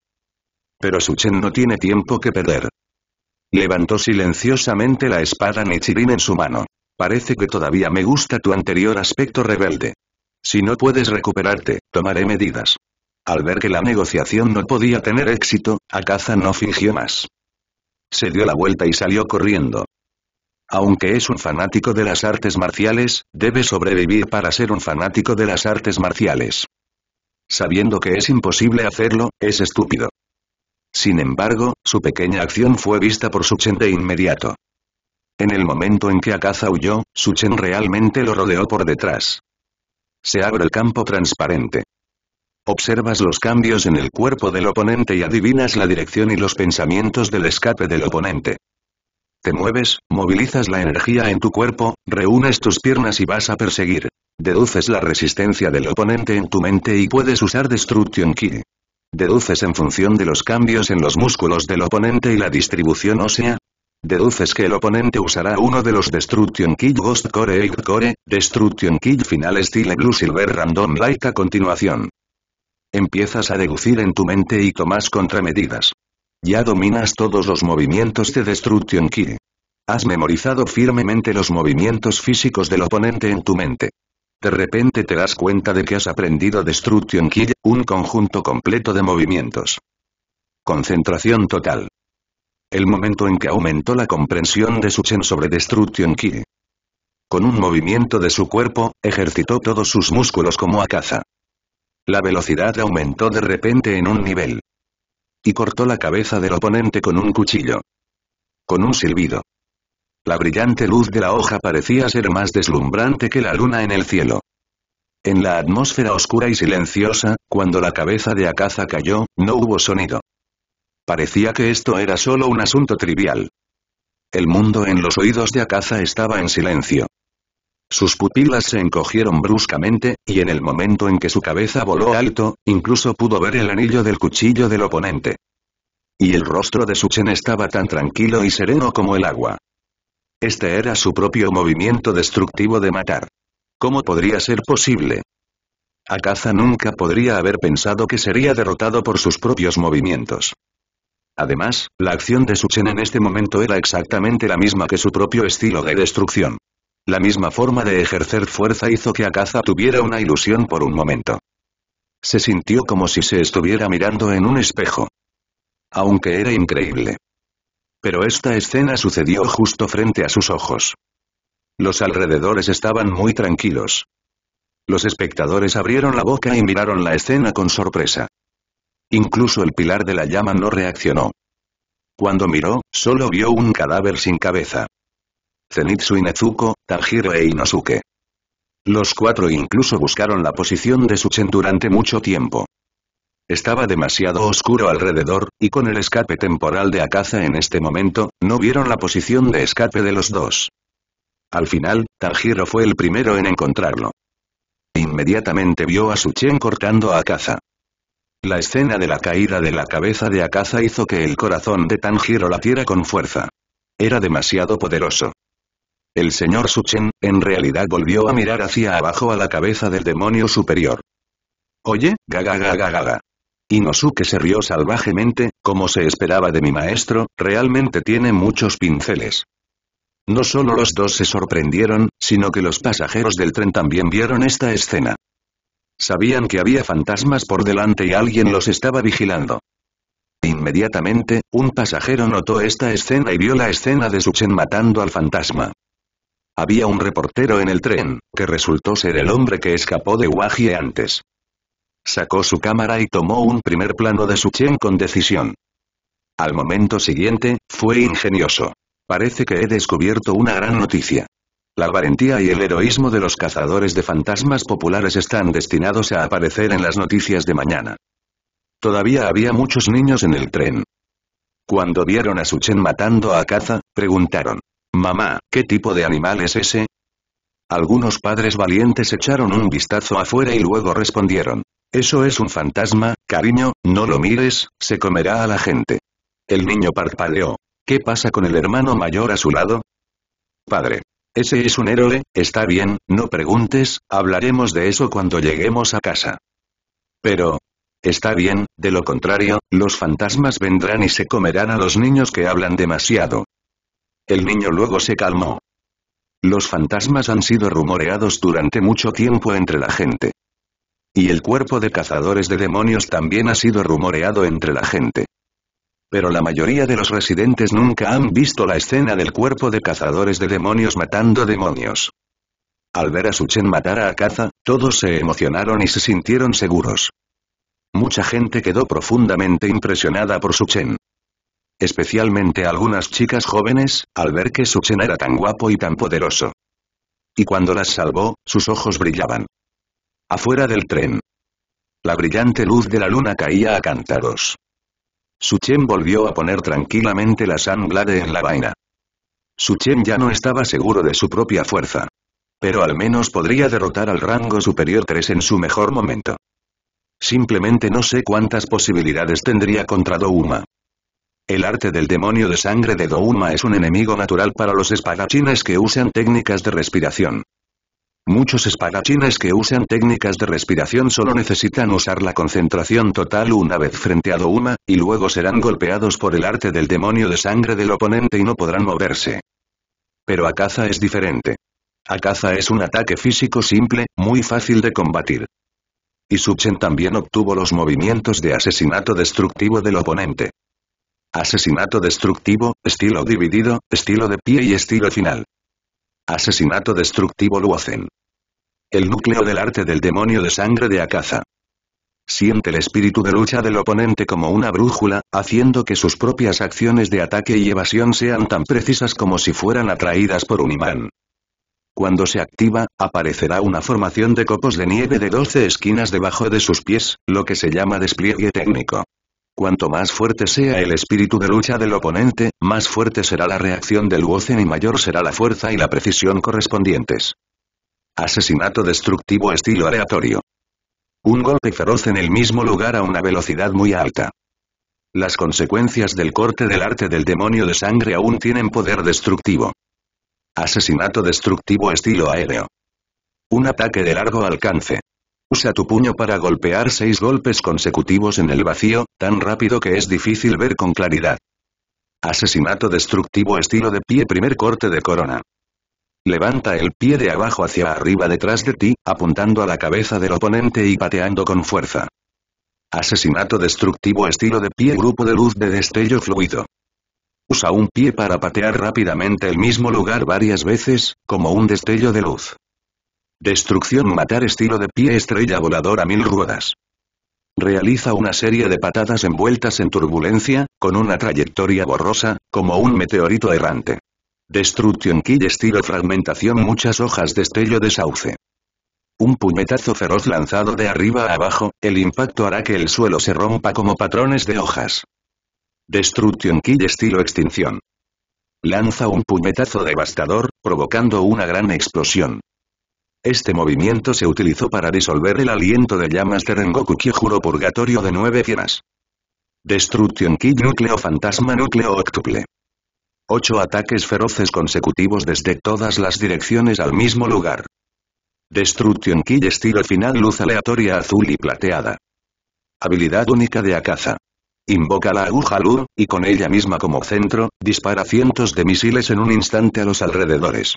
Pero Suchen no tiene tiempo que perder. Levantó silenciosamente la espada Nechirin en su mano. Parece que todavía me gusta tu anterior aspecto rebelde. Si no puedes recuperarte, tomaré medidas. Al ver que la negociación no podía tener éxito, Akaza no fingió más. Se dio la vuelta y salió corriendo. Aunque es un fanático de las artes marciales, debe sobrevivir para ser un fanático de las artes marciales. Sabiendo que es imposible hacerlo, es estúpido. Sin embargo, su pequeña acción fue vista por Suchen de inmediato. En el momento en que Akaza huyó, Suchen realmente lo rodeó por detrás. Se abre el campo transparente. Observas los cambios en el cuerpo del oponente y adivinas la dirección y los pensamientos del escape del oponente. Te mueves, movilizas la energía en tu cuerpo, reúnes tus piernas y vas a perseguir. Deduces la resistencia del oponente en tu mente y puedes usar Destruction Kill. Deduces en función de los cambios en los músculos del oponente y la distribución ósea. Deduces que el oponente usará uno de los Destruction Kill Ghost Core 8 Core, Destruction Kid Final Style Blue Silver Random Light a continuación. Empiezas a deducir en tu mente y tomas contramedidas. Ya dominas todos los movimientos de Destruction Key. Has memorizado firmemente los movimientos físicos del oponente en tu mente. De repente te das cuenta de que has aprendido Destruction Kill, un conjunto completo de movimientos. Concentración total. El momento en que aumentó la comprensión de Chen sobre Destruction Kill. Con un movimiento de su cuerpo, ejercitó todos sus músculos como a caza. La velocidad aumentó de repente en un nivel. Y cortó la cabeza del oponente con un cuchillo. Con un silbido. La brillante luz de la hoja parecía ser más deslumbrante que la luna en el cielo. En la atmósfera oscura y silenciosa, cuando la cabeza de Akaza cayó, no hubo sonido. Parecía que esto era solo un asunto trivial. El mundo en los oídos de Akaza estaba en silencio. Sus pupilas se encogieron bruscamente, y en el momento en que su cabeza voló alto, incluso pudo ver el anillo del cuchillo del oponente. Y el rostro de Suchen estaba tan tranquilo y sereno como el agua. Este era su propio movimiento destructivo de matar. ¿Cómo podría ser posible? Akaza nunca podría haber pensado que sería derrotado por sus propios movimientos. Además, la acción de Suchen en este momento era exactamente la misma que su propio estilo de destrucción. La misma forma de ejercer fuerza hizo que Akaza tuviera una ilusión por un momento. Se sintió como si se estuviera mirando en un espejo. Aunque era increíble. Pero esta escena sucedió justo frente a sus ojos. Los alrededores estaban muy tranquilos. Los espectadores abrieron la boca y miraron la escena con sorpresa. Incluso el pilar de la llama no reaccionó. Cuando miró, solo vio un cadáver sin cabeza. Zenitsu y Nezuko, Tanjiro e Inosuke. Los cuatro incluso buscaron la posición de Suchen durante mucho tiempo. Estaba demasiado oscuro alrededor, y con el escape temporal de Akaza en este momento, no vieron la posición de escape de los dos. Al final, Tanjiro fue el primero en encontrarlo. Inmediatamente vio a Suchen cortando a Akaza. La escena de la caída de la cabeza de Akaza hizo que el corazón de Tanjiro latiera con fuerza. Era demasiado poderoso. El señor Suchen, en realidad volvió a mirar hacia abajo a la cabeza del demonio superior. Oye, gagagagagaga. Inosuke se rió salvajemente, como se esperaba de mi maestro, realmente tiene muchos pinceles. No solo los dos se sorprendieron, sino que los pasajeros del tren también vieron esta escena. Sabían que había fantasmas por delante y alguien los estaba vigilando. Inmediatamente, un pasajero notó esta escena y vio la escena de Suchen matando al fantasma. Había un reportero en el tren, que resultó ser el hombre que escapó de Wagie antes. Sacó su cámara y tomó un primer plano de Suchen con decisión. Al momento siguiente, fue ingenioso. Parece que he descubierto una gran noticia. La valentía y el heroísmo de los cazadores de fantasmas populares están destinados a aparecer en las noticias de mañana. Todavía había muchos niños en el tren. Cuando vieron a Suchen matando a Caza, preguntaron, Mamá, ¿qué tipo de animal es ese? Algunos padres valientes echaron un vistazo afuera y luego respondieron. Eso es un fantasma, cariño, no lo mires, se comerá a la gente. El niño parpadeó. ¿Qué pasa con el hermano mayor a su lado? Padre. Ese es un héroe, está bien, no preguntes, hablaremos de eso cuando lleguemos a casa. Pero... Está bien, de lo contrario, los fantasmas vendrán y se comerán a los niños que hablan demasiado. El niño luego se calmó. Los fantasmas han sido rumoreados durante mucho tiempo entre la gente. Y el cuerpo de cazadores de demonios también ha sido rumoreado entre la gente. Pero la mayoría de los residentes nunca han visto la escena del cuerpo de cazadores de demonios matando demonios. Al ver a Suchen matar a caza, todos se emocionaron y se sintieron seguros. Mucha gente quedó profundamente impresionada por Suchen especialmente algunas chicas jóvenes, al ver que Suchen era tan guapo y tan poderoso. Y cuando las salvó, sus ojos brillaban. Afuera del tren. La brillante luz de la luna caía a Su Suchen volvió a poner tranquilamente la sanglade en la vaina. Suchen ya no estaba seguro de su propia fuerza. Pero al menos podría derrotar al rango superior 3 en su mejor momento. Simplemente no sé cuántas posibilidades tendría contra Douma. El arte del demonio de sangre de Douma es un enemigo natural para los espadachines que usan técnicas de respiración. Muchos espadachines que usan técnicas de respiración solo necesitan usar la concentración total una vez frente a Douma, y luego serán golpeados por el arte del demonio de sangre del oponente y no podrán moverse. Pero Akaza es diferente. Akaza es un ataque físico simple, muy fácil de combatir. Y Subchen también obtuvo los movimientos de asesinato destructivo del oponente. Asesinato destructivo, estilo dividido, estilo de pie y estilo final. Asesinato destructivo Luozen. El núcleo del arte del demonio de sangre de Akaza. Siente el espíritu de lucha del oponente como una brújula, haciendo que sus propias acciones de ataque y evasión sean tan precisas como si fueran atraídas por un imán. Cuando se activa, aparecerá una formación de copos de nieve de 12 esquinas debajo de sus pies, lo que se llama despliegue técnico. Cuanto más fuerte sea el espíritu de lucha del oponente, más fuerte será la reacción del Wozen y mayor será la fuerza y la precisión correspondientes. Asesinato destructivo estilo aleatorio. Un golpe feroz en el mismo lugar a una velocidad muy alta. Las consecuencias del corte del arte del demonio de sangre aún tienen poder destructivo. Asesinato destructivo estilo aéreo. Un ataque de largo alcance. Usa tu puño para golpear seis golpes consecutivos en el vacío, tan rápido que es difícil ver con claridad. Asesinato destructivo estilo de pie primer corte de corona. Levanta el pie de abajo hacia arriba detrás de ti, apuntando a la cabeza del oponente y pateando con fuerza. Asesinato destructivo estilo de pie grupo de luz de destello fluido. Usa un pie para patear rápidamente el mismo lugar varias veces, como un destello de luz. Destrucción matar estilo de pie estrella voladora a mil ruedas. Realiza una serie de patadas envueltas en turbulencia, con una trayectoria borrosa, como un meteorito errante. Destruction kill estilo fragmentación muchas hojas destello de sauce. Un puñetazo feroz lanzado de arriba a abajo, el impacto hará que el suelo se rompa como patrones de hojas. Destruction kill estilo extinción. Lanza un puñetazo devastador, provocando una gran explosión. Este movimiento se utilizó para disolver el aliento de llamas de Rengoku Kyojuro Purgatorio de nueve fieras. Destruction Kid Núcleo Fantasma Núcleo Octuple. Ocho ataques feroces consecutivos desde todas las direcciones al mismo lugar. Destruction Kid estilo final luz aleatoria azul y plateada. Habilidad única de Akaza. Invoca la aguja luz y con ella misma como centro, dispara cientos de misiles en un instante a los alrededores.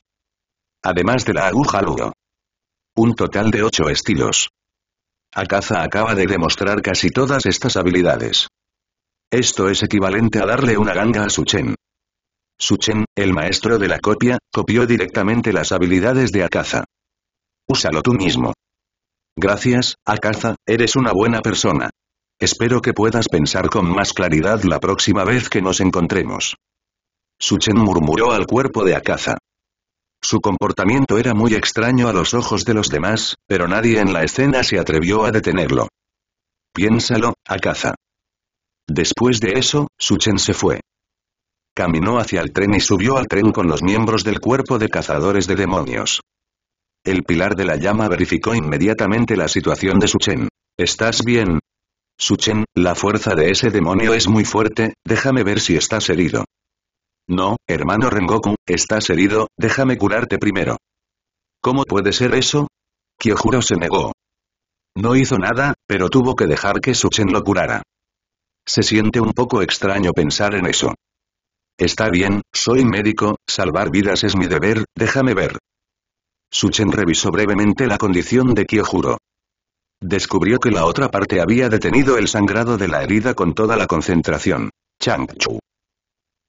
Además de la aguja luz un total de ocho estilos. Akaza acaba de demostrar casi todas estas habilidades. Esto es equivalente a darle una ganga a Suchen. Suchen, el maestro de la copia, copió directamente las habilidades de Akaza. Úsalo tú mismo. Gracias, Akaza, eres una buena persona. Espero que puedas pensar con más claridad la próxima vez que nos encontremos. Suchen murmuró al cuerpo de Akaza. Su comportamiento era muy extraño a los ojos de los demás, pero nadie en la escena se atrevió a detenerlo. Piénsalo, a caza. Después de eso, Suchen se fue. Caminó hacia el tren y subió al tren con los miembros del cuerpo de cazadores de demonios. El pilar de la llama verificó inmediatamente la situación de Suchen. ¿Estás bien? Suchen, la fuerza de ese demonio es muy fuerte, déjame ver si estás herido. No, hermano Rengoku, estás herido, déjame curarte primero. ¿Cómo puede ser eso? Kyojuro se negó. No hizo nada, pero tuvo que dejar que Suchen lo curara. Se siente un poco extraño pensar en eso. Está bien, soy médico, salvar vidas es mi deber, déjame ver. Suchen revisó brevemente la condición de Kyojuro. Descubrió que la otra parte había detenido el sangrado de la herida con toda la concentración. Chang-Chu.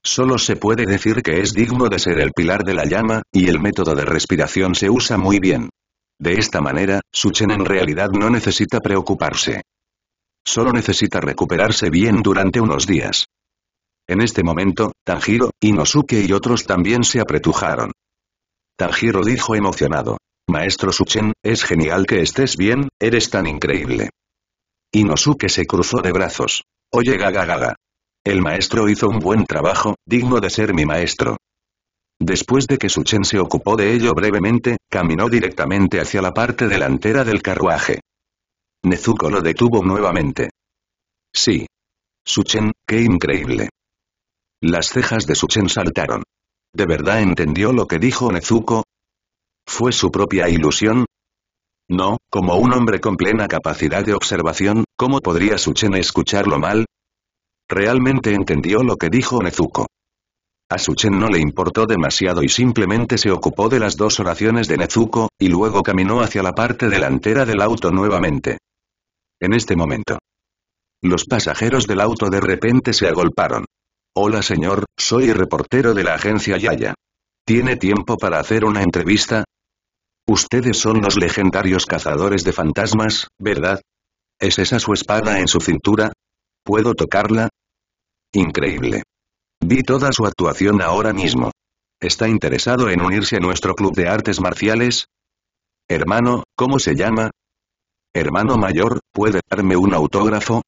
Solo se puede decir que es digno de ser el pilar de la llama, y el método de respiración se usa muy bien. De esta manera, Suchen en realidad no necesita preocuparse. Solo necesita recuperarse bien durante unos días. En este momento, Tanjiro, Inosuke y otros también se apretujaron. Tanjiro dijo emocionado. Maestro Suchen, es genial que estés bien, eres tan increíble. Inosuke se cruzó de brazos. Oye gaga gaga. El maestro hizo un buen trabajo, digno de ser mi maestro. Después de que Suchen se ocupó de ello brevemente, caminó directamente hacia la parte delantera del carruaje. Nezuko lo detuvo nuevamente. Sí. Suchen, qué increíble. Las cejas de Suchen saltaron. ¿De verdad entendió lo que dijo Nezuko? ¿Fue su propia ilusión? No, como un hombre con plena capacidad de observación, ¿cómo podría Suchen escucharlo mal? Realmente entendió lo que dijo Nezuko. A Suchen no le importó demasiado y simplemente se ocupó de las dos oraciones de Nezuko, y luego caminó hacia la parte delantera del auto nuevamente. En este momento. Los pasajeros del auto de repente se agolparon. Hola señor, soy reportero de la agencia Yaya. ¿Tiene tiempo para hacer una entrevista? Ustedes son los legendarios cazadores de fantasmas, ¿verdad? ¿Es esa su espada en su cintura? ¿Puedo tocarla? Increíble. Vi toda su actuación ahora mismo. ¿Está interesado en unirse a nuestro club de artes marciales? Hermano, ¿cómo se llama? Hermano mayor, ¿puede darme un autógrafo?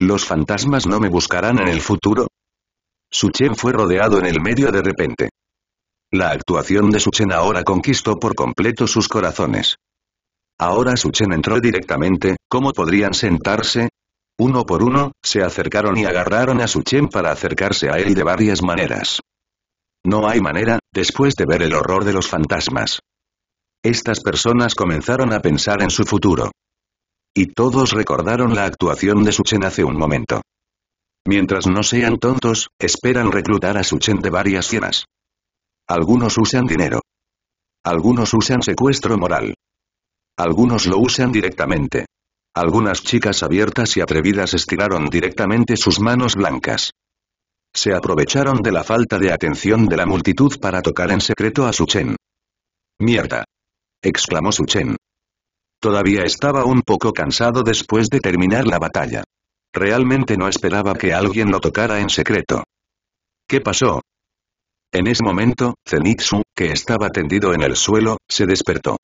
¿Los fantasmas no me buscarán en el futuro? chen fue rodeado en el medio de repente. La actuación de chen ahora conquistó por completo sus corazones. Ahora chen entró directamente, ¿cómo podrían sentarse? Uno por uno, se acercaron y agarraron a Suchen para acercarse a él de varias maneras. No hay manera, después de ver el horror de los fantasmas. Estas personas comenzaron a pensar en su futuro. Y todos recordaron la actuación de Suchen hace un momento. Mientras no sean tontos, esperan reclutar a Suchen de varias maneras. Algunos usan dinero. Algunos usan secuestro moral. Algunos lo usan directamente. Algunas chicas abiertas y atrevidas estiraron directamente sus manos blancas. Se aprovecharon de la falta de atención de la multitud para tocar en secreto a Suchen. ¡Mierda! exclamó Suchen. Todavía estaba un poco cansado después de terminar la batalla. Realmente no esperaba que alguien lo tocara en secreto. ¿Qué pasó? En ese momento, Zenitsu, que estaba tendido en el suelo, se despertó.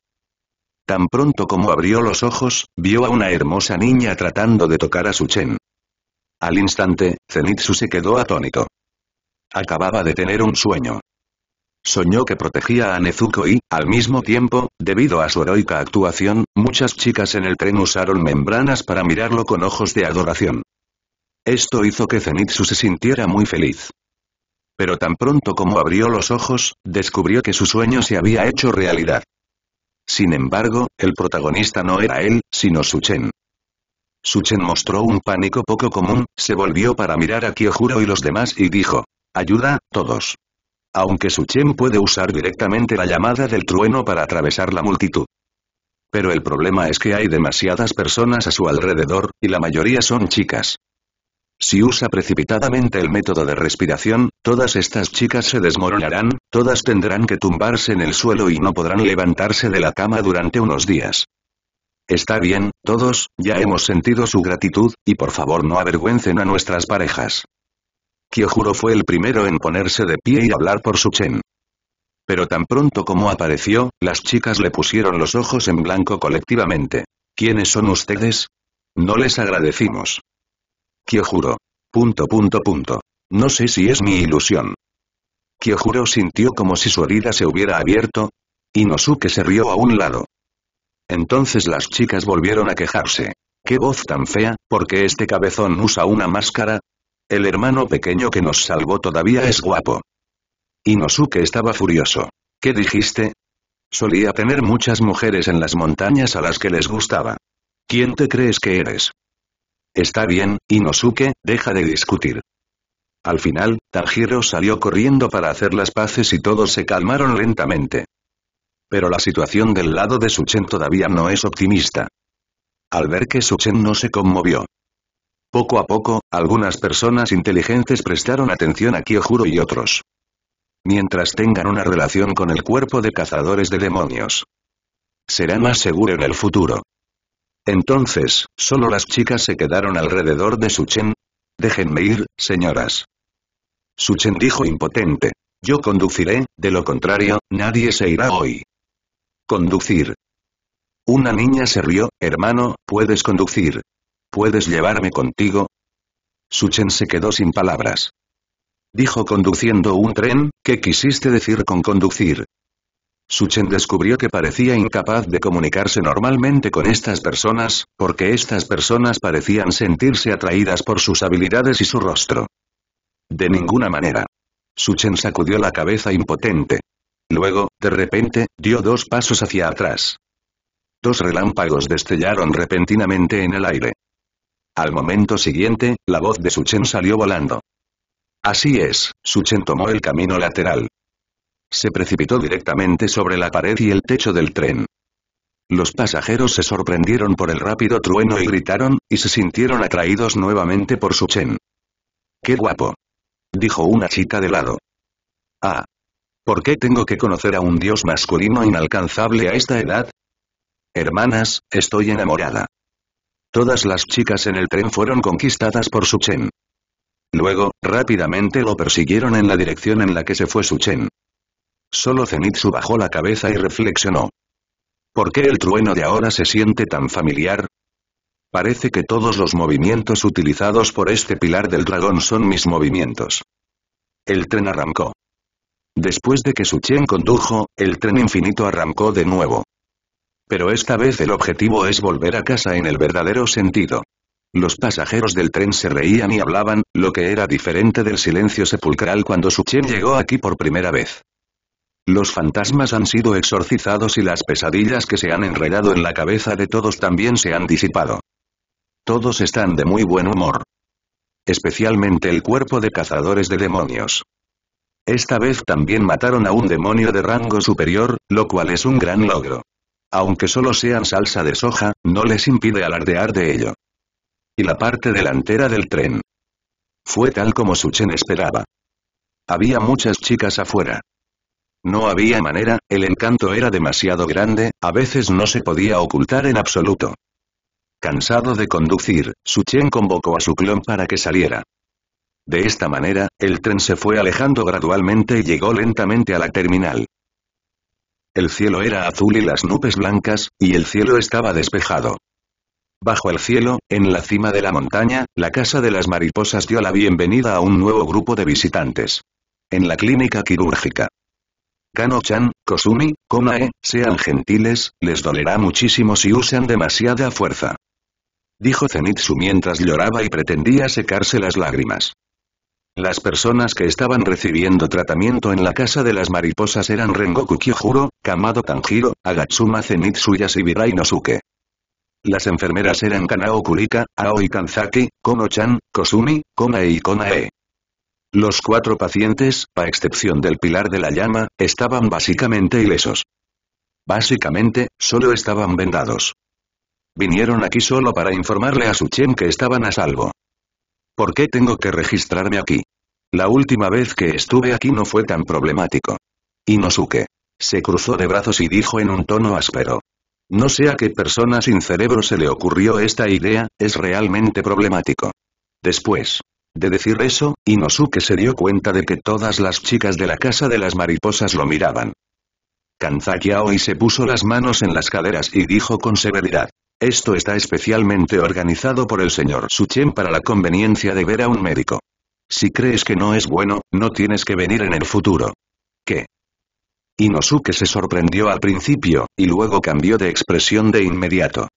Tan pronto como abrió los ojos, vio a una hermosa niña tratando de tocar a su Chen. Al instante, Zenitsu se quedó atónito. Acababa de tener un sueño. Soñó que protegía a Nezuko y, al mismo tiempo, debido a su heroica actuación, muchas chicas en el tren usaron membranas para mirarlo con ojos de adoración. Esto hizo que Zenitsu se sintiera muy feliz. Pero tan pronto como abrió los ojos, descubrió que su sueño se había hecho realidad. Sin embargo, el protagonista no era él, sino Suchen. Suchen mostró un pánico poco común, se volvió para mirar a Kyojuro y los demás y dijo. Ayuda, todos. Aunque Suchen puede usar directamente la llamada del trueno para atravesar la multitud. Pero el problema es que hay demasiadas personas a su alrededor, y la mayoría son chicas. Si usa precipitadamente el método de respiración, todas estas chicas se desmoronarán, todas tendrán que tumbarse en el suelo y no podrán levantarse de la cama durante unos días. Está bien, todos, ya hemos sentido su gratitud, y por favor no avergüencen a nuestras parejas. Kyojuro fue el primero en ponerse de pie y hablar por su chen. Pero tan pronto como apareció, las chicas le pusieron los ojos en blanco colectivamente. ¿Quiénes son ustedes? No les agradecimos. Kyojuro. Punto punto punto. No sé si es mi ilusión. Kyojuro sintió como si su herida se hubiera abierto. Inosuke se rió a un lado. Entonces las chicas volvieron a quejarse. ¡Qué voz tan fea! ¿Por qué este cabezón usa una máscara? El hermano pequeño que nos salvó todavía es guapo. Inosuke estaba furioso. ¿Qué dijiste? Solía tener muchas mujeres en las montañas a las que les gustaba. ¿Quién te crees que eres? Está bien, Inosuke, deja de discutir. Al final, Tajiro salió corriendo para hacer las paces y todos se calmaron lentamente. Pero la situación del lado de Suchen todavía no es optimista. Al ver que Suchen no se conmovió. Poco a poco, algunas personas inteligentes prestaron atención a Kyojuro y otros. Mientras tengan una relación con el cuerpo de cazadores de demonios. Será más seguro en el futuro. Entonces, solo las chicas se quedaron alrededor de Suchen. Déjenme ir, señoras. Suchen dijo impotente. Yo conduciré, de lo contrario, nadie se irá hoy. Conducir. Una niña se rió, hermano, puedes conducir. ¿Puedes llevarme contigo? Suchen se quedó sin palabras. Dijo conduciendo un tren, ¿qué quisiste decir con conducir? Suchen descubrió que parecía incapaz de comunicarse normalmente con estas personas, porque estas personas parecían sentirse atraídas por sus habilidades y su rostro. De ninguna manera. Suchen sacudió la cabeza impotente. Luego, de repente, dio dos pasos hacia atrás. Dos relámpagos destellaron repentinamente en el aire. Al momento siguiente, la voz de Suchen salió volando. Así es, Suchen tomó el camino lateral. Se precipitó directamente sobre la pared y el techo del tren. Los pasajeros se sorprendieron por el rápido trueno y gritaron, y se sintieron atraídos nuevamente por su chen. ¡Qué guapo! dijo una chica de lado. Ah. ¿Por qué tengo que conocer a un dios masculino inalcanzable a esta edad? Hermanas, estoy enamorada. Todas las chicas en el tren fueron conquistadas por su chen. Luego, rápidamente lo persiguieron en la dirección en la que se fue su chen. Solo Zenitsu bajó la cabeza y reflexionó. ¿Por qué el trueno de ahora se siente tan familiar? Parece que todos los movimientos utilizados por este pilar del dragón son mis movimientos. El tren arrancó. Después de que Suchen condujo, el tren infinito arrancó de nuevo. Pero esta vez el objetivo es volver a casa en el verdadero sentido. Los pasajeros del tren se reían y hablaban, lo que era diferente del silencio sepulcral cuando Suchen llegó aquí por primera vez. Los fantasmas han sido exorcizados y las pesadillas que se han enredado en la cabeza de todos también se han disipado. Todos están de muy buen humor. Especialmente el cuerpo de cazadores de demonios. Esta vez también mataron a un demonio de rango superior, lo cual es un gran logro. Aunque solo sean salsa de soja, no les impide alardear de ello. Y la parte delantera del tren. Fue tal como Suchen esperaba. Había muchas chicas afuera. No había manera, el encanto era demasiado grande, a veces no se podía ocultar en absoluto. Cansado de conducir, Suchen convocó a su clon para que saliera. De esta manera, el tren se fue alejando gradualmente y llegó lentamente a la terminal. El cielo era azul y las nubes blancas, y el cielo estaba despejado. Bajo el cielo, en la cima de la montaña, la Casa de las Mariposas dio la bienvenida a un nuevo grupo de visitantes. En la clínica quirúrgica. Kano-chan, Kosumi, Konae, sean gentiles, les dolerá muchísimo si usan demasiada fuerza. Dijo Zenitsu mientras lloraba y pretendía secarse las lágrimas. Las personas que estaban recibiendo tratamiento en la casa de las mariposas eran Rengoku Kyojuro, Kamado Tanjiro, Agatsuma Zenitsu y Asibirai Nosuke. Las enfermeras eran Kanao Kurika, Aoi Kanzaki, Kono-chan, Kosumi, Konae y Konae. Los cuatro pacientes, a excepción del pilar de la llama, estaban básicamente ilesos. Básicamente, solo estaban vendados. Vinieron aquí solo para informarle a Suchen que estaban a salvo. ¿Por qué tengo que registrarme aquí? La última vez que estuve aquí no fue tan problemático. Inosuke. Se cruzó de brazos y dijo en un tono áspero. No sé a qué persona sin cerebro se le ocurrió esta idea, es realmente problemático. Después, de decir eso, Inosuke se dio cuenta de que todas las chicas de la casa de las mariposas lo miraban. Kanzaki se puso las manos en las caderas y dijo con severidad. Esto está especialmente organizado por el señor Suchen para la conveniencia de ver a un médico. Si crees que no es bueno, no tienes que venir en el futuro. ¿Qué? Inosuke se sorprendió al principio, y luego cambió de expresión de inmediato.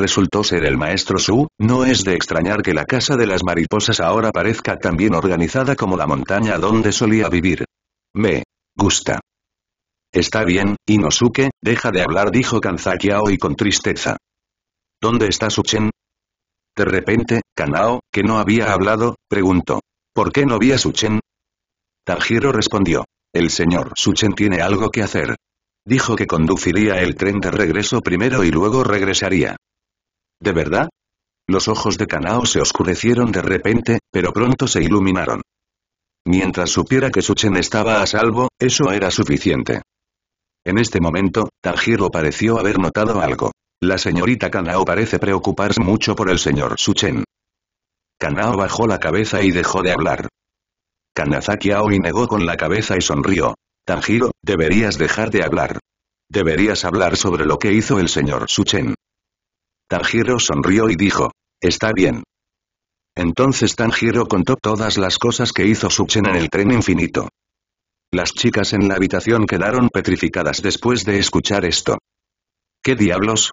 Resultó ser el maestro Su, no es de extrañar que la casa de las mariposas ahora parezca tan bien organizada como la montaña donde solía vivir. Me gusta. Está bien, Inosuke, deja de hablar dijo Kanzaki y con tristeza. ¿Dónde está Suchen? De repente, Kanao, que no había hablado, preguntó. ¿Por qué no vi a Suchen? Tajiro respondió. El señor Suchen tiene algo que hacer. Dijo que conduciría el tren de regreso primero y luego regresaría. ¿De verdad? Los ojos de Kanao se oscurecieron de repente, pero pronto se iluminaron. Mientras supiera que Suchen estaba a salvo, eso era suficiente. En este momento, Tanjiro pareció haber notado algo. La señorita Kanao parece preocuparse mucho por el señor Suchen. Kanao bajó la cabeza y dejó de hablar. Kanazaki Aoi negó con la cabeza y sonrió. Tanjiro, deberías dejar de hablar. Deberías hablar sobre lo que hizo el señor Suchen. Tanjiro sonrió y dijo. Está bien. Entonces Tanjiro contó todas las cosas que hizo Suchen en el tren infinito. Las chicas en la habitación quedaron petrificadas después de escuchar esto. ¿Qué diablos?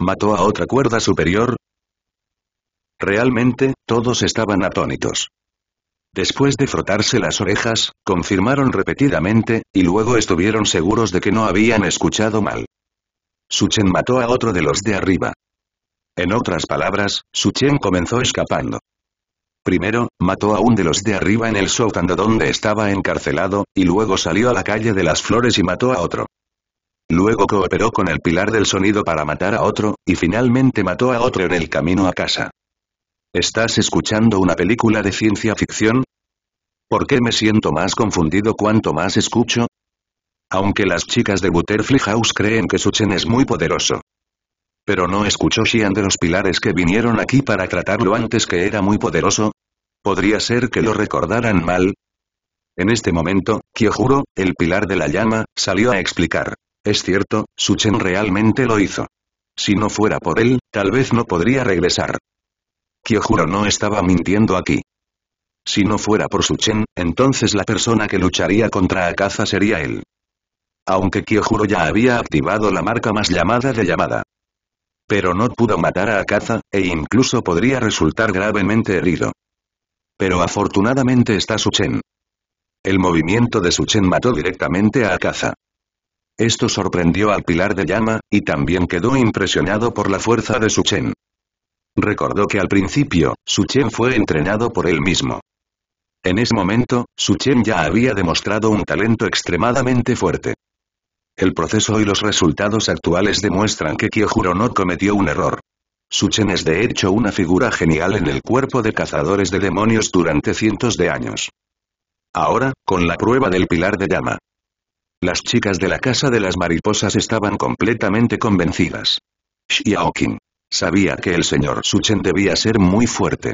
¿Mató a otra cuerda superior? Realmente, todos estaban atónitos. Después de frotarse las orejas, confirmaron repetidamente, y luego estuvieron seguros de que no habían escuchado mal. Suchen mató a otro de los de arriba. En otras palabras, Suchen comenzó escapando. Primero, mató a un de los de arriba en el sótano donde estaba encarcelado, y luego salió a la calle de las flores y mató a otro. Luego cooperó con el pilar del sonido para matar a otro, y finalmente mató a otro en el camino a casa. ¿Estás escuchando una película de ciencia ficción? ¿Por qué me siento más confundido cuanto más escucho? Aunque las chicas de Butterfly House creen que Suchen es muy poderoso. Pero no escuchó Xian de los pilares que vinieron aquí para tratarlo antes que era muy poderoso. ¿Podría ser que lo recordaran mal? En este momento, Kyojuro, el pilar de la llama, salió a explicar. Es cierto, Suchen realmente lo hizo. Si no fuera por él, tal vez no podría regresar. Kyojuro no estaba mintiendo aquí. Si no fuera por Suchen, entonces la persona que lucharía contra Akaza sería él aunque Kyojuro ya había activado la marca más llamada de llamada. Pero no pudo matar a Akaza, e incluso podría resultar gravemente herido. Pero afortunadamente está Suchen. El movimiento de Suchen mató directamente a Akaza. Esto sorprendió al pilar de llama, y también quedó impresionado por la fuerza de Suchen. Recordó que al principio, Suchen fue entrenado por él mismo. En ese momento, Suchen ya había demostrado un talento extremadamente fuerte. El proceso y los resultados actuales demuestran que Kyojuro no cometió un error. Suchen es de hecho una figura genial en el cuerpo de cazadores de demonios durante cientos de años. Ahora, con la prueba del pilar de llama. Las chicas de la casa de las mariposas estaban completamente convencidas. Xiaoqin. Sabía que el señor Suchen debía ser muy fuerte.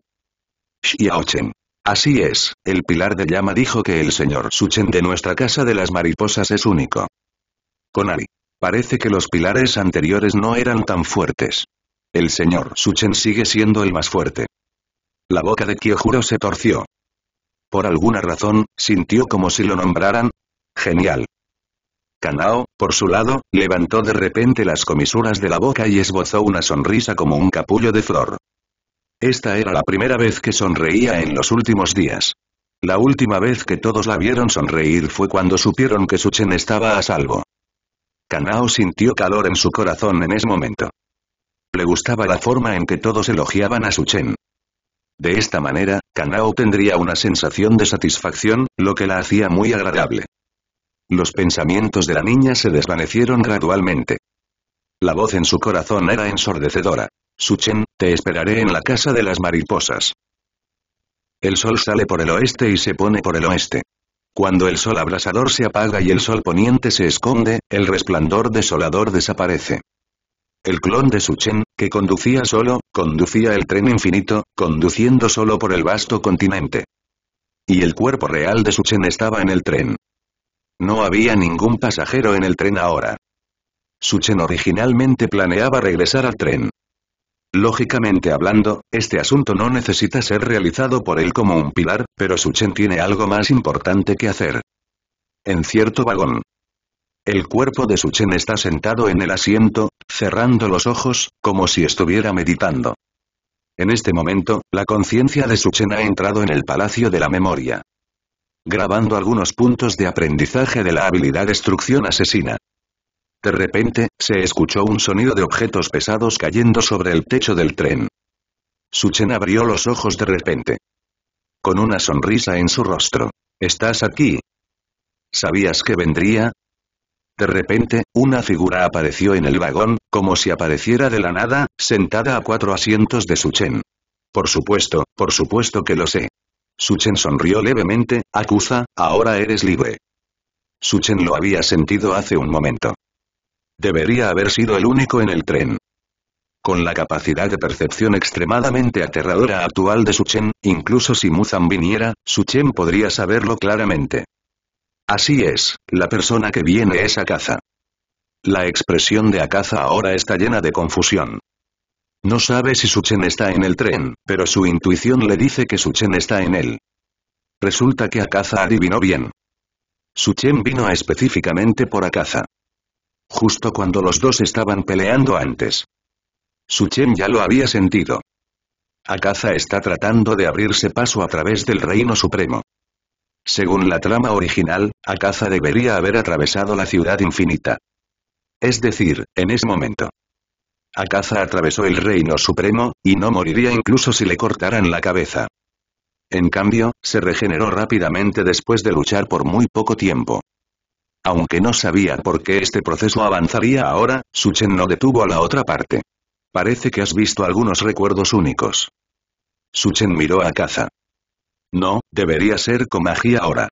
Chen. Así es, el pilar de llama dijo que el señor Suchen de nuestra casa de las mariposas es único. Ari Parece que los pilares anteriores no eran tan fuertes. El señor Suchen sigue siendo el más fuerte. La boca de Kyojuro se torció. Por alguna razón, sintió como si lo nombraran. Genial. Kanao, por su lado, levantó de repente las comisuras de la boca y esbozó una sonrisa como un capullo de flor. Esta era la primera vez que sonreía en los últimos días. La última vez que todos la vieron sonreír fue cuando supieron que Suchen estaba a salvo. Kanao sintió calor en su corazón en ese momento. Le gustaba la forma en que todos elogiaban a Suchen. De esta manera, Kanao tendría una sensación de satisfacción, lo que la hacía muy agradable. Los pensamientos de la niña se desvanecieron gradualmente. La voz en su corazón era ensordecedora. Suchen, te esperaré en la casa de las mariposas. El sol sale por el oeste y se pone por el oeste. Cuando el sol abrasador se apaga y el sol poniente se esconde, el resplandor desolador desaparece. El clon de Suchen, que conducía solo, conducía el tren infinito, conduciendo solo por el vasto continente. Y el cuerpo real de Suchen estaba en el tren. No había ningún pasajero en el tren ahora. Suchen originalmente planeaba regresar al tren, Lógicamente hablando, este asunto no necesita ser realizado por él como un pilar, pero Suchen tiene algo más importante que hacer. En cierto vagón. El cuerpo de Suchen está sentado en el asiento, cerrando los ojos, como si estuviera meditando. En este momento, la conciencia de Suchen ha entrado en el palacio de la memoria. Grabando algunos puntos de aprendizaje de la habilidad destrucción asesina. De repente, se escuchó un sonido de objetos pesados cayendo sobre el techo del tren. Suchen abrió los ojos de repente. Con una sonrisa en su rostro. ¿Estás aquí? ¿Sabías que vendría? De repente, una figura apareció en el vagón, como si apareciera de la nada, sentada a cuatro asientos de Suchen. Por supuesto, por supuesto que lo sé. Suchen sonrió levemente, acusa, ahora eres libre. Suchen lo había sentido hace un momento. Debería haber sido el único en el tren. Con la capacidad de percepción extremadamente aterradora actual de Suchen, incluso si Muzan viniera, Suchen podría saberlo claramente. Así es, la persona que viene es Akaza. La expresión de Akaza ahora está llena de confusión. No sabe si Suchen está en el tren, pero su intuición le dice que Suchen está en él. Resulta que Akaza adivinó bien. Suchen vino específicamente por Akaza justo cuando los dos estaban peleando antes. Suchen ya lo había sentido. Akaza está tratando de abrirse paso a través del Reino Supremo. Según la trama original, Akaza debería haber atravesado la ciudad infinita. Es decir, en ese momento. Akaza atravesó el Reino Supremo, y no moriría incluso si le cortaran la cabeza. En cambio, se regeneró rápidamente después de luchar por muy poco tiempo. Aunque no sabía por qué este proceso avanzaría ahora, Suchen no detuvo a la otra parte. Parece que has visto algunos recuerdos únicos. Suchen miró a Kaza. No, debería ser Komaji ahora.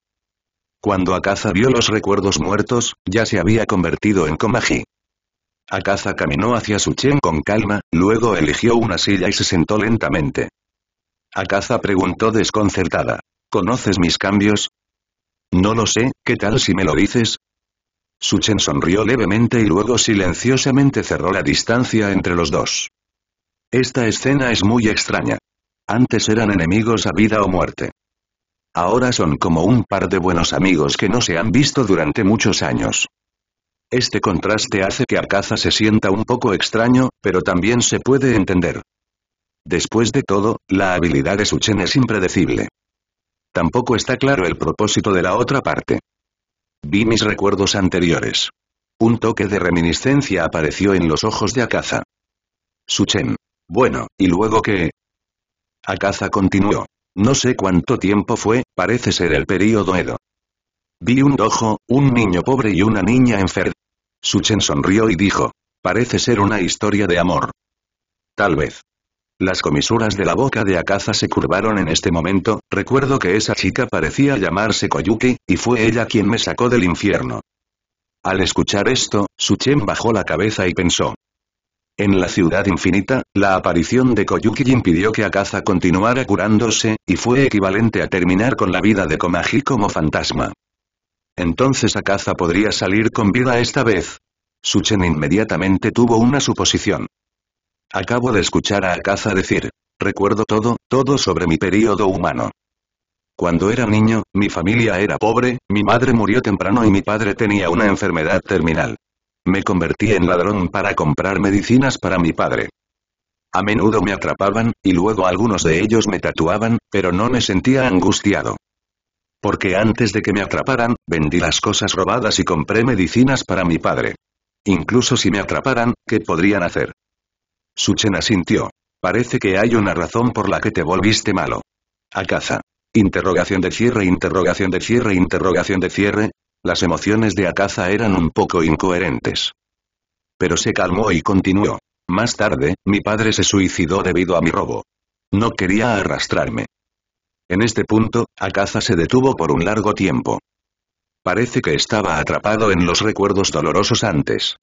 Cuando Akaza vio los recuerdos muertos, ya se había convertido en Komaji. Akaza caminó hacia Suchen con calma, luego eligió una silla y se sentó lentamente. Akaza preguntó desconcertada. ¿Conoces mis cambios? No lo sé, ¿Qué tal si me lo dices? Suchen sonrió levemente y luego silenciosamente cerró la distancia entre los dos. Esta escena es muy extraña. Antes eran enemigos a vida o muerte. Ahora son como un par de buenos amigos que no se han visto durante muchos años. Este contraste hace que Arcaza se sienta un poco extraño, pero también se puede entender. Después de todo, la habilidad de Suchen es impredecible. Tampoco está claro el propósito de la otra parte. Vi mis recuerdos anteriores. Un toque de reminiscencia apareció en los ojos de Akaza. Suchen. Bueno, ¿y luego qué? Akaza continuó. No sé cuánto tiempo fue, parece ser el período Edo. Vi un ojo, un niño pobre y una niña enferma. Suchen sonrió y dijo. Parece ser una historia de amor. Tal vez. Las comisuras de la boca de Akaza se curvaron en este momento, recuerdo que esa chica parecía llamarse Koyuki, y fue ella quien me sacó del infierno. Al escuchar esto, Suchen bajó la cabeza y pensó. En la ciudad infinita, la aparición de Koyuki impidió que Akaza continuara curándose, y fue equivalente a terminar con la vida de Komaji como fantasma. Entonces Akaza podría salir con vida esta vez. Suchen inmediatamente tuvo una suposición. Acabo de escuchar a Akaza decir. Recuerdo todo, todo sobre mi periodo humano. Cuando era niño, mi familia era pobre, mi madre murió temprano y mi padre tenía una enfermedad terminal. Me convertí en ladrón para comprar medicinas para mi padre. A menudo me atrapaban, y luego algunos de ellos me tatuaban, pero no me sentía angustiado. Porque antes de que me atraparan, vendí las cosas robadas y compré medicinas para mi padre. Incluso si me atraparan, ¿qué podrían hacer? Suchen sintió Parece que hay una razón por la que te volviste malo. A caza. Interrogación de cierre, interrogación de cierre, interrogación de cierre. Las emociones de Akaza eran un poco incoherentes. Pero se calmó y continuó. Más tarde, mi padre se suicidó debido a mi robo. No quería arrastrarme. En este punto, Akaza se detuvo por un largo tiempo. Parece que estaba atrapado en los recuerdos dolorosos antes.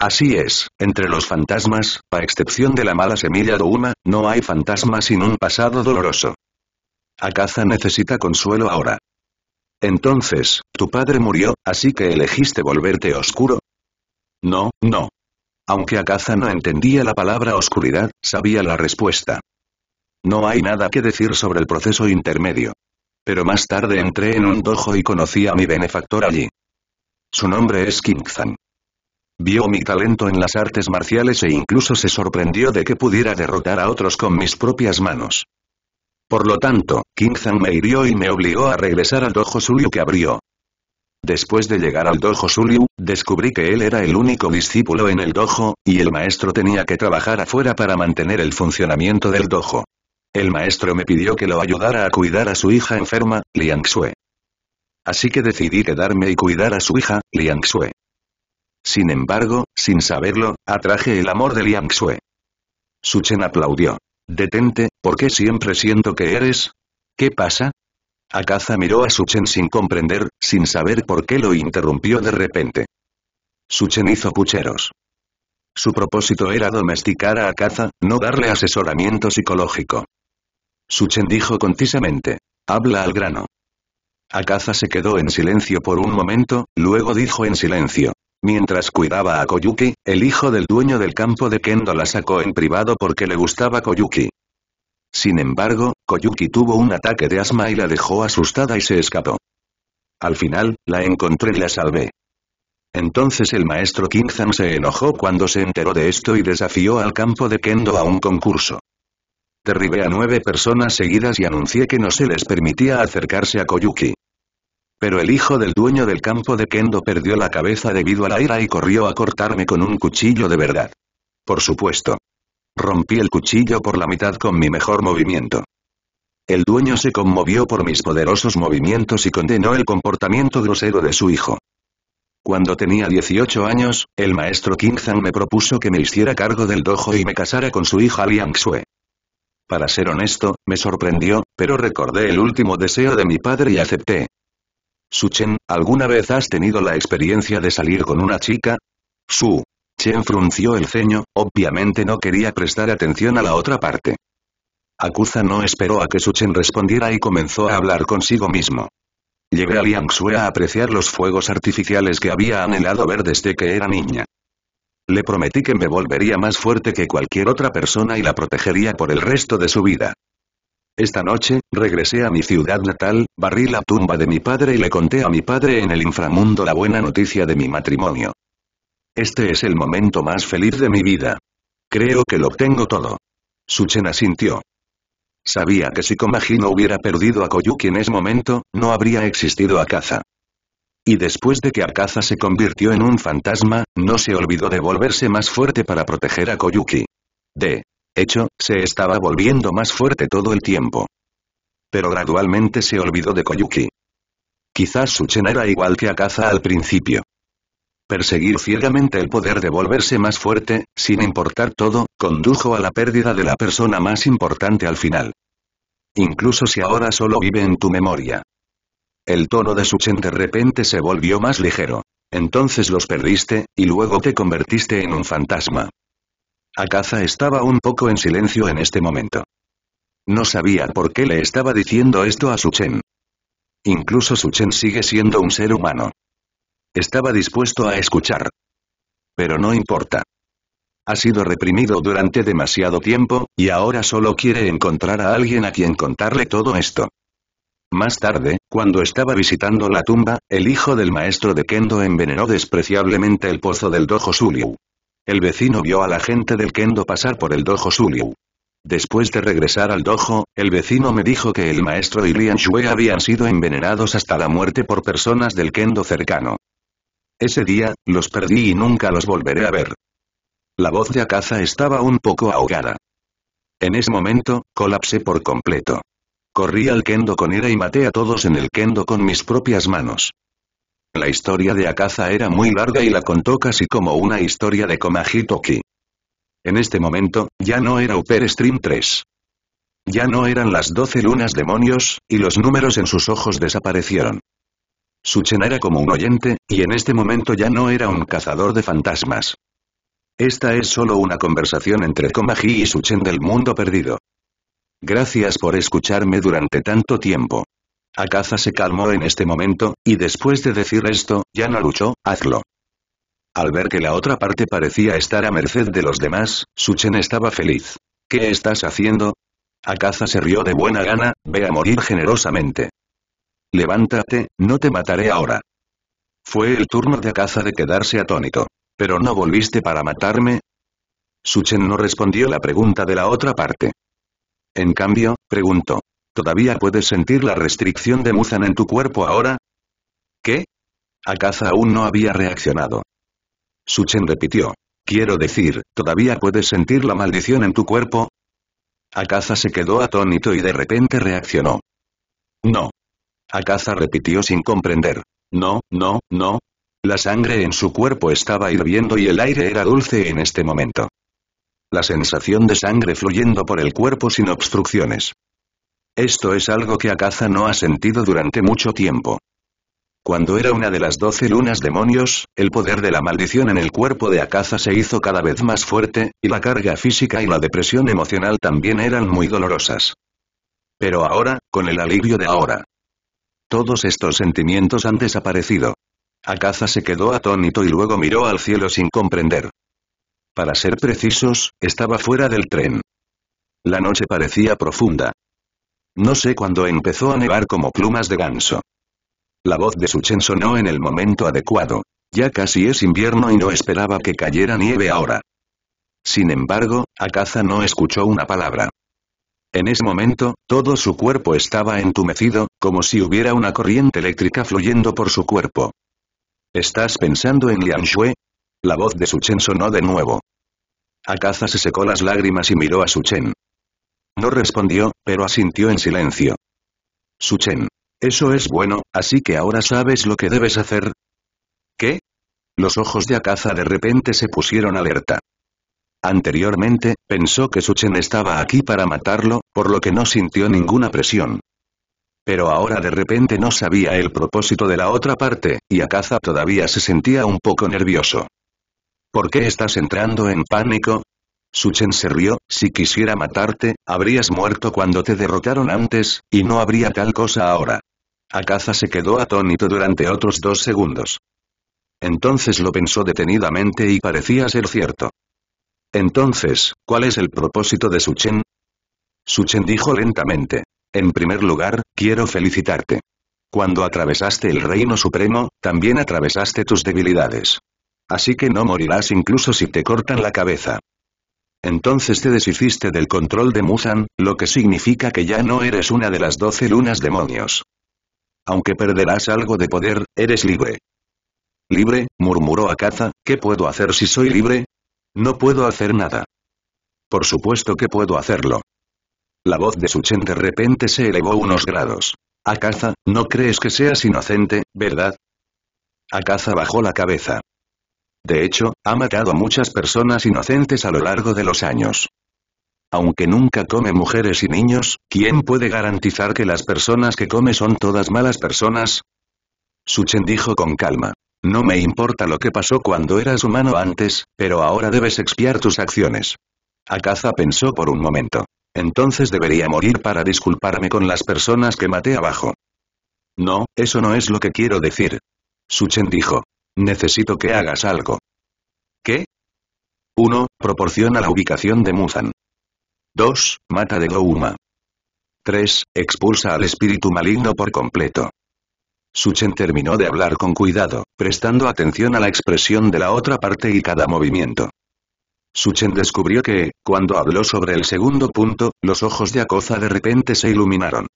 Así es, entre los fantasmas, a excepción de la mala semilla Douma, no hay fantasma sin un pasado doloroso. Akaza necesita consuelo ahora. Entonces, tu padre murió, así que elegiste volverte oscuro. No, no. Aunque Akaza no entendía la palabra oscuridad, sabía la respuesta. No hay nada que decir sobre el proceso intermedio. Pero más tarde entré en un dojo y conocí a mi benefactor allí. Su nombre es Kingzan. Vio mi talento en las artes marciales e incluso se sorprendió de que pudiera derrotar a otros con mis propias manos. Por lo tanto, King me hirió y me obligó a regresar al Dojo Sulyu que abrió. Después de llegar al Dojo Sulyu, descubrí que él era el único discípulo en el Dojo, y el maestro tenía que trabajar afuera para mantener el funcionamiento del Dojo. El maestro me pidió que lo ayudara a cuidar a su hija enferma, Liang Xue. Así que decidí quedarme y cuidar a su hija, Liang Xue. Sin embargo, sin saberlo, atraje el amor de Liang Xue. Suchen aplaudió. Detente, ¿por qué siempre siento que eres? ¿Qué pasa? Akaza miró a Suchen sin comprender, sin saber por qué lo interrumpió de repente. Suchen hizo pucheros. Su propósito era domesticar a Akaza, no darle asesoramiento psicológico. Suchen dijo concisamente. Habla al grano. Akaza se quedó en silencio por un momento, luego dijo en silencio. Mientras cuidaba a Koyuki, el hijo del dueño del campo de Kendo la sacó en privado porque le gustaba Koyuki. Sin embargo, Koyuki tuvo un ataque de asma y la dejó asustada y se escapó. Al final, la encontré y la salvé. Entonces el maestro Kinzan se enojó cuando se enteró de esto y desafió al campo de Kendo a un concurso. Derribé a nueve personas seguidas y anuncié que no se les permitía acercarse a Koyuki. Pero el hijo del dueño del campo de Kendo perdió la cabeza debido a la ira y corrió a cortarme con un cuchillo de verdad. Por supuesto. Rompí el cuchillo por la mitad con mi mejor movimiento. El dueño se conmovió por mis poderosos movimientos y condenó el comportamiento grosero de su hijo. Cuando tenía 18 años, el maestro King me propuso que me hiciera cargo del dojo y me casara con su hija Liang Xue. Para ser honesto, me sorprendió, pero recordé el último deseo de mi padre y acepté. Su-Chen, ¿alguna vez has tenido la experiencia de salir con una chica? Su. Chen frunció el ceño, obviamente no quería prestar atención a la otra parte. Akuza no esperó a que Su-Chen respondiera y comenzó a hablar consigo mismo. Llevé a Liang Sue a apreciar los fuegos artificiales que había anhelado ver desde que era niña. Le prometí que me volvería más fuerte que cualquier otra persona y la protegería por el resto de su vida. Esta noche, regresé a mi ciudad natal, barrí la tumba de mi padre y le conté a mi padre en el inframundo la buena noticia de mi matrimonio. Este es el momento más feliz de mi vida. Creo que lo tengo todo. Suchen sintió. Sabía que si Komaji hubiera perdido a Koyuki en ese momento, no habría existido Akaza. Y después de que Akaza se convirtió en un fantasma, no se olvidó de volverse más fuerte para proteger a Koyuki. D hecho, se estaba volviendo más fuerte todo el tiempo. Pero gradualmente se olvidó de Koyuki. Quizás Suchen era igual que Akaza al principio. Perseguir ciegamente el poder de volverse más fuerte, sin importar todo, condujo a la pérdida de la persona más importante al final. Incluso si ahora solo vive en tu memoria. El tono de Suchen de repente se volvió más ligero. Entonces los perdiste, y luego te convertiste en un fantasma. Akaza estaba un poco en silencio en este momento. No sabía por qué le estaba diciendo esto a Suchen. Incluso Suchen sigue siendo un ser humano. Estaba dispuesto a escuchar. Pero no importa. Ha sido reprimido durante demasiado tiempo, y ahora solo quiere encontrar a alguien a quien contarle todo esto. Más tarde, cuando estaba visitando la tumba, el hijo del maestro de Kendo envenenó despreciablemente el pozo del Dojo Suliu. El vecino vio a la gente del kendo pasar por el dojo Suliu. Después de regresar al dojo, el vecino me dijo que el maestro y Rian Shue habían sido envenenados hasta la muerte por personas del kendo cercano. Ese día, los perdí y nunca los volveré a ver. La voz de Akaza estaba un poco ahogada. En ese momento, colapsé por completo. Corrí al kendo con ira y maté a todos en el kendo con mis propias manos. La historia de Akaza era muy larga y la contó casi como una historia de Toki. En este momento, ya no era Upper Stream 3. Ya no eran las doce lunas demonios, y los números en sus ojos desaparecieron. Suchen era como un oyente, y en este momento ya no era un cazador de fantasmas. Esta es solo una conversación entre Komaji y Suchen del mundo perdido. Gracias por escucharme durante tanto tiempo. Akaza se calmó en este momento, y después de decir esto, ya no luchó, hazlo. Al ver que la otra parte parecía estar a merced de los demás, Suchen estaba feliz. ¿Qué estás haciendo? Akaza se rió de buena gana, ve a morir generosamente. Levántate, no te mataré ahora. Fue el turno de Akaza de quedarse atónito. ¿Pero no volviste para matarme? Suchen no respondió la pregunta de la otra parte. En cambio, preguntó. ¿Todavía puedes sentir la restricción de Muzan en tu cuerpo ahora? ¿Qué? Akaza aún no había reaccionado. Suchen repitió. Quiero decir, ¿todavía puedes sentir la maldición en tu cuerpo? Akaza se quedó atónito y de repente reaccionó. No. Akaza repitió sin comprender. No, no, no. La sangre en su cuerpo estaba hirviendo y el aire era dulce en este momento. La sensación de sangre fluyendo por el cuerpo sin obstrucciones. Esto es algo que Akaza no ha sentido durante mucho tiempo. Cuando era una de las doce lunas demonios, el poder de la maldición en el cuerpo de Akaza se hizo cada vez más fuerte, y la carga física y la depresión emocional también eran muy dolorosas. Pero ahora, con el alivio de ahora. Todos estos sentimientos han desaparecido. Akaza se quedó atónito y luego miró al cielo sin comprender. Para ser precisos, estaba fuera del tren. La noche parecía profunda. No sé cuándo empezó a nevar como plumas de ganso. La voz de Suchen sonó en el momento adecuado. Ya casi es invierno y no esperaba que cayera nieve ahora. Sin embargo, Akaza no escuchó una palabra. En ese momento, todo su cuerpo estaba entumecido, como si hubiera una corriente eléctrica fluyendo por su cuerpo. ¿Estás pensando en Lian La voz de Suchen sonó de nuevo. Akaza se secó las lágrimas y miró a Suchen. No respondió, pero asintió en silencio. Suchen. Eso es bueno, así que ahora sabes lo que debes hacer. ¿Qué? Los ojos de Akaza de repente se pusieron alerta. Anteriormente, pensó que Suchen estaba aquí para matarlo, por lo que no sintió ninguna presión. Pero ahora de repente no sabía el propósito de la otra parte, y Akaza todavía se sentía un poco nervioso. ¿Por qué estás entrando en pánico? Suchen se rió, si quisiera matarte, habrías muerto cuando te derrotaron antes, y no habría tal cosa ahora. Akaza se quedó atónito durante otros dos segundos. Entonces lo pensó detenidamente y parecía ser cierto. Entonces, ¿cuál es el propósito de Suchen? Suchen dijo lentamente. En primer lugar, quiero felicitarte. Cuando atravesaste el reino supremo, también atravesaste tus debilidades. Así que no morirás incluso si te cortan la cabeza. Entonces te deshiciste del control de Musan, lo que significa que ya no eres una de las doce lunas demonios. Aunque perderás algo de poder, eres libre. ¿Libre? murmuró Akaza, ¿qué puedo hacer si soy libre? No puedo hacer nada. Por supuesto que puedo hacerlo. La voz de Suchen de repente se elevó unos grados. Akaza, no crees que seas inocente, ¿verdad? Akaza bajó la cabeza. De hecho, ha matado a muchas personas inocentes a lo largo de los años. Aunque nunca come mujeres y niños, ¿quién puede garantizar que las personas que come son todas malas personas? Suchen dijo con calma. No me importa lo que pasó cuando eras humano antes, pero ahora debes expiar tus acciones. Akaza pensó por un momento. Entonces debería morir para disculparme con las personas que maté abajo. No, eso no es lo que quiero decir. Suchen dijo. Necesito que hagas algo. ¿Qué? 1. Proporciona la ubicación de Muzan. 2. Mata de Gouma. 3. Expulsa al espíritu maligno por completo. Suchen terminó de hablar con cuidado, prestando atención a la expresión de la otra parte y cada movimiento. Suchen descubrió que, cuando habló sobre el segundo punto, los ojos de Akoza de repente se iluminaron.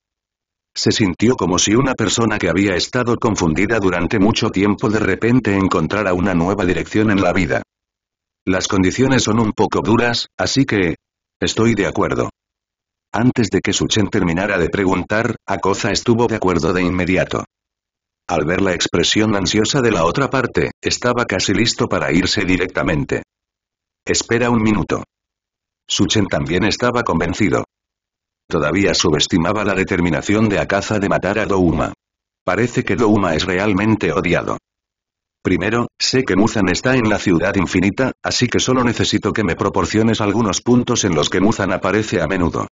Se sintió como si una persona que había estado confundida durante mucho tiempo de repente encontrara una nueva dirección en la vida. Las condiciones son un poco duras, así que... Estoy de acuerdo. Antes de que Suchen terminara de preguntar, Akoza estuvo de acuerdo de inmediato. Al ver la expresión ansiosa de la otra parte, estaba casi listo para irse directamente. Espera un minuto. Suchen también estaba convencido todavía subestimaba la determinación de Akaza de matar a Douma. Parece que Douma es realmente odiado. Primero, sé que Muzan está en la ciudad infinita, así que solo necesito que me proporciones algunos puntos en los que Muzan aparece a menudo.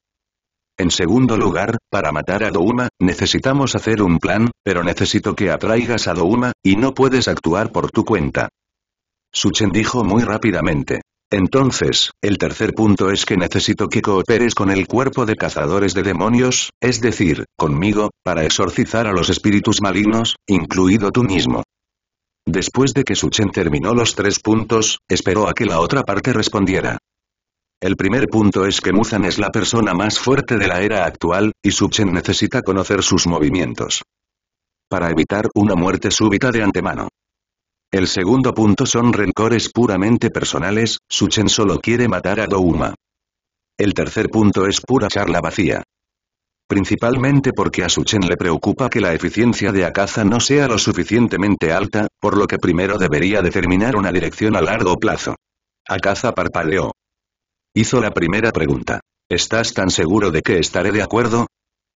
En segundo lugar, para matar a Douma, necesitamos hacer un plan, pero necesito que atraigas a Douma, y no puedes actuar por tu cuenta. Suchen dijo muy rápidamente. Entonces, el tercer punto es que necesito que cooperes con el cuerpo de cazadores de demonios, es decir, conmigo, para exorcizar a los espíritus malignos, incluido tú mismo. Después de que Suchen terminó los tres puntos, esperó a que la otra parte respondiera. El primer punto es que Muzan es la persona más fuerte de la era actual, y Suchen necesita conocer sus movimientos. Para evitar una muerte súbita de antemano. El segundo punto son rencores puramente personales, Suchen solo quiere matar a Douma. El tercer punto es pura charla vacía. Principalmente porque a Suchen le preocupa que la eficiencia de Akaza no sea lo suficientemente alta, por lo que primero debería determinar una dirección a largo plazo. Akaza parpadeó. Hizo la primera pregunta. ¿Estás tan seguro de que estaré de acuerdo?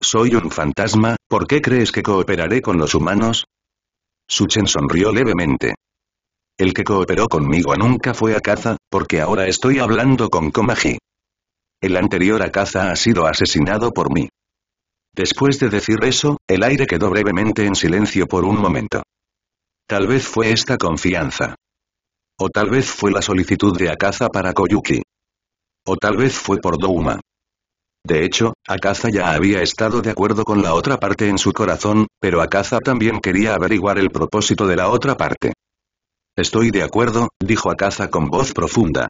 Soy un fantasma, ¿por qué crees que cooperaré con los humanos? Suchen sonrió levemente. El que cooperó conmigo nunca fue Akaza, porque ahora estoy hablando con Komaji. El anterior Akaza ha sido asesinado por mí. Después de decir eso, el aire quedó brevemente en silencio por un momento. Tal vez fue esta confianza. O tal vez fue la solicitud de Akaza para Koyuki. O tal vez fue por Douma. De hecho, Akaza ya había estado de acuerdo con la otra parte en su corazón, pero Akaza también quería averiguar el propósito de la otra parte. Estoy de acuerdo, dijo Akaza con voz profunda.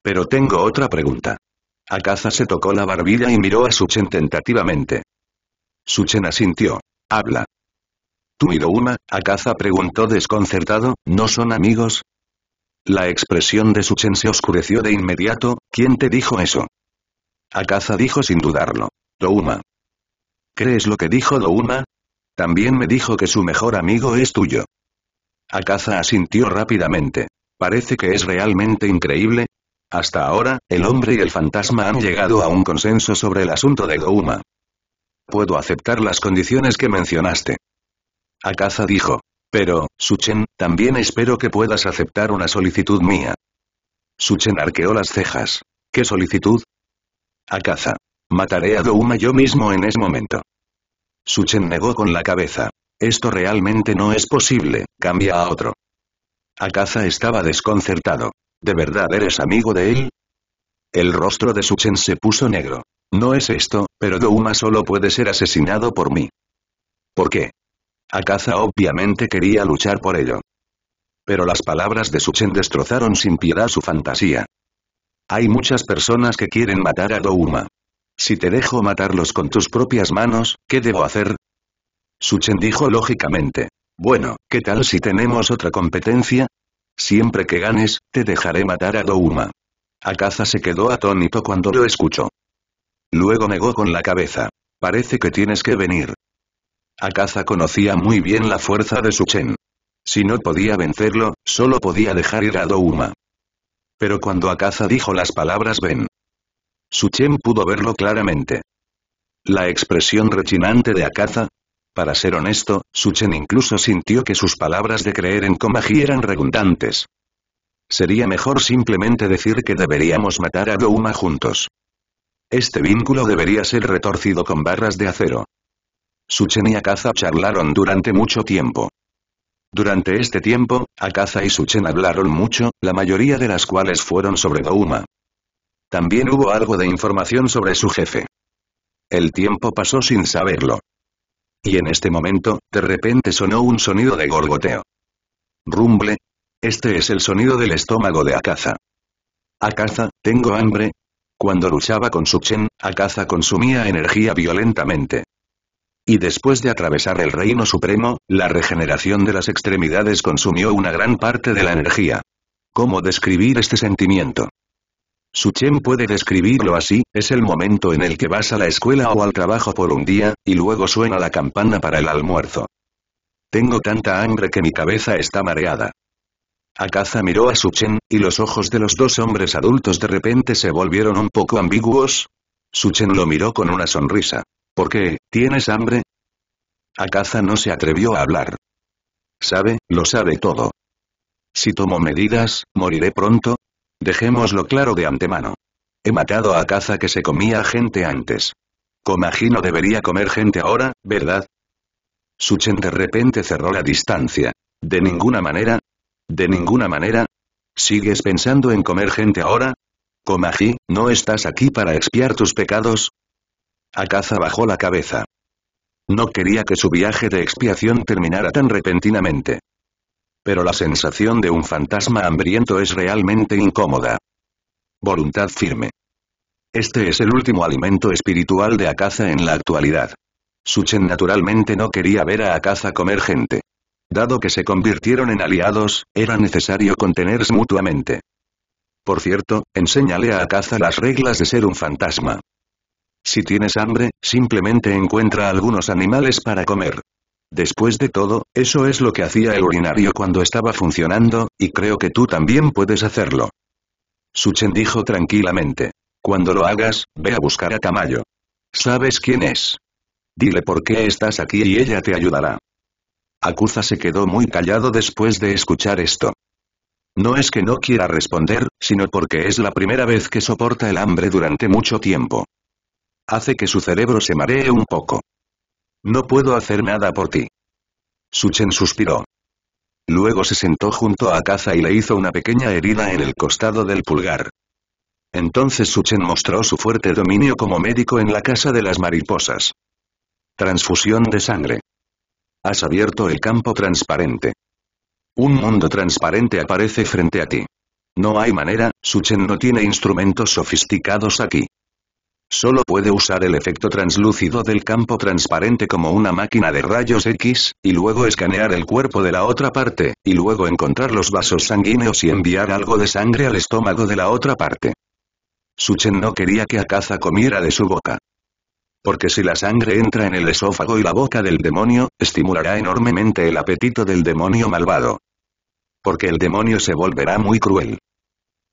Pero tengo otra pregunta. Akaza se tocó la barbilla y miró a Suchen tentativamente. Suchen asintió. Habla. Tú y Douma, Akaza preguntó desconcertado, ¿no son amigos? La expresión de Suchen se oscureció de inmediato, ¿quién te dijo eso? Akaza dijo sin dudarlo. Douma. ¿Crees lo que dijo Douma? También me dijo que su mejor amigo es tuyo. Akaza asintió rápidamente. Parece que es realmente increíble. Hasta ahora, el hombre y el fantasma han llegado a un consenso sobre el asunto de Douma. Puedo aceptar las condiciones que mencionaste. Akaza dijo. Pero, Suchen, también espero que puedas aceptar una solicitud mía. Suchen arqueó las cejas. ¿Qué solicitud? A caza. Mataré a Douma yo mismo en ese momento. Suchen negó con la cabeza. Esto realmente no es posible, cambia a otro. Akaza estaba desconcertado. ¿De verdad eres amigo de él? El rostro de Suchen se puso negro. No es esto, pero Douma solo puede ser asesinado por mí. ¿Por qué? Akaza obviamente quería luchar por ello. Pero las palabras de Suchen destrozaron sin piedad su fantasía. Hay muchas personas que quieren matar a Douma. Si te dejo matarlos con tus propias manos, ¿qué debo hacer? Suchen dijo lógicamente. Bueno, ¿qué tal si tenemos otra competencia? Siempre que ganes, te dejaré matar a Douma. Akaza se quedó atónito cuando lo escuchó. Luego negó con la cabeza. Parece que tienes que venir. Akaza conocía muy bien la fuerza de Suchen. Si no podía vencerlo, solo podía dejar ir a Douma. Pero cuando Akaza dijo las palabras ven. Suchen pudo verlo claramente. La expresión rechinante de Akaza. Para ser honesto, Suchen incluso sintió que sus palabras de creer en Komaji eran redundantes. Sería mejor simplemente decir que deberíamos matar a Douma juntos. Este vínculo debería ser retorcido con barras de acero. Suchen y Akaza charlaron durante mucho tiempo. Durante este tiempo, Akaza y Suchen hablaron mucho, la mayoría de las cuales fueron sobre Douma. También hubo algo de información sobre su jefe. El tiempo pasó sin saberlo. Y en este momento, de repente sonó un sonido de gorgoteo. Rumble. Este es el sonido del estómago de Akaza. Akaza, tengo hambre. Cuando luchaba con Suchen, Akaza consumía energía violentamente y después de atravesar el reino supremo, la regeneración de las extremidades consumió una gran parte de la energía. ¿Cómo describir este sentimiento? Suchen puede describirlo así, es el momento en el que vas a la escuela o al trabajo por un día, y luego suena la campana para el almuerzo. Tengo tanta hambre que mi cabeza está mareada. Akaza miró a Suchen, y los ojos de los dos hombres adultos de repente se volvieron un poco ambiguos. Suchen lo miró con una sonrisa. ¿Por qué, tienes hambre? Akaza no se atrevió a hablar. Sabe, lo sabe todo. Si tomo medidas, moriré pronto. Dejémoslo claro de antemano. He matado a Caza que se comía gente antes. no debería comer gente ahora, ¿verdad? Suchen de repente cerró la distancia. De ninguna manera. De ninguna manera. ¿Sigues pensando en comer gente ahora? Komaji, ¿no estás aquí para expiar tus pecados? Akaza bajó la cabeza. No quería que su viaje de expiación terminara tan repentinamente. Pero la sensación de un fantasma hambriento es realmente incómoda. Voluntad firme. Este es el último alimento espiritual de Akaza en la actualidad. Suchen naturalmente no quería ver a Akaza comer gente. Dado que se convirtieron en aliados, era necesario contenerse mutuamente. Por cierto, enséñale a Akaza las reglas de ser un fantasma. Si tienes hambre, simplemente encuentra algunos animales para comer. Después de todo, eso es lo que hacía el urinario cuando estaba funcionando, y creo que tú también puedes hacerlo. Suchen dijo tranquilamente. Cuando lo hagas, ve a buscar a Tamayo. ¿Sabes quién es? Dile por qué estás aquí y ella te ayudará. Akuza se quedó muy callado después de escuchar esto. No es que no quiera responder, sino porque es la primera vez que soporta el hambre durante mucho tiempo hace que su cerebro se maree un poco. No puedo hacer nada por ti. Suchen suspiró. Luego se sentó junto a Caza y le hizo una pequeña herida en el costado del pulgar. Entonces Suchen mostró su fuerte dominio como médico en la casa de las mariposas. Transfusión de sangre. Has abierto el campo transparente. Un mundo transparente aparece frente a ti. No hay manera, Suchen no tiene instrumentos sofisticados aquí. Solo puede usar el efecto translúcido del campo transparente como una máquina de rayos X, y luego escanear el cuerpo de la otra parte, y luego encontrar los vasos sanguíneos y enviar algo de sangre al estómago de la otra parte. Suchen no quería que Akaza comiera de su boca. Porque si la sangre entra en el esófago y la boca del demonio, estimulará enormemente el apetito del demonio malvado. Porque el demonio se volverá muy cruel.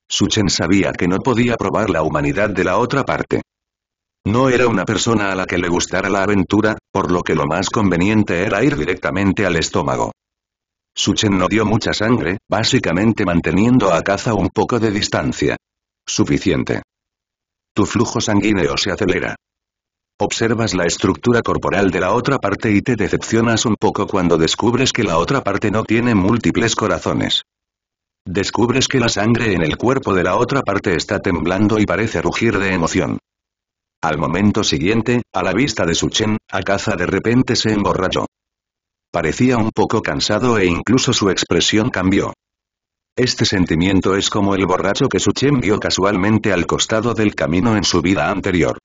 Suchen sabía que no podía probar la humanidad de la otra parte. No era una persona a la que le gustara la aventura, por lo que lo más conveniente era ir directamente al estómago. Suchen no dio mucha sangre, básicamente manteniendo a Caza un poco de distancia. Suficiente. Tu flujo sanguíneo se acelera. Observas la estructura corporal de la otra parte y te decepcionas un poco cuando descubres que la otra parte no tiene múltiples corazones. Descubres que la sangre en el cuerpo de la otra parte está temblando y parece rugir de emoción. Al momento siguiente, a la vista de Suchen, Akaza de repente se emborrachó. Parecía un poco cansado e incluso su expresión cambió. Este sentimiento es como el borracho que Suchen vio casualmente al costado del camino en su vida anterior.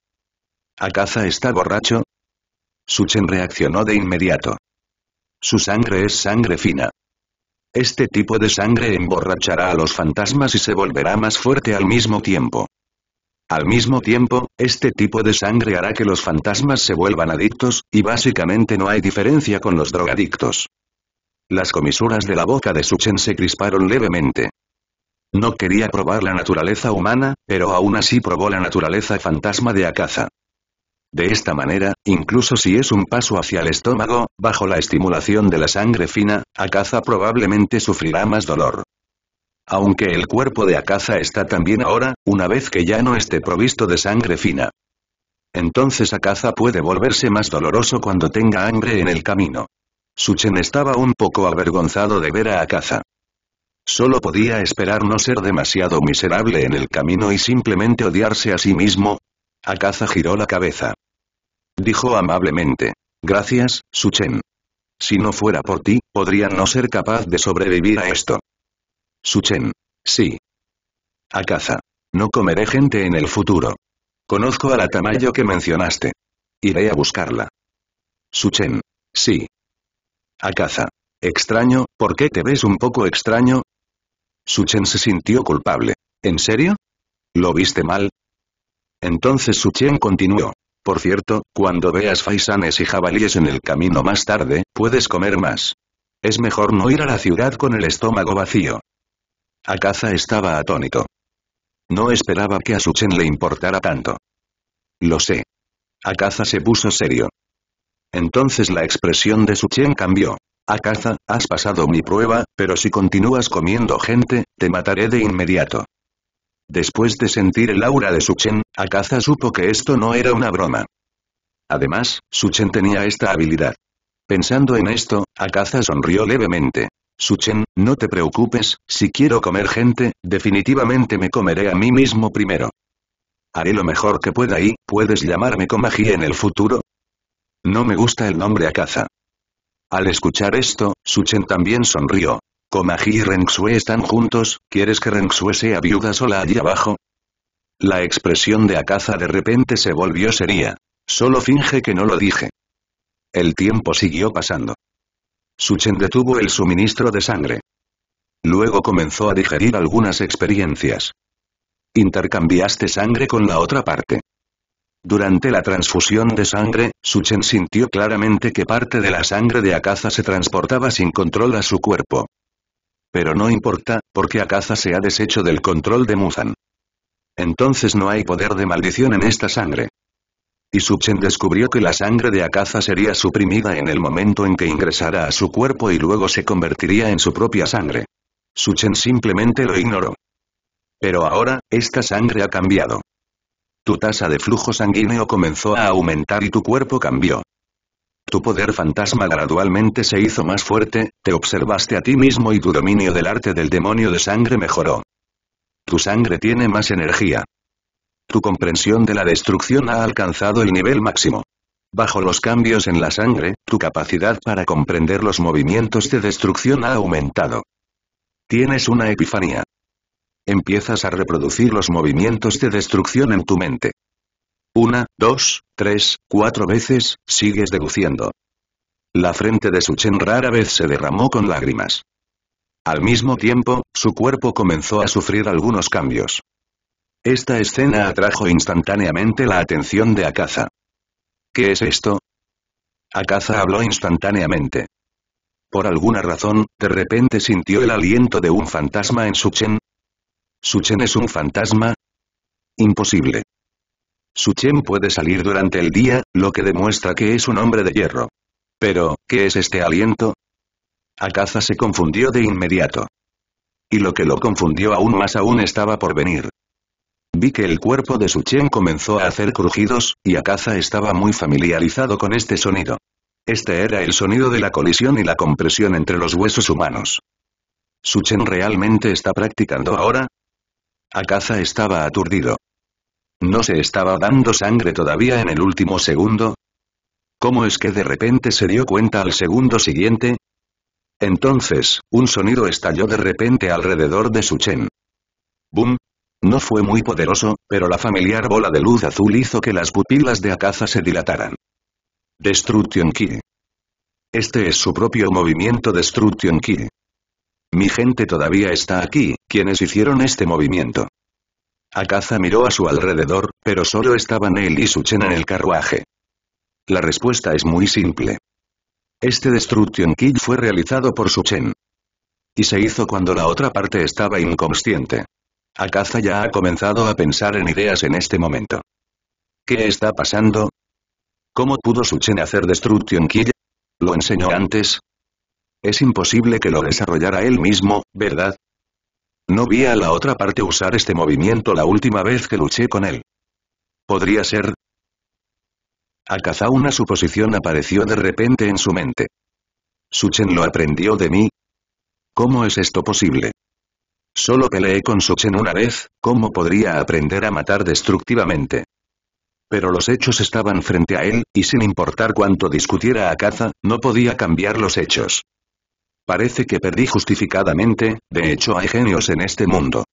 ¿Akaza está borracho? Suchen reaccionó de inmediato. Su sangre es sangre fina. Este tipo de sangre emborrachará a los fantasmas y se volverá más fuerte al mismo tiempo. Al mismo tiempo, este tipo de sangre hará que los fantasmas se vuelvan adictos, y básicamente no hay diferencia con los drogadictos. Las comisuras de la boca de Suchen se crisparon levemente. No quería probar la naturaleza humana, pero aún así probó la naturaleza fantasma de Akaza. De esta manera, incluso si es un paso hacia el estómago, bajo la estimulación de la sangre fina, Akaza probablemente sufrirá más dolor. Aunque el cuerpo de Akaza está también ahora, una vez que ya no esté provisto de sangre fina. Entonces Akaza puede volverse más doloroso cuando tenga hambre en el camino. Suchen estaba un poco avergonzado de ver a Akaza. Solo podía esperar no ser demasiado miserable en el camino y simplemente odiarse a sí mismo. Akaza giró la cabeza. Dijo amablemente. Gracias, Suchen. Si no fuera por ti, podría no ser capaz de sobrevivir a esto. Suchen. Sí. A caza. No comeré gente en el futuro. Conozco a la Tamayo que mencionaste. Iré a buscarla. Suchen. Sí. A caza. Extraño, ¿por qué te ves un poco extraño? Suchen se sintió culpable. ¿En serio? ¿Lo viste mal? Entonces Suchen continuó. Por cierto, cuando veas faisanes y jabalíes en el camino más tarde, puedes comer más. Es mejor no ir a la ciudad con el estómago vacío. Akaza estaba atónito. No esperaba que a Suchen le importara tanto. Lo sé. Akaza se puso serio. Entonces la expresión de Suchen cambió. Akaza, has pasado mi prueba, pero si continúas comiendo gente, te mataré de inmediato. Después de sentir el aura de Suchen, Akaza supo que esto no era una broma. Además, Suchen tenía esta habilidad. Pensando en esto, Akaza sonrió levemente. Suchen, no te preocupes, si quiero comer gente, definitivamente me comeré a mí mismo primero. Haré lo mejor que pueda y, ¿puedes llamarme Komaji en el futuro? No me gusta el nombre Akaza. Al escuchar esto, Suchen también sonrió. Komaji y Renxue están juntos, ¿quieres que Renxue sea viuda sola allí abajo? La expresión de Akaza de repente se volvió seria. Solo finge que no lo dije. El tiempo siguió pasando. Suchen detuvo el suministro de sangre. Luego comenzó a digerir algunas experiencias. Intercambiaste sangre con la otra parte. Durante la transfusión de sangre, Suchen sintió claramente que parte de la sangre de Akaza se transportaba sin control a su cuerpo. Pero no importa, porque Akaza se ha deshecho del control de Muzan. Entonces no hay poder de maldición en esta sangre. Y Suchen descubrió que la sangre de Akaza sería suprimida en el momento en que ingresara a su cuerpo y luego se convertiría en su propia sangre. Suchen simplemente lo ignoró. Pero ahora, esta sangre ha cambiado. Tu tasa de flujo sanguíneo comenzó a aumentar y tu cuerpo cambió. Tu poder fantasma gradualmente se hizo más fuerte, te observaste a ti mismo y tu dominio del arte del demonio de sangre mejoró. Tu sangre tiene más energía. Tu comprensión de la destrucción ha alcanzado el nivel máximo. Bajo los cambios en la sangre, tu capacidad para comprender los movimientos de destrucción ha aumentado. Tienes una epifanía. Empiezas a reproducir los movimientos de destrucción en tu mente. Una, dos, tres, cuatro veces, sigues deduciendo. La frente de Suchen rara vez se derramó con lágrimas. Al mismo tiempo, su cuerpo comenzó a sufrir algunos cambios. Esta escena atrajo instantáneamente la atención de Akaza. ¿Qué es esto? Akaza habló instantáneamente. Por alguna razón, de repente sintió el aliento de un fantasma en Suchen. ¿Suchen es un fantasma? Imposible. Suchen puede salir durante el día, lo que demuestra que es un hombre de hierro. Pero, ¿qué es este aliento? Akaza se confundió de inmediato. Y lo que lo confundió aún más aún estaba por venir. Vi que el cuerpo de Suchen comenzó a hacer crujidos, y Akaza estaba muy familiarizado con este sonido. Este era el sonido de la colisión y la compresión entre los huesos humanos. ¿Suchen realmente está practicando ahora? Akaza estaba aturdido. ¿No se estaba dando sangre todavía en el último segundo? ¿Cómo es que de repente se dio cuenta al segundo siguiente? Entonces, un sonido estalló de repente alrededor de Suchen. ¡Bum! No fue muy poderoso, pero la familiar bola de luz azul hizo que las pupilas de Akaza se dilataran. Destruction Ki Este es su propio movimiento Destruction Ki Mi gente todavía está aquí, quienes hicieron este movimiento. Akaza miró a su alrededor, pero solo estaban él y Chen en el carruaje. La respuesta es muy simple. Este Destruction Ki fue realizado por su Chen. Y se hizo cuando la otra parte estaba inconsciente. Akaza ya ha comenzado a pensar en ideas en este momento. ¿Qué está pasando? ¿Cómo pudo Suchen hacer Destruction Kill? ¿Lo enseñó antes? Es imposible que lo desarrollara él mismo, ¿verdad? No vi a la otra parte usar este movimiento la última vez que luché con él. ¿Podría ser? Akaza una suposición apareció de repente en su mente. ¿Suchen lo aprendió de mí? ¿Cómo es esto posible? Solo peleé con Sochen una vez, ¿cómo podría aprender a matar destructivamente? Pero los hechos estaban frente a él, y sin importar cuánto discutiera a Caza, no podía cambiar los hechos. Parece que perdí justificadamente, de hecho hay genios en este mundo.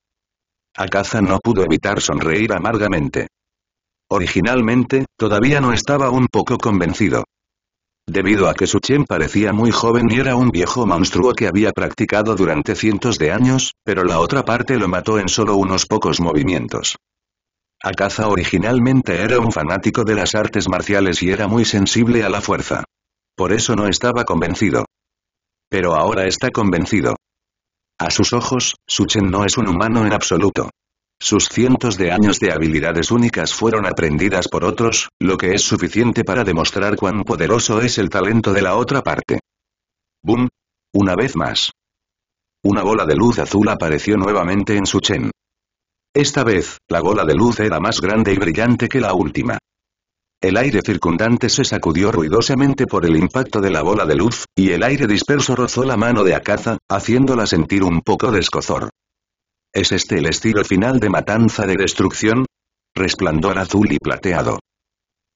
Akaza no pudo evitar sonreír amargamente. Originalmente, todavía no estaba un poco convencido debido a que Su Chen parecía muy joven y era un viejo monstruo que había practicado durante cientos de años, pero la otra parte lo mató en solo unos pocos movimientos. Akaza originalmente era un fanático de las artes marciales y era muy sensible a la fuerza. Por eso no estaba convencido. Pero ahora está convencido. A sus ojos, Suchen no es un humano en absoluto. Sus cientos de años de habilidades únicas fueron aprendidas por otros, lo que es suficiente para demostrar cuán poderoso es el talento de la otra parte. ¡Bum! Una vez más. Una bola de luz azul apareció nuevamente en su chen. Esta vez, la bola de luz era más grande y brillante que la última. El aire circundante se sacudió ruidosamente por el impacto de la bola de luz, y el aire disperso rozó la mano de Akaza, haciéndola sentir un poco de escozor. ¿Es este el estilo final de matanza de destrucción? Resplandor azul y plateado.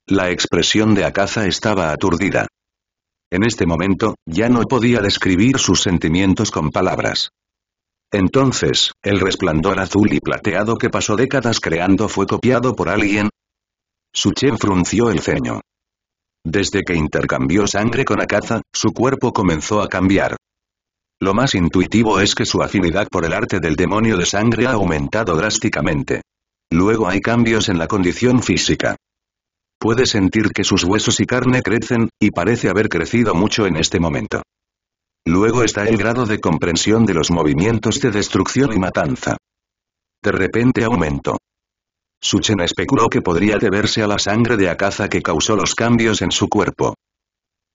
La expresión de Akaza estaba aturdida. En este momento, ya no podía describir sus sentimientos con palabras. Entonces, el resplandor azul y plateado que pasó décadas creando fue copiado por alguien. Suchen frunció el ceño. Desde que intercambió sangre con Akaza, su cuerpo comenzó a cambiar. Lo más intuitivo es que su afinidad por el arte del demonio de sangre ha aumentado drásticamente. Luego hay cambios en la condición física. Puede sentir que sus huesos y carne crecen, y parece haber crecido mucho en este momento. Luego está el grado de comprensión de los movimientos de destrucción y matanza. De repente aumentó. Suchen especuló que podría deberse a la sangre de Akaza que causó los cambios en su cuerpo.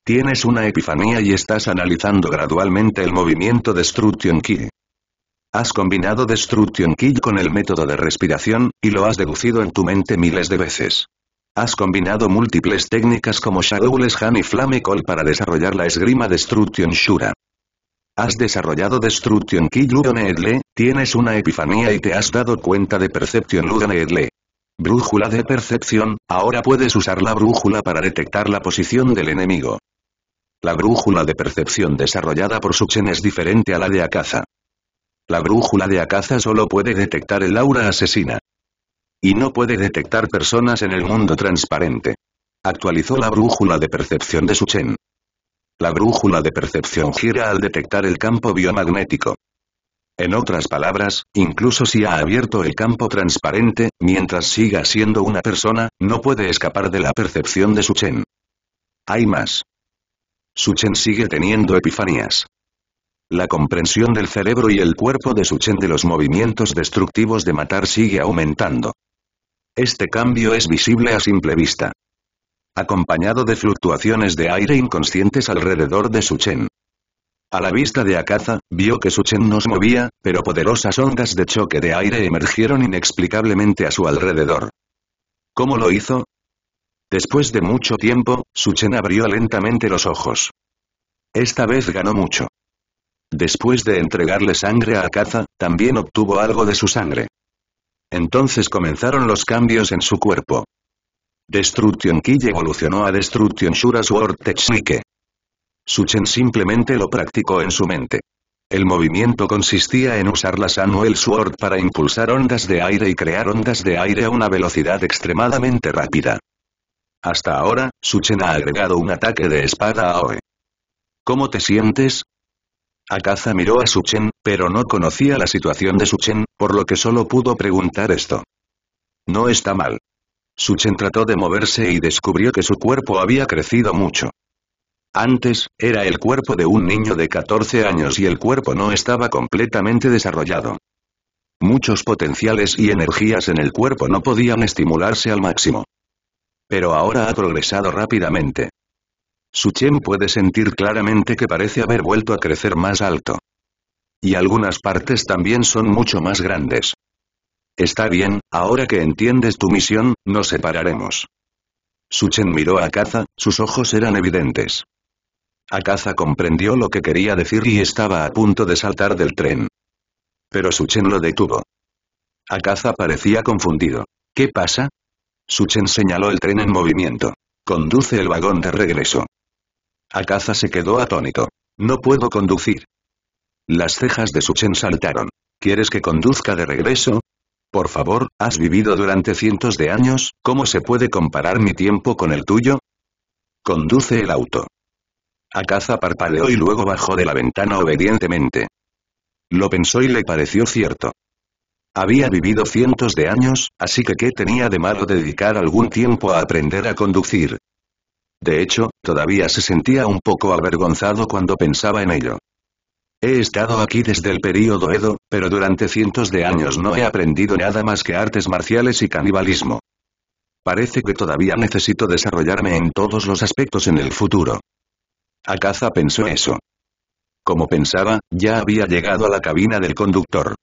Tienes una epifanía y estás analizando gradualmente el movimiento Destruction Kill. Has combinado Destruction Kill con el método de respiración, y lo has deducido en tu mente miles de veces. Has combinado múltiples técnicas como Shadowless Han y Flame Call para desarrollar la esgrima Destruction Shura. Has desarrollado Destruction Key Ludonedle, tienes una epifanía y te has dado cuenta de Perception Ludonedle. Brújula de percepción, ahora puedes usar la brújula para detectar la posición del enemigo. La brújula de percepción desarrollada por Suchen es diferente a la de Akaza. La brújula de Akaza solo puede detectar el aura asesina. Y no puede detectar personas en el mundo transparente. Actualizó la brújula de percepción de Suchen. La brújula de percepción gira al detectar el campo biomagnético. En otras palabras, incluso si ha abierto el campo transparente, mientras siga siendo una persona, no puede escapar de la percepción de Suchen. Hay más. Suchen sigue teniendo epifanías. La comprensión del cerebro y el cuerpo de Suchen de los movimientos destructivos de matar sigue aumentando. Este cambio es visible a simple vista. Acompañado de fluctuaciones de aire inconscientes alrededor de Suchen. A la vista de Akaza, vio que Suchen no se movía, pero poderosas ondas de choque de aire emergieron inexplicablemente a su alrededor. ¿Cómo lo hizo? Después de mucho tiempo, Suchen abrió lentamente los ojos. Esta vez ganó mucho. Después de entregarle sangre a Akaza, también obtuvo algo de su sangre. Entonces comenzaron los cambios en su cuerpo. Destruction Kille evolucionó a Destruction Shura Sword Technique. Suchen simplemente lo practicó en su mente. El movimiento consistía en usar la Samuel Sword para impulsar ondas de aire y crear ondas de aire a una velocidad extremadamente rápida. Hasta ahora, Suchen ha agregado un ataque de espada a Oe. ¿Cómo te sientes? Akaza miró a Suchen, pero no conocía la situación de Suchen, por lo que solo pudo preguntar esto. No está mal. Suchen trató de moverse y descubrió que su cuerpo había crecido mucho. Antes, era el cuerpo de un niño de 14 años y el cuerpo no estaba completamente desarrollado. Muchos potenciales y energías en el cuerpo no podían estimularse al máximo. Pero ahora ha progresado rápidamente. Suchen puede sentir claramente que parece haber vuelto a crecer más alto. Y algunas partes también son mucho más grandes. Está bien, ahora que entiendes tu misión, nos separaremos. Suchen miró a Kaza, sus ojos eran evidentes. Akaza comprendió lo que quería decir y estaba a punto de saltar del tren. Pero Suchen lo detuvo. Akaza parecía confundido. ¿Qué pasa? Suchen señaló el tren en movimiento. Conduce el vagón de regreso. Akaza se quedó atónito. No puedo conducir. Las cejas de Suchen saltaron. ¿Quieres que conduzca de regreso? Por favor, has vivido durante cientos de años, ¿cómo se puede comparar mi tiempo con el tuyo? Conduce el auto. Akaza parpadeó y luego bajó de la ventana obedientemente. Lo pensó y le pareció cierto. Había vivido cientos de años, así que ¿qué tenía de malo dedicar algún tiempo a aprender a conducir? De hecho, todavía se sentía un poco avergonzado cuando pensaba en ello. He estado aquí desde el período Edo, pero durante cientos de años no he aprendido nada más que artes marciales y canibalismo. Parece que todavía necesito desarrollarme en todos los aspectos en el futuro. Akaza pensó eso. Como pensaba, ya había llegado a la cabina del conductor.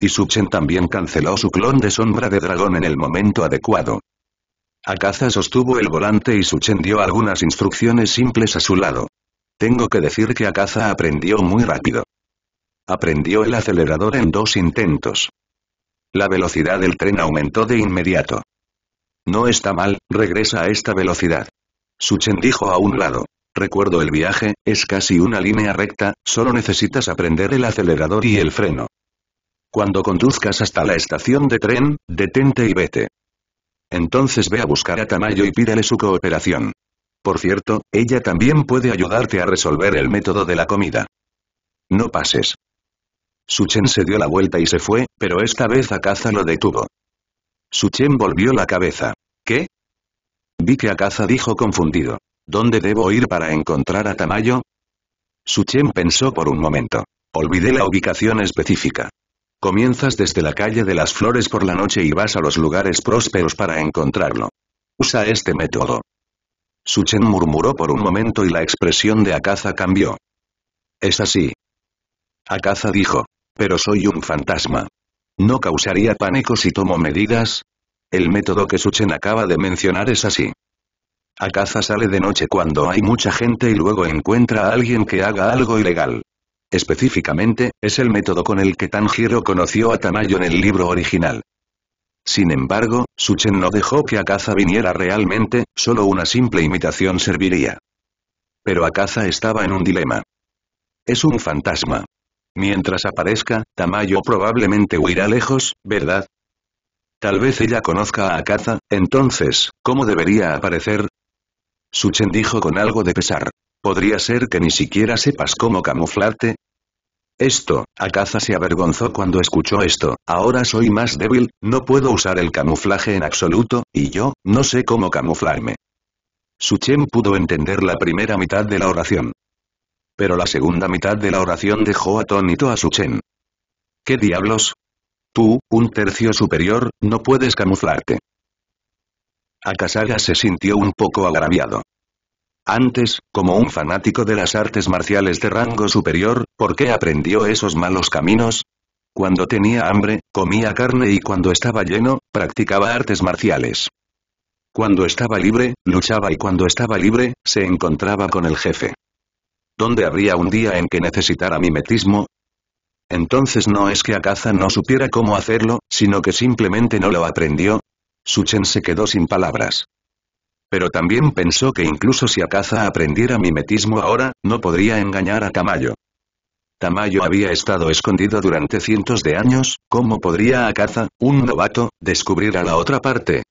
Y Suchen también canceló su clon de sombra de dragón en el momento adecuado. Akaza sostuvo el volante y Suchen dio algunas instrucciones simples a su lado. Tengo que decir que Akaza aprendió muy rápido. Aprendió el acelerador en dos intentos. La velocidad del tren aumentó de inmediato. No está mal, regresa a esta velocidad. Suchen dijo a un lado. Recuerdo el viaje, es casi una línea recta, solo necesitas aprender el acelerador y el freno. Cuando conduzcas hasta la estación de tren, detente y vete. Entonces ve a buscar a Tamayo y pídele su cooperación. Por cierto, ella también puede ayudarte a resolver el método de la comida. No pases. Suchen se dio la vuelta y se fue, pero esta vez Akaza lo detuvo. Suchen volvió la cabeza. ¿Qué? Vi que Akaza dijo confundido. ¿Dónde debo ir para encontrar a Tamayo? Suchen pensó por un momento. Olvidé la ubicación específica. Comienzas desde la calle de las flores por la noche y vas a los lugares prósperos para encontrarlo. Usa este método. Suchen murmuró por un momento y la expresión de Akaza cambió. Es así. Akaza dijo. Pero soy un fantasma. ¿No causaría pánico si tomo medidas? El método que Suchen acaba de mencionar es así. Akaza sale de noche cuando hay mucha gente y luego encuentra a alguien que haga algo ilegal. Específicamente, es el método con el que Tanjiro conoció a Tamayo en el libro original. Sin embargo, Suchen no dejó que Akaza viniera realmente, solo una simple imitación serviría. Pero Akaza estaba en un dilema. Es un fantasma. Mientras aparezca, Tamayo probablemente huirá lejos, ¿verdad? Tal vez ella conozca a Akaza, entonces, ¿cómo debería aparecer? Suchen dijo con algo de pesar. ¿Podría ser que ni siquiera sepas cómo camuflarte? Esto, Akaza se avergonzó cuando escuchó esto, ahora soy más débil, no puedo usar el camuflaje en absoluto, y yo, no sé cómo camuflarme. Suchen pudo entender la primera mitad de la oración. Pero la segunda mitad de la oración dejó atónito a Suchen. ¿Qué diablos? Tú, un tercio superior, no puedes camuflarte. Akasaga se sintió un poco agraviado. Antes, como un fanático de las artes marciales de rango superior, ¿por qué aprendió esos malos caminos? Cuando tenía hambre, comía carne y cuando estaba lleno, practicaba artes marciales. Cuando estaba libre, luchaba y cuando estaba libre, se encontraba con el jefe. ¿Dónde habría un día en que necesitara mimetismo? Entonces no es que Akaza no supiera cómo hacerlo, sino que simplemente no lo aprendió. Suchen se quedó sin palabras. Pero también pensó que incluso si Akaza aprendiera mimetismo ahora, no podría engañar a Tamayo. Tamayo había estado escondido durante cientos de años, ¿cómo podría Akaza, un novato, descubrir a la otra parte?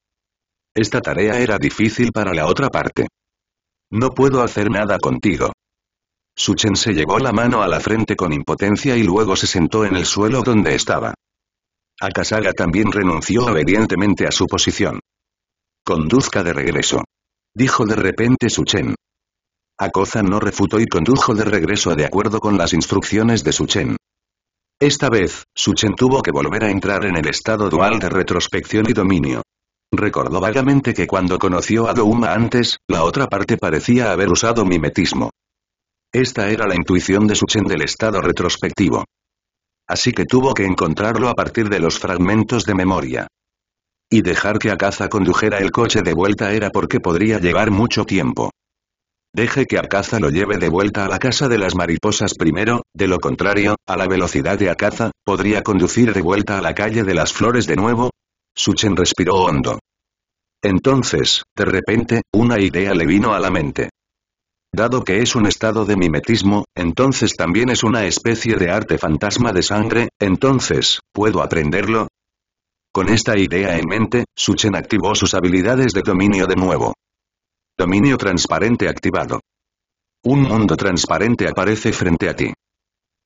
Esta tarea era difícil para la otra parte. No puedo hacer nada contigo. Suchen se llevó la mano a la frente con impotencia y luego se sentó en el suelo donde estaba. Akasaga también renunció obedientemente a su posición. Conduzca de regreso. Dijo de repente Suchen. Akoza no refutó y condujo de regreso de acuerdo con las instrucciones de Suchen. Esta vez, Suchen tuvo que volver a entrar en el estado dual de retrospección y dominio. Recordó vagamente que cuando conoció a Douma antes, la otra parte parecía haber usado mimetismo. Esta era la intuición de Suchen del estado retrospectivo. Así que tuvo que encontrarlo a partir de los fragmentos de memoria y dejar que Akaza condujera el coche de vuelta era porque podría llevar mucho tiempo. Deje que Akaza lo lleve de vuelta a la casa de las mariposas primero, de lo contrario, a la velocidad de Akaza, ¿podría conducir de vuelta a la calle de las flores de nuevo? Suchen respiró hondo. Entonces, de repente, una idea le vino a la mente. Dado que es un estado de mimetismo, entonces también es una especie de arte fantasma de sangre, entonces, ¿puedo aprenderlo? Con esta idea en mente, Suchen activó sus habilidades de dominio de nuevo. Dominio transparente activado. Un mundo transparente aparece frente a ti.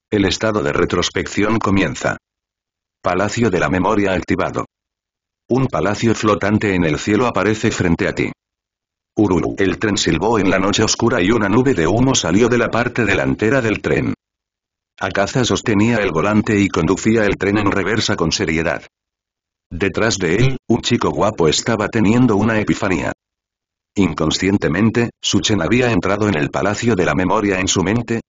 El estado de retrospección comienza. Palacio de la memoria activado. Un palacio flotante en el cielo aparece frente a ti. Ururu. El tren silbó en la noche oscura y una nube de humo salió de la parte delantera del tren. Akaza sostenía el volante y conducía el tren en reversa con seriedad. Detrás de él, un chico guapo estaba teniendo una epifanía. Inconscientemente, Suchen había entrado en el Palacio de la Memoria en su mente,